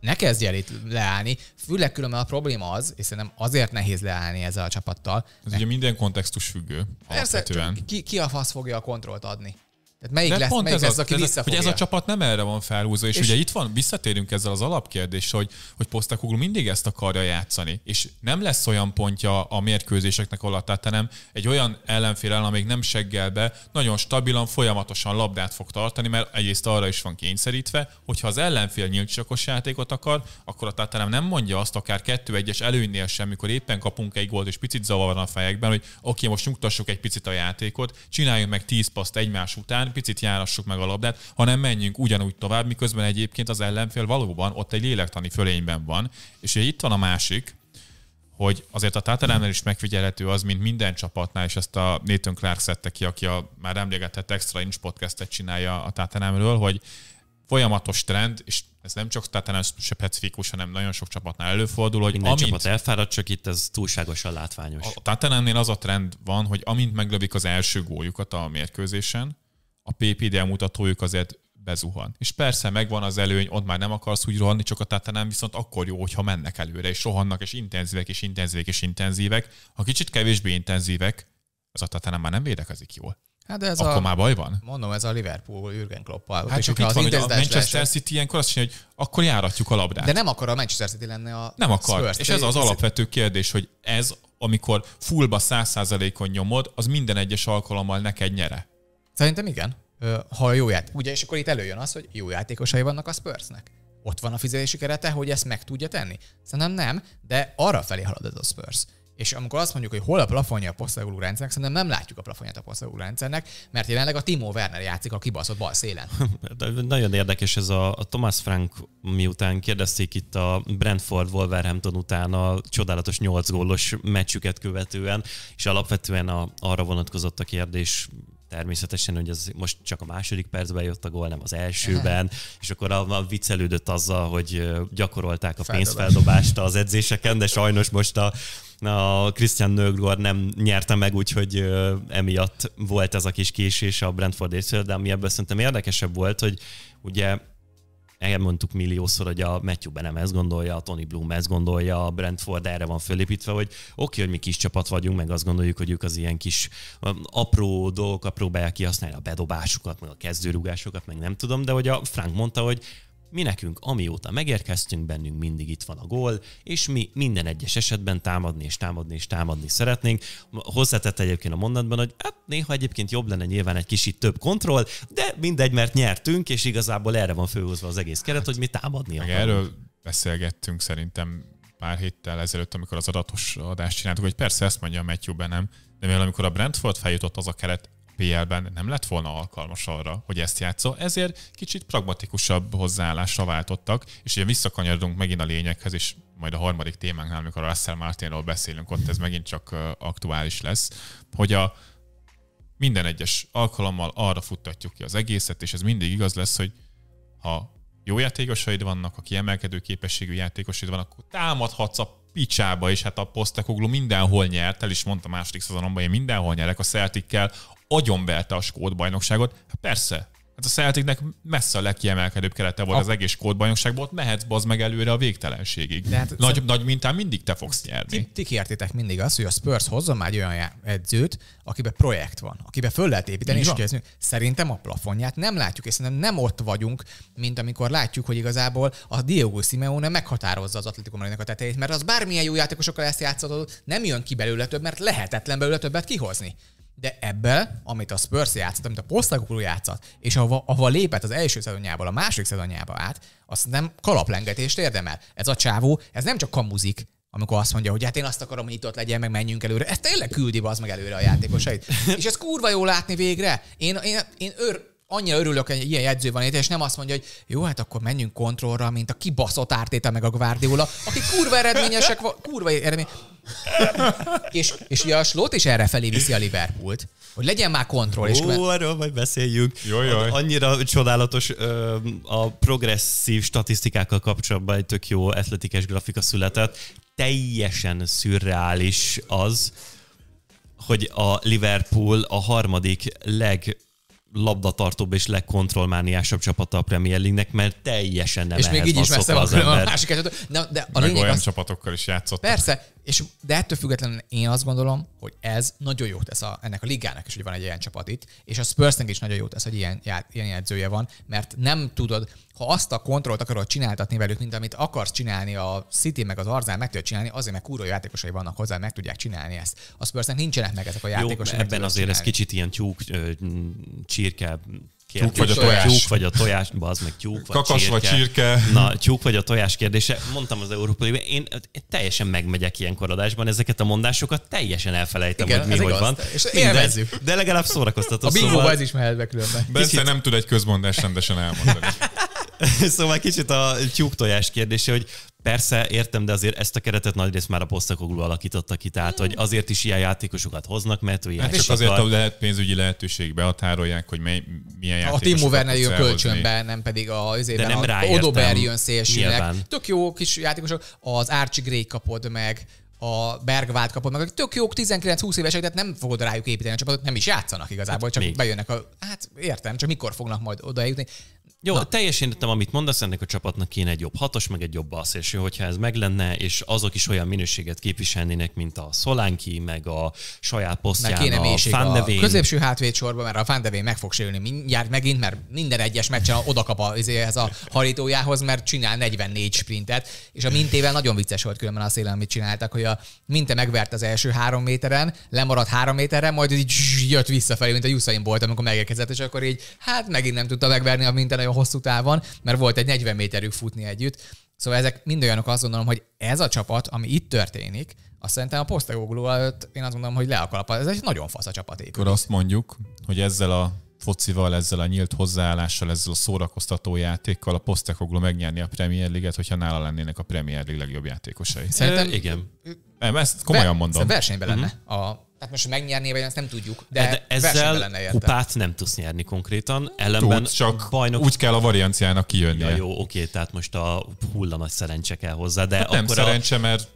ne kezdj el itt leállni. Főleg különben a probléma az, és szerintem azért nehéz leállni ezzel a csapattal. Ez mert... ugye minden kontextus függő. Persze, ki, ki a fasz fogja a kontrollt adni? Tehát melyik De lesz, pont melyik ez, lesz, az, aki ez, visszafogja? Ugye ez a
csapat nem erre van felhúzva, és, és ugye itt van, visszatérünk ezzel az alapkérdés, hogy, hogy Posztakoglu mindig ezt akarja játszani, és nem lesz olyan pontja a mérkőzéseknek alatt, hanem egy olyan ellenfél ellen, amíg nem seggel be, nagyon stabilan, folyamatosan labdát fog tartani, mert egyrészt arra is van kényszerítve, hogyha az ellenfél nyílt csakos játékot akar, akkor a tátelem nem mondja azt akár 2-1-es előnynél sem, mikor éppen kapunk egy gólt, és picit zavar a fejekben, hogy oké, okay, most nyugtassuk egy picit a játékot, csináljunk meg 10 paszt egymás után, picit járassuk meg a labdát, hanem menjünk ugyanúgy tovább, miközben egyébként az ellenfél valóban ott egy lélektani fölényben van. És ugye itt van a másik, hogy azért a Tátánánál is megfigyelhető az, mint minden csapatnál, és ezt a Nathan Clark szedte ki, aki a már emlegetett Extra Inch podcastet csinálja a Tátánámról, hogy folyamatos trend, és ez nem csak Tátánál specifikus, hanem nagyon sok csapatnál előfordul, hogy Minden amint, csapat elfárad, csak itt ez túlságosan látványos. A Tátánámnél az a trend van, hogy amint meglövik az első góljukat a mérkőzésen, a PPD mutatójuk azért bezuhan. És persze megvan az előny, ott már nem akarsz úgy rohanni, csak a tátanám viszont akkor jó, hogyha mennek előre, és rohannak, és intenzívek, és intenzívek, és intenzívek. Ha kicsit kevésbé intenzívek, az a tátanám már nem védekezik jól. Hát de ez Akkor a, már baj van?
Mondom, ez a Liverpool Jürgen Klopp Hát csak itt az van, hogy a Manchester lesz.
City ilyenkor azt mondja, hogy akkor járatjuk a labdát. De nem
akar a Manchester City lenne a Nem akar. Spurs, és ez az
alapvető kérdés, hogy ez, amikor fullba száz százalékon nyomod, az minden egyes alkalommal neked nyere. Szerintem igen. Ha jó játék.
Ugye, és akkor itt előjön az, hogy jó játékosai vannak a Spursnek. Ott van a fizetési kerete, hogy ezt meg tudja tenni. Szerintem nem, de arra felé halad ez a Spurs. És amikor azt mondjuk, hogy hol a plafonja a posztagoló rendszernek, szerintem nem látjuk a plafonját a posztagoló rendszernek, mert jelenleg a Timo Werner játszik a kibaszott bal szélen.
nagyon érdekes ez a, a Thomas Frank, miután kérdezték itt a Brentford Wolverhampton után a csodálatos 8 gólos meccsüket követően, és alapvetően a, arra vonatkozott a kérdés természetesen, hogy az most csak a második percben jött a gól, nem az elsőben, és akkor a, a viccelődött azzal, hogy gyakorolták a pénzfeldobást az edzéseken, de sajnos most a a Christian Nögrgor nem nyerte meg, úgyhogy emiatt volt ez a kis késés a Brentford észre, de ami ebből szerintem érdekesebb volt, hogy ugye elmondtuk milliószor, hogy a Matthew Benem ezt gondolja, a Tony Bloom ezt gondolja, a Brentford erre van fölépítve, hogy oké, okay, hogy mi kis csapat vagyunk, meg azt gondoljuk, hogy ők az ilyen kis um, apró dolgokat próbálják kihasználni, a bedobásukat, meg a kezdőrugásokat, meg nem tudom, de hogy a Frank mondta, hogy mi nekünk amióta megérkeztünk, bennünk mindig itt van a gól, és mi minden egyes esetben támadni és támadni és támadni szeretnénk. Hozzátett egyébként a mondatban, hogy hát néha egyébként jobb lenne nyilván egy kicsit több kontroll, de mindegy, mert nyertünk, és igazából erre van főhozva az egész keret, hát, hogy mi támadni akarunk. Erről beszélgettünk
szerintem
pár héttel ezelőtt,
amikor az adatos adást csináltuk, hogy persze ezt mondja a Matthew nem, de mivel amikor a Brentford feljutott az a keret, EPL-ben nem lett volna alkalmas arra, hogy ezt játsza, ezért kicsit pragmatikusabb hozzáállásra váltottak, és ugye visszakanyarodunk megint a lényeghez, és majd a harmadik témánknál, amikor a Russell Martinról beszélünk, ott ez megint csak aktuális lesz, hogy a minden egyes alkalommal arra futtatjuk ki az egészet, és ez mindig igaz lesz, hogy ha jó játékosaid vannak, ha kiemelkedő képességű játékosaid vannak, akkor támadhatsz a picsába, és hát a posztekoglu mindenhol nyert, el is mondta második szezonomban, én mindenhol nyerek a celtic agyonverte a skót bajnokságot. Hát persze, Hát a Celticnek messze a legkiemelkedőbb kerete volt a... az egész bajnokságból, ott mehetsz bazd meg előre a végtelenségig. De hát nagy, szem... nagy mintán mindig te fogsz nyerni. Ti,
ti kértétek mindig azt, hogy a Spurs hozzon már egy olyan edzőt, akiben projekt van, akiben föl lehet építeni, Így és kérdezni, szerintem a plafonját nem látjuk, és szerintem nem ott vagyunk, mint amikor látjuk, hogy igazából a Diogo Simeone meghatározza az Atletico Madridnak a tetejét, mert az bármilyen jó játékosokkal ezt játszhatod, nem jön ki belőle több, mert lehetetlen belőle többet kihozni de ebből, amit a Spurs játszott, amit a posztagúrú játszott, és ahova, ahova lépett az első szezonjából a második szezonjába át, azt nem kalaplengetést érdemel. Ez a csávó, ez nem csak kamuzik, amikor azt mondja, hogy hát én azt akarom, hogy itt ott legyen, meg menjünk előre. Ez tényleg küldi az meg előre a játékosait. és ez kurva jó látni végre. Én, én, én ör, annyira örülök, hogy ilyen jegyző van itt, és nem azt mondja, hogy jó, hát akkor menjünk kontrollra, mint a kibaszott ártéta meg a Guardiola, aki kurva eredményesek, kurva eredmények. és, és ugye a Slot is erre felé viszi a Liverpoolt. Hogy legyen már kontroll. És mert...
arról majd beszéljünk. Jaj, jaj. Annyira csodálatos ö, a progresszív statisztikákkal kapcsolatban egy tök jó atletikes grafika született. Teljesen szürreális az, hogy a Liverpool a harmadik leg labdatartóbb és legkontrollmániásabb csapata a Premier League-nek, mert teljesen nem És még így is messze van az ember. a másik eset. de a Meg olyan az... csapatokkal is játszott. Persze,
és, de ettől függetlenül én azt gondolom, hogy ez nagyon jót tesz a, ennek a ligának is, hogy van egy ilyen csapat itt, és a Spursnek is nagyon jót tesz, hogy ilyen, ilyen jegyzője van, mert nem tudod, ha azt a kontrollt akarod csináltatni velük, mint amit akarsz csinálni a City, meg az Arzán meg tudja csinálni, azért, mert kúró játékosai vannak hozzá, meg tudják csinálni ezt. Az persze nincsenek meg ezek a játékosok. ebben azért csinálni. ez kicsit
ilyen tyúk, csirke Tyúk vagy a tojás. Tyúk vagy a tojás, az meg tyúk vagy Kakas csirke. vagy csirke. Na, tyúk vagy a tojás kérdése. Mondtam az Európai én teljesen megmegyek ilyen adásban, ezeket a mondásokat teljesen elfelejtem, Igen, hogy mi hogy van. És Mindegy, de legalább szórakoztató. A bingóba szóval... ez is mehet be különben. Bence Kicsit... nem tud egy közmondást rendesen elmondani. szóval kicsit a tyúk tojás kérdése, hogy Persze, értem, de azért ezt a keretet nagyrészt már a posztakoglu alakította ki, tehát hogy azért is ilyen játékosokat hoznak, mert ilyen hát és azért akar... lehet pénzügyi lehetőség behatárolják, hogy mely, milyen játékosokat A Timo Werner jön kölcsönbe, nem pedig a, azért nem
a Odober jön szélsőnek. Tök jó kis játékosok, az Archie Gray kapod meg, a Bergvált kapod meg, tök jók, 19-20 évesek, tehát nem fogod rájuk építeni a csapatot, nem is játszanak igazából, hát csak még. bejönnek a... Hát értem, csak mikor fognak majd oda jutni.
Jó, Na. teljesen értem, amit mondasz, ennek a csapatnak kéne egy jobb hatos, meg egy jobb balszélső, hogyha ez meg lenne, és azok is olyan minőséget képviselnének, mint a Szolánki, meg a saját posztján, kéne a Fandevén. A középső hátvéd sorba, mert
a Fandevén meg fog sérülni mindjárt megint, mert minden egyes meccsen oda kap a, izé, ez a harítójához, mert csinál 44 sprintet, és a mintével nagyon vicces volt különben a szélen, amit csináltak, hogy a minte megvert az első három méteren, lemaradt három méterre, majd így jött visszafelé, mint a Jusszain volt, amikor megérkezett, és akkor így, hát megint nem tudta megverni a minten hosszú távon, mert volt egy 40 méterük futni együtt. Szóval ezek mind olyanok, azt gondolom, hogy ez a csapat, ami itt történik, azt szerintem a posztagógló előtt én azt mondom, hogy le a Ez egy nagyon fasz a csapat épület. Akkor azt
mondjuk, hogy ezzel a focival, ezzel a nyílt hozzáállással, ezzel a szórakoztató játékkal a Postecoglou megnyerni a Premier League-et, hogyha nála lennének a Premier League legjobb játékosai. Szerintem, e, igen. Nem, ezt komolyan mondom. mondom. Versenyben uh-huh. lenne
mhm. a Hát most megnyerné, vagy ezt nem tudjuk, de, hát de ezzel lenne kupát
nem tudsz nyerni konkrétan, ellenben Tudsz, csak bajnok... úgy kell a varianciának kijönnie. Ja, jó, oké, tehát most a hulla nagy szerencse kell hozzá, de hát akkor nem a... szerencse, mert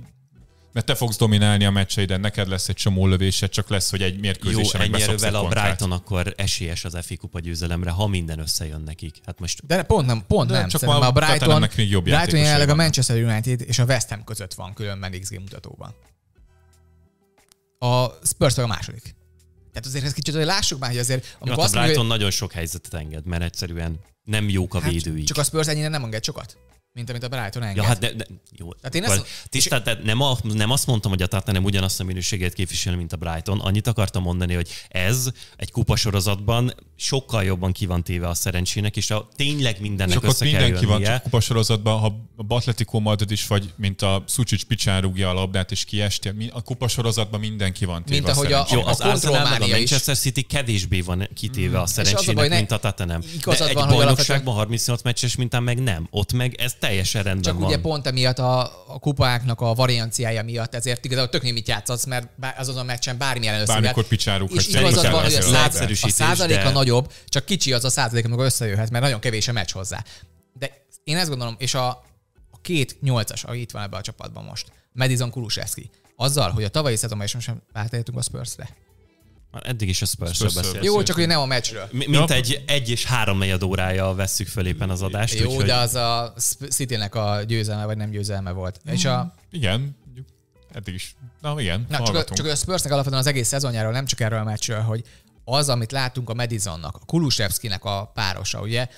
mert
te fogsz dominálni a meccseiden, neked lesz egy csomó lövése, csak lesz, hogy egy mérkőzésen Jó, ennyire a Brighton
akkor esélyes az FI kupa győzelemre, ha minden összejön nekik. Hát most... De pont nem, pont nem. Csak a, a Brighton, még jobb Brighton jelenleg a
Manchester United és a West Ham között van különben XG mutatóban a Spurs a második. Tehát azért ezt kicsit, hogy lássuk már, hogy azért... Amikor Jó, hát a Brighton mondja, hogy...
nagyon sok helyzetet enged, mert egyszerűen nem jók a hát, védőik. Csak a
Spurs ennyire nem enged sokat mint amit a Brighton enged. Ja, hát de, de jó. Tehát én ezt,
tisztelt, tehát nem, a, nem azt mondtam, hogy a nem ugyanazt a minőséget képvisel, mint a Brighton. Annyit akartam mondani, hogy ez egy kupasorozatban sokkal jobban ki van téve a szerencsének, és a tényleg mindennek Sokat össze kell mindenki jönnie. van
kupasorozatban, ha a Atletico Madrid is vagy, mint a
Szucsics Picsán rúgja a labdát és kiestél, a kupasorozatban mindenki van téve Mint ahogy a, a, jó, az a, a Manchester City kevésbé van kitéve mm. a szerencsének, a baj, mint a nem. De egy bajnokságban 38 meccses mintán meg nem. Ott meg ez teljesen rendben Csak van. ugye
pont emiatt a, a kupáknak a varianciája miatt, ezért igazából tök mit játszasz, mert az azon a meccsen bármilyen először. Bármikor picsáruk, és az van, hogy a, száz, a százaléka de... nagyobb, csak kicsi az a százalék, amikor összejöhet, mert nagyon kevés a meccs hozzá. De én ezt gondolom, és a, a két nyolcas, ami itt van ebben a csapatban most, Madison Kulusevski, azzal, hogy a tavalyi szezonban is most sem átértünk a Spurs-re,
Eddig is a spurs beszéltünk. Jó, csak hogy nem a meccsről. Mi, mint egy egy és három negyed órája vesszük fel éppen az adást. Jó, úgy, de az
a city a győzelme vagy nem győzelme volt. Mm, és a... Mm, igen, eddig
is. Na igen, Na, csak, a, csak a
Spursnek alapvetően az egész szezonjáról, nem csak erről a meccsről, hogy az, amit látunk a Madisonnak, a Kulusevszkinek a párosa, ugye,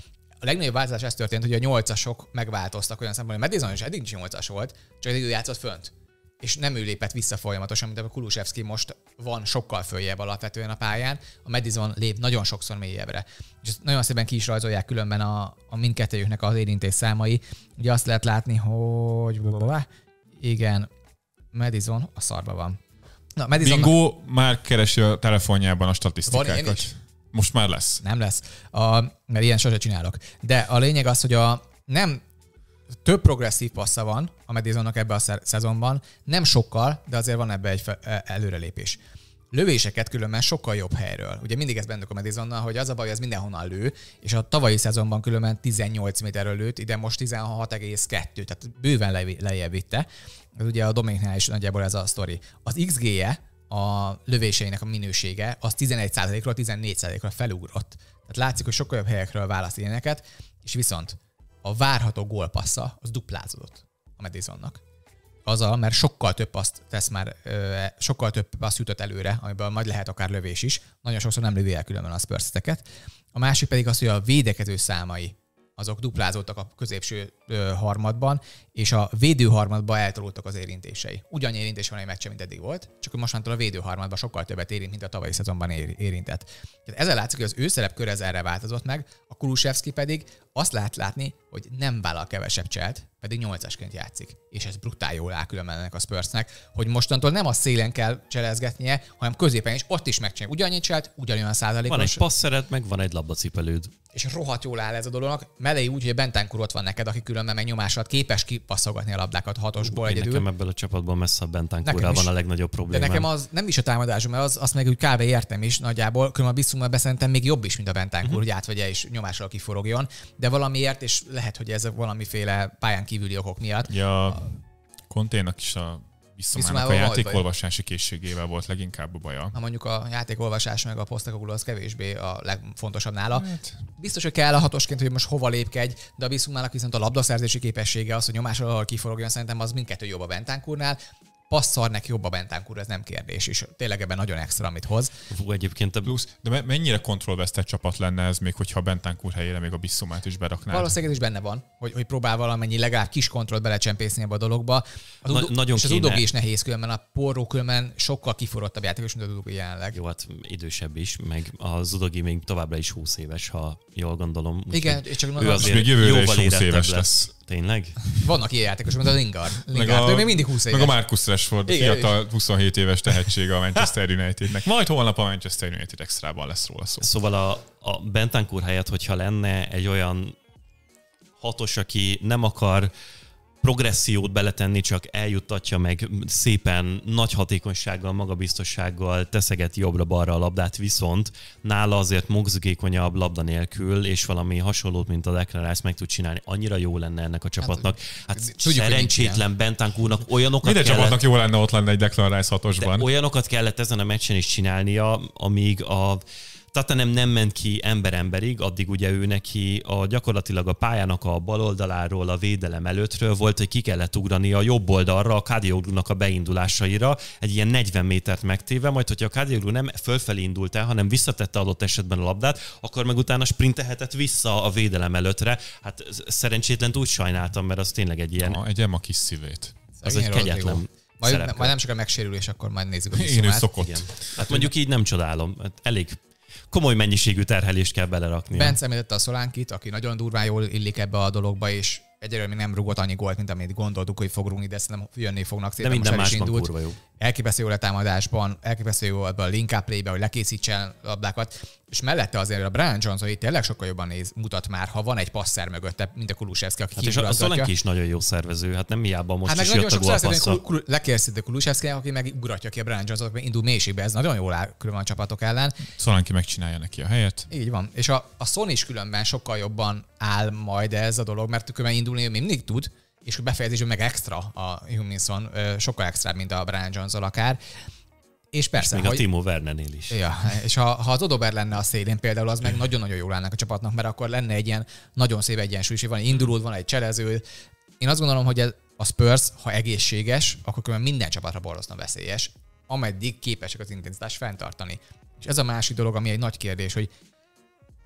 a legnagyobb változás ez történt, hogy a nyolcasok megváltoztak olyan szempontból, hogy Madison is eddig is nyolcas volt, csak eddig játszott fönt és nem ő lépett vissza folyamatosan, mint a Kulusevski most van sokkal följebb alapvetően a pályán, a Madison lép nagyon sokszor mélyebbre. És ezt nagyon szépen ki is rajzolják különben a, a mindkettőjüknek az érintés számai. Ugye azt lehet látni, hogy... Igen, Madison a szarba van. Na, Madison... Bingo
már keresi a telefonjában a statisztikákat. Van,
most már lesz. Nem lesz. A, mert ilyen sose csinálok. De a lényeg az, hogy a, nem több progresszív passza van a Medizonnak ebbe a szezonban, nem sokkal, de azért van ebbe egy e- előrelépés. Lövéseket különben sokkal jobb helyről. Ugye mindig ez bennük a Medizonnal, hogy az a baj, hogy ez mindenhonnan lő, és a tavalyi szezonban különben 18 méterről lőtt, ide most 16,2, tehát bőven lejjebb vitte. Ez ugye a Dominiknál is nagyjából ez a sztori. Az XG-je, a lövéseinek a minősége, az 11%-ról 14%-ra felugrott. Tehát látszik, hogy sokkal jobb helyekről választ ilyeneket, és viszont a várható gólpassza az duplázódott a Madisonnak. Azzal, mert sokkal több azt tesz már, sokkal több azt jutott előre, amiből majd lehet akár lövés is. Nagyon sokszor nem lövél különben a spurs A másik pedig az, hogy a védekező számai azok duplázódtak a középső ö, harmadban, és a védő harmadban eltolódtak az érintései. Ugyan érintés van egy meccse, mint eddig volt, csak hogy mostantól a védő harmadban sokkal többet érint, mint a tavalyi szezonban érintett. Tehát ezzel látszik, hogy az ő szerepkör ez erre változott meg, a Kulusevski pedig azt lehet látni, hogy nem vállal kevesebb cselt, pedig 8 játszik. És ez brutál jól áll ennek a Spursnek, hogy mostantól nem a szélen kell cselezgetnie, hanem középen is, ott is megcsinálja Ugyannyi cselt, ugyanolyan százalékos. Van egy
passzeret, meg van egy labdacipelőd.
És rohadt jól áll ez a dolognak. Melei úgy, hogy Bentancur ott van neked, aki különben meg alatt képes kipasszogatni a labdákat hatosból Hú, egyedül. Nekem
ebből a csapatból messze a Bentancurral van a legnagyobb probléma. De nekem az
nem is a támadásom, mert az, azt meg úgy kb. értem is nagyjából, különben a Bissummal beszéltem még jobb is, mint a Bentancur, uh-huh. hogy átvegye és nyomás alatt kiforogjon. De de valamiért, és lehet, hogy ez
valamiféle pályán kívüli okok miatt. Ja, a... Konténak is a viszonylag a játékolvasási készségével volt leginkább a baja.
Ha mondjuk a játékolvasás meg a posztakoguló az kevésbé a legfontosabb nála. Hát. Biztos, hogy kell a hatosként, hogy most hova lépkedj, de a Viszomának viszont a labdaszerzési képessége az, hogy nyomás alól kiforogjon, szerintem az mindkettő jobb a Bentánkurnál passzol
neki jobb a Bentánkúr, ez nem kérdés, és tényleg ebben nagyon extra, amit hoz. Fú, egyébként a... Plusz, de mennyire kontrollvesztett csapat lenne ez még, hogyha a Bentánkúr helyére még a Bisszumát is beraknál? Valószínűleg
ez is benne van, hogy, hogy próbál valamennyi legalább kis kontrollt belecsempészni ebbe a dologba. Az Na, udo- nagyon és az kéne. udogi is nehéz, különben a porró különben sokkal kiforottabb játékos, mint az udogi
jelenleg. Jó, hát idősebb is, meg az udogi még továbbra is 20 éves, ha jól gondolom. Igen, Igen, csak ő azért, azért jövőre is 20 éves lesz. lesz. Tényleg? Vannak ilyen játékosok, mint a Lingard. Lingard meg a, ő még mindig 20 éves. Meg a Marcus Rashford, Igen, fiatal 27 éves tehetsége a Manchester Unitednek. Majd holnap a Manchester United extrában lesz róla szó. Szóval a, a Bentancur helyett, hogyha lenne egy olyan hatos, aki nem akar uh, progressziót beletenni, csak eljuttatja meg szépen nagy hatékonysággal, magabiztossággal, teszeget jobbra-balra a labdát, viszont nála azért mozgékonyabb labda nélkül, és valami hasonlót, mint a Declan Rice meg tud csinálni. Annyira jó lenne ennek a csapatnak. Hát, hát Tudjuk, szerencsétlen Bentánk úrnak olyanokat Minden kellett, csapatnak jó lenne ott lenne egy Declan Rice hatosban. olyanokat kellett ezen a meccsen is csinálnia, amíg a Tatanem nem ment ki ember emberig, addig ugye ő neki a, gyakorlatilag a pályának a bal oldaláról, a védelem előttről volt, hogy ki kellett ugrani a jobb oldalra, a Kádioglúnak a beindulásaira, egy ilyen 40 métert megtéve, majd hogyha a Kádioglú nem fölfelé indult el, hanem visszatette adott esetben a labdát, akkor meg utána sprintehetett vissza a védelem előttre. Hát szerencsétlen úgy sajnáltam, mert az tényleg egy ilyen... Na, egy ema kis szívét. Az egy kegyetlen, majd, majd nem csak
a megsérülés, akkor majd nézzük a Én ő szokott. Igen. Hát mondjuk
így nem csodálom. Hát elég komoly mennyiségű terhelést kell belerakni. Bence
említette a Szolánkit, aki nagyon durván jól illik ebbe a dologba, és egyelőre még nem rúgott annyi gólt, mint amit gondoltuk, hogy fog rúgni, de szerintem jönni fognak szépen. De minden más indult. Kurva jó. Elképesztő jó letámadásban, elképesztő jó a link play-be, hogy lekészítsen labdákat, és mellette azért a Brian Johnson itt tényleg sokkal jobban néz, mutat már, ha van egy passzer mögötte, mint a Kulusevski, aki hát és a Zolenki is
nagyon jó szervező, hát nem hiába most hát is jött a gólpassza.
Lekészít a aki meg ugratja ki a Brian Johnson, mert indul mélységbe, ez nagyon jól áll különben a csapatok ellen.
Zolenki
megcsinálja neki a helyet.
Így van, és a, a Son is különben sokkal jobban áll majd ez a dolog, mert különben indulni, ő még mindig tud, és befejezésben meg extra a Huminson, sokkal extra, mint a Brian jones akár. És persze. És még hogy, a Timo
Vernenél is. Ja,
és ha, ha az Odober lenne a szélén például, az meg nagyon-nagyon jól állnak a csapatnak, mert akkor lenne egy ilyen nagyon szép egyensúly, és van egy indulód, van egy cselező. Én azt gondolom, hogy ez, a Spurs, ha egészséges, akkor különben minden csapatra borzasztóan veszélyes, ameddig képesek az intenzitást fenntartani. És ez a másik dolog, ami egy nagy kérdés, hogy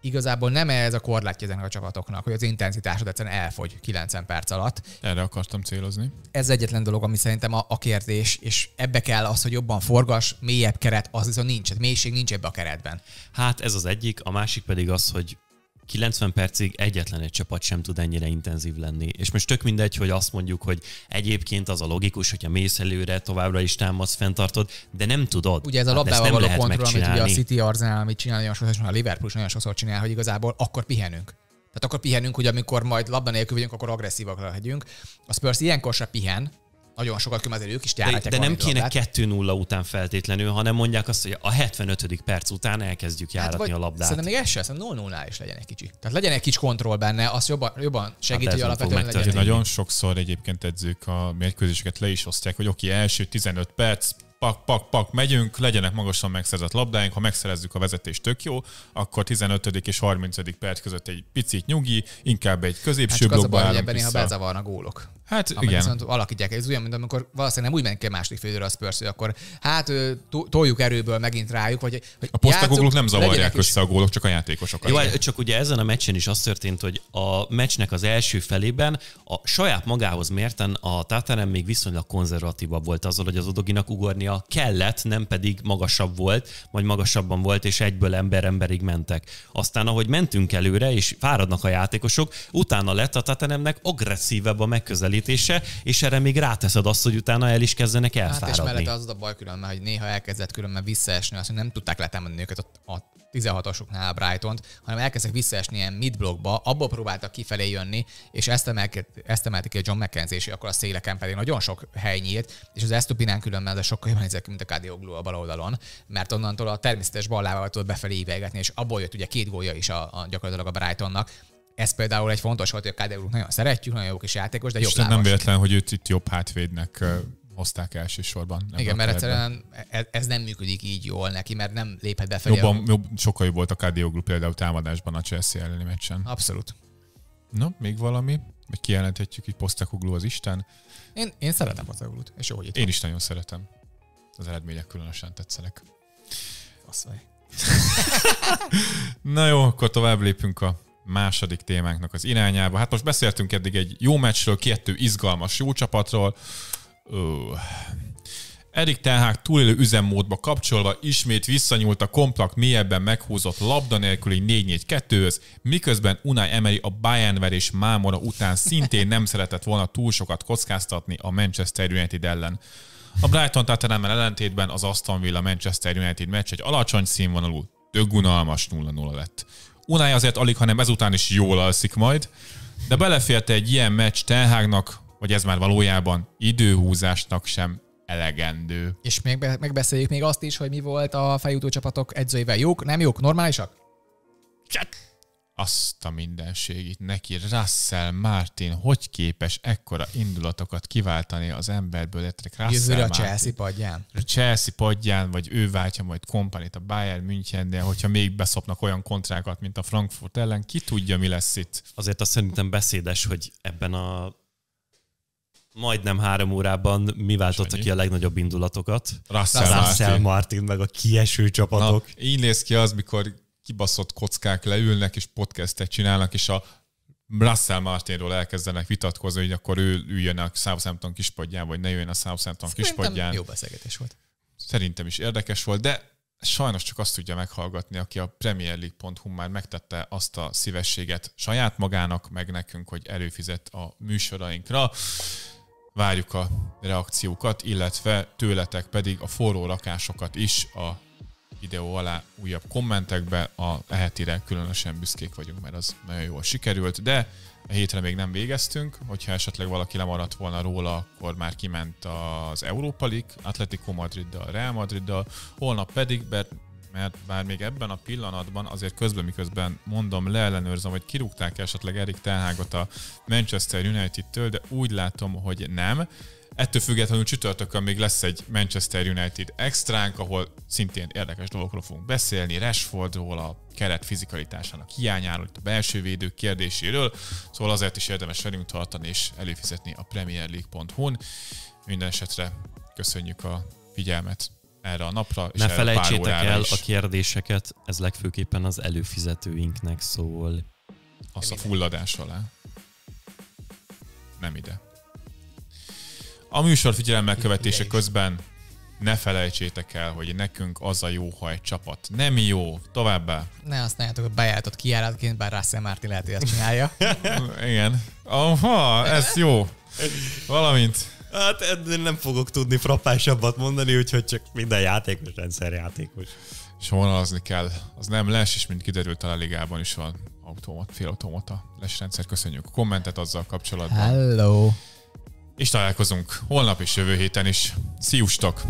igazából nem ez a korlátja ezen a csapatoknak, hogy az intenzitásod egyszerűen elfogy 90 perc alatt. Erre akartam célozni. Ez egyetlen dolog, ami szerintem a, a kérdés, és ebbe kell az, hogy jobban forgas, mélyebb keret, az viszont nincs, mélység nincs ebbe a keretben.
Hát ez az egyik, a másik pedig az, hogy 90 percig egyetlen egy csapat sem tud ennyire intenzív lenni. És most tök mindegy, hogy azt mondjuk, hogy egyébként az a logikus, hogyha mész előre, továbbra is támasz, fenntartod, de nem tudod. Ugye ez a hát labdával való kontroll, amit ugye a City
Arsenal, amit csinál nagyon sokszor, a Liverpool is nagyon sokszor csinál, hogy igazából akkor pihenünk. Tehát akkor pihenünk, hogy amikor majd labda nélkül vagyunk, akkor agresszívak legyünk. A Spurs ilyenkor se pihen, nagyon sokat azért ők is De, de nem kéne
2-0 után feltétlenül, hanem mondják azt, hogy a 75. perc után elkezdjük hát járatni hát a labdát. Szerintem
még ez sem, szerintem 0 is legyen egy kicsi. Tehát legyen egy kicsi kontroll benne, az jobban, jobban segít, hát hogy alapvetően legyen. Egy nagyon
sokszor egyébként edzők a mérkőzéseket le is osztják, hogy oké, okay, első 15 perc, pak, pak, pak, megyünk, legyenek magasan megszerzett labdáink, ha megszerezzük a vezetést, tök jó, akkor 15. és 30. perc között egy picit nyugi, inkább egy középső hát csak blokkba az a baj, hogy ebben néha bezavarnak gólok. Hát igen. Viszont
alakítják. Ez olyan, mint amikor valószínűleg nem úgy mennek ki a második félidőre a Spurs, hogy akkor hát toljuk erőből megint rájuk, vagy hogy A posztagólok nem
zavarják össze a gólok, csak a játékosokat. Jó, igen.
csak ugye ezen a meccsen is az történt, hogy a meccsnek az első felében a saját magához mérten a Tatanem még viszonylag konzervatívabb volt azzal, hogy az odoginak ugornia kellett, nem pedig magasabb volt, vagy magasabban volt, és egyből ember emberig mentek. Aztán ahogy mentünk előre, és fáradnak a játékosok, utána lett a Tatanemnek agresszívebb a megközelítés megközelítése, és erre még ráteszed azt, hogy utána el is kezdenek elfáradni. Hát és mellett
az a baj különben, hogy néha elkezdett különben visszaesni, azt nem tudták letemenni őket a, a 16-osoknál a brighton hanem elkezdtek visszaesni ilyen midblockba, abból próbáltak kifelé jönni, és ezt, emelke, ezt emelte ki a John McKenzie, és akkor a széleken pedig nagyon sok hely nyílt, és az Estupinán különben de sokkal jobban nézett mint a Kadioglu a bal oldalon, mert onnantól a természetes ballával tudott befelé ívelgetni, és abból jött ugye két gólja is a, a gyakorlatilag a Brightonnak, ez például egy fontos volt, hogy a kdu nagyon szeretjük, nagyon jó kis játékos, de jobb Isten nem
véletlen, hogy őt itt jobb hátvédnek hozták elsősorban. Igen, mert egyszerűen
ez, ez nem működik így jól neki, mert nem léphet felé. Jobban,
jobb, sokkal jobb volt a Kadioglu például támadásban a Chelsea elleni meccsen. Abszolút. Na, még valami? Vagy kijelenthetjük hogy Posztakoglu az Isten? Én, én szeretem Posztakoglut, és jó, hogy itt Én van. is nagyon szeretem. Az eredmények különösen tetszenek. Na jó, akkor tovább lépünk a második témánknak az irányába. Hát most beszéltünk eddig egy jó meccsről, kettő izgalmas jó csapatról. Erik Tenhák túlélő üzemmódba kapcsolva ismét visszanyúlt a komplak mélyebben meghúzott labda nélküli 4-4-2-höz, miközben Unai Emery a Bayern verés mámora után szintén nem szeretett volna túl sokat kockáztatni a Manchester United ellen. A Brighton tátelemmel ellentétben az Aston Villa Manchester United meccs egy alacsony színvonalú, dögunalmas 0-0 lett. Unai azért alig, hanem ezután is jól alszik majd, de beleférte egy ilyen meccs Tenhágnak, vagy ez már valójában időhúzásnak sem elegendő.
És még be, megbeszéljük még azt is, hogy mi volt a feljutó csapatok edzőivel. Jók, nem jók, normálisak?
Csak azt a mindenségit neki, Russell Martin hogy képes ekkora indulatokat kiváltani az emberből, értek Russell Jövőre a Chelsea padján. A Chelsea padján, vagy ő váltja majd kompanit a Bayern Münchennél, hogyha még beszopnak
olyan kontrákat, mint a Frankfurt ellen, ki tudja, mi lesz itt. Azért azt szerintem beszédes, hogy ebben a majdnem három órában mi váltotta ki a legnagyobb indulatokat? Russell, Russell Martin. Martin, meg a kieső csapatok. Na, így néz ki az, mikor
kibaszott kockák leülnek, és podcastet csinálnak, és a Russell Martinról elkezdenek vitatkozni, hogy akkor ő üljön a Southampton kispadján, vagy ne jöjjön a Southampton kispadján. jó beszélgetés volt. Szerintem is érdekes volt, de sajnos csak azt tudja meghallgatni, aki a League.hu már megtette azt a szívességet saját magának, meg nekünk, hogy előfizet a műsorainkra. Várjuk a reakciókat, illetve tőletek pedig a forró lakásokat is a videó alá újabb kommentekbe. A hetire különösen büszkék vagyunk, mert az nagyon jól sikerült, de a hétre még nem végeztünk, hogyha esetleg valaki lemaradt volna róla, akkor már kiment az Európa League, Atletico Madriddal, Real Madriddal, holnap pedig, mert mert bár még ebben a pillanatban, azért közben miközben mondom, leellenőrzöm, hogy kirúgták esetleg Erik Tenhágot a Manchester United-től, de úgy látom, hogy nem. Ettől függetlenül csütörtökön még lesz egy Manchester United extránk, ahol szintén érdekes dolgokról fogunk beszélni, Rashfordról, a keret fizikalitásának hiányáról, itt a belső védők kérdéséről, szóval azért is érdemes velünk tartani és előfizetni a leaguehu n Minden esetre köszönjük a figyelmet erre a napra. ne és felejtsétek el, el a
kérdéseket, ez legfőképpen az előfizetőinknek szól. Az
a fulladás alá. Nem ide. A műsor figyelemmel követése közben ne felejtsétek el, hogy nekünk az a jó, ha egy csapat nem jó. Továbbá. Ne
használjátok a bejáratot kiállatként, bár Russell Márti lehet, hogy ezt csinálja.
Igen. Aha, ez jó. Valamint. Hát én nem fogok tudni frappásabbat mondani, úgyhogy csak minden játékos rendszer játékos. És vonalazni kell. Az nem lesz, és mint kiderült a ligában is van automat, félautomata lesrendszer. Köszönjük a kommentet azzal kapcsolatban. Hello! és találkozunk holnap és jövő héten is. Sziustok!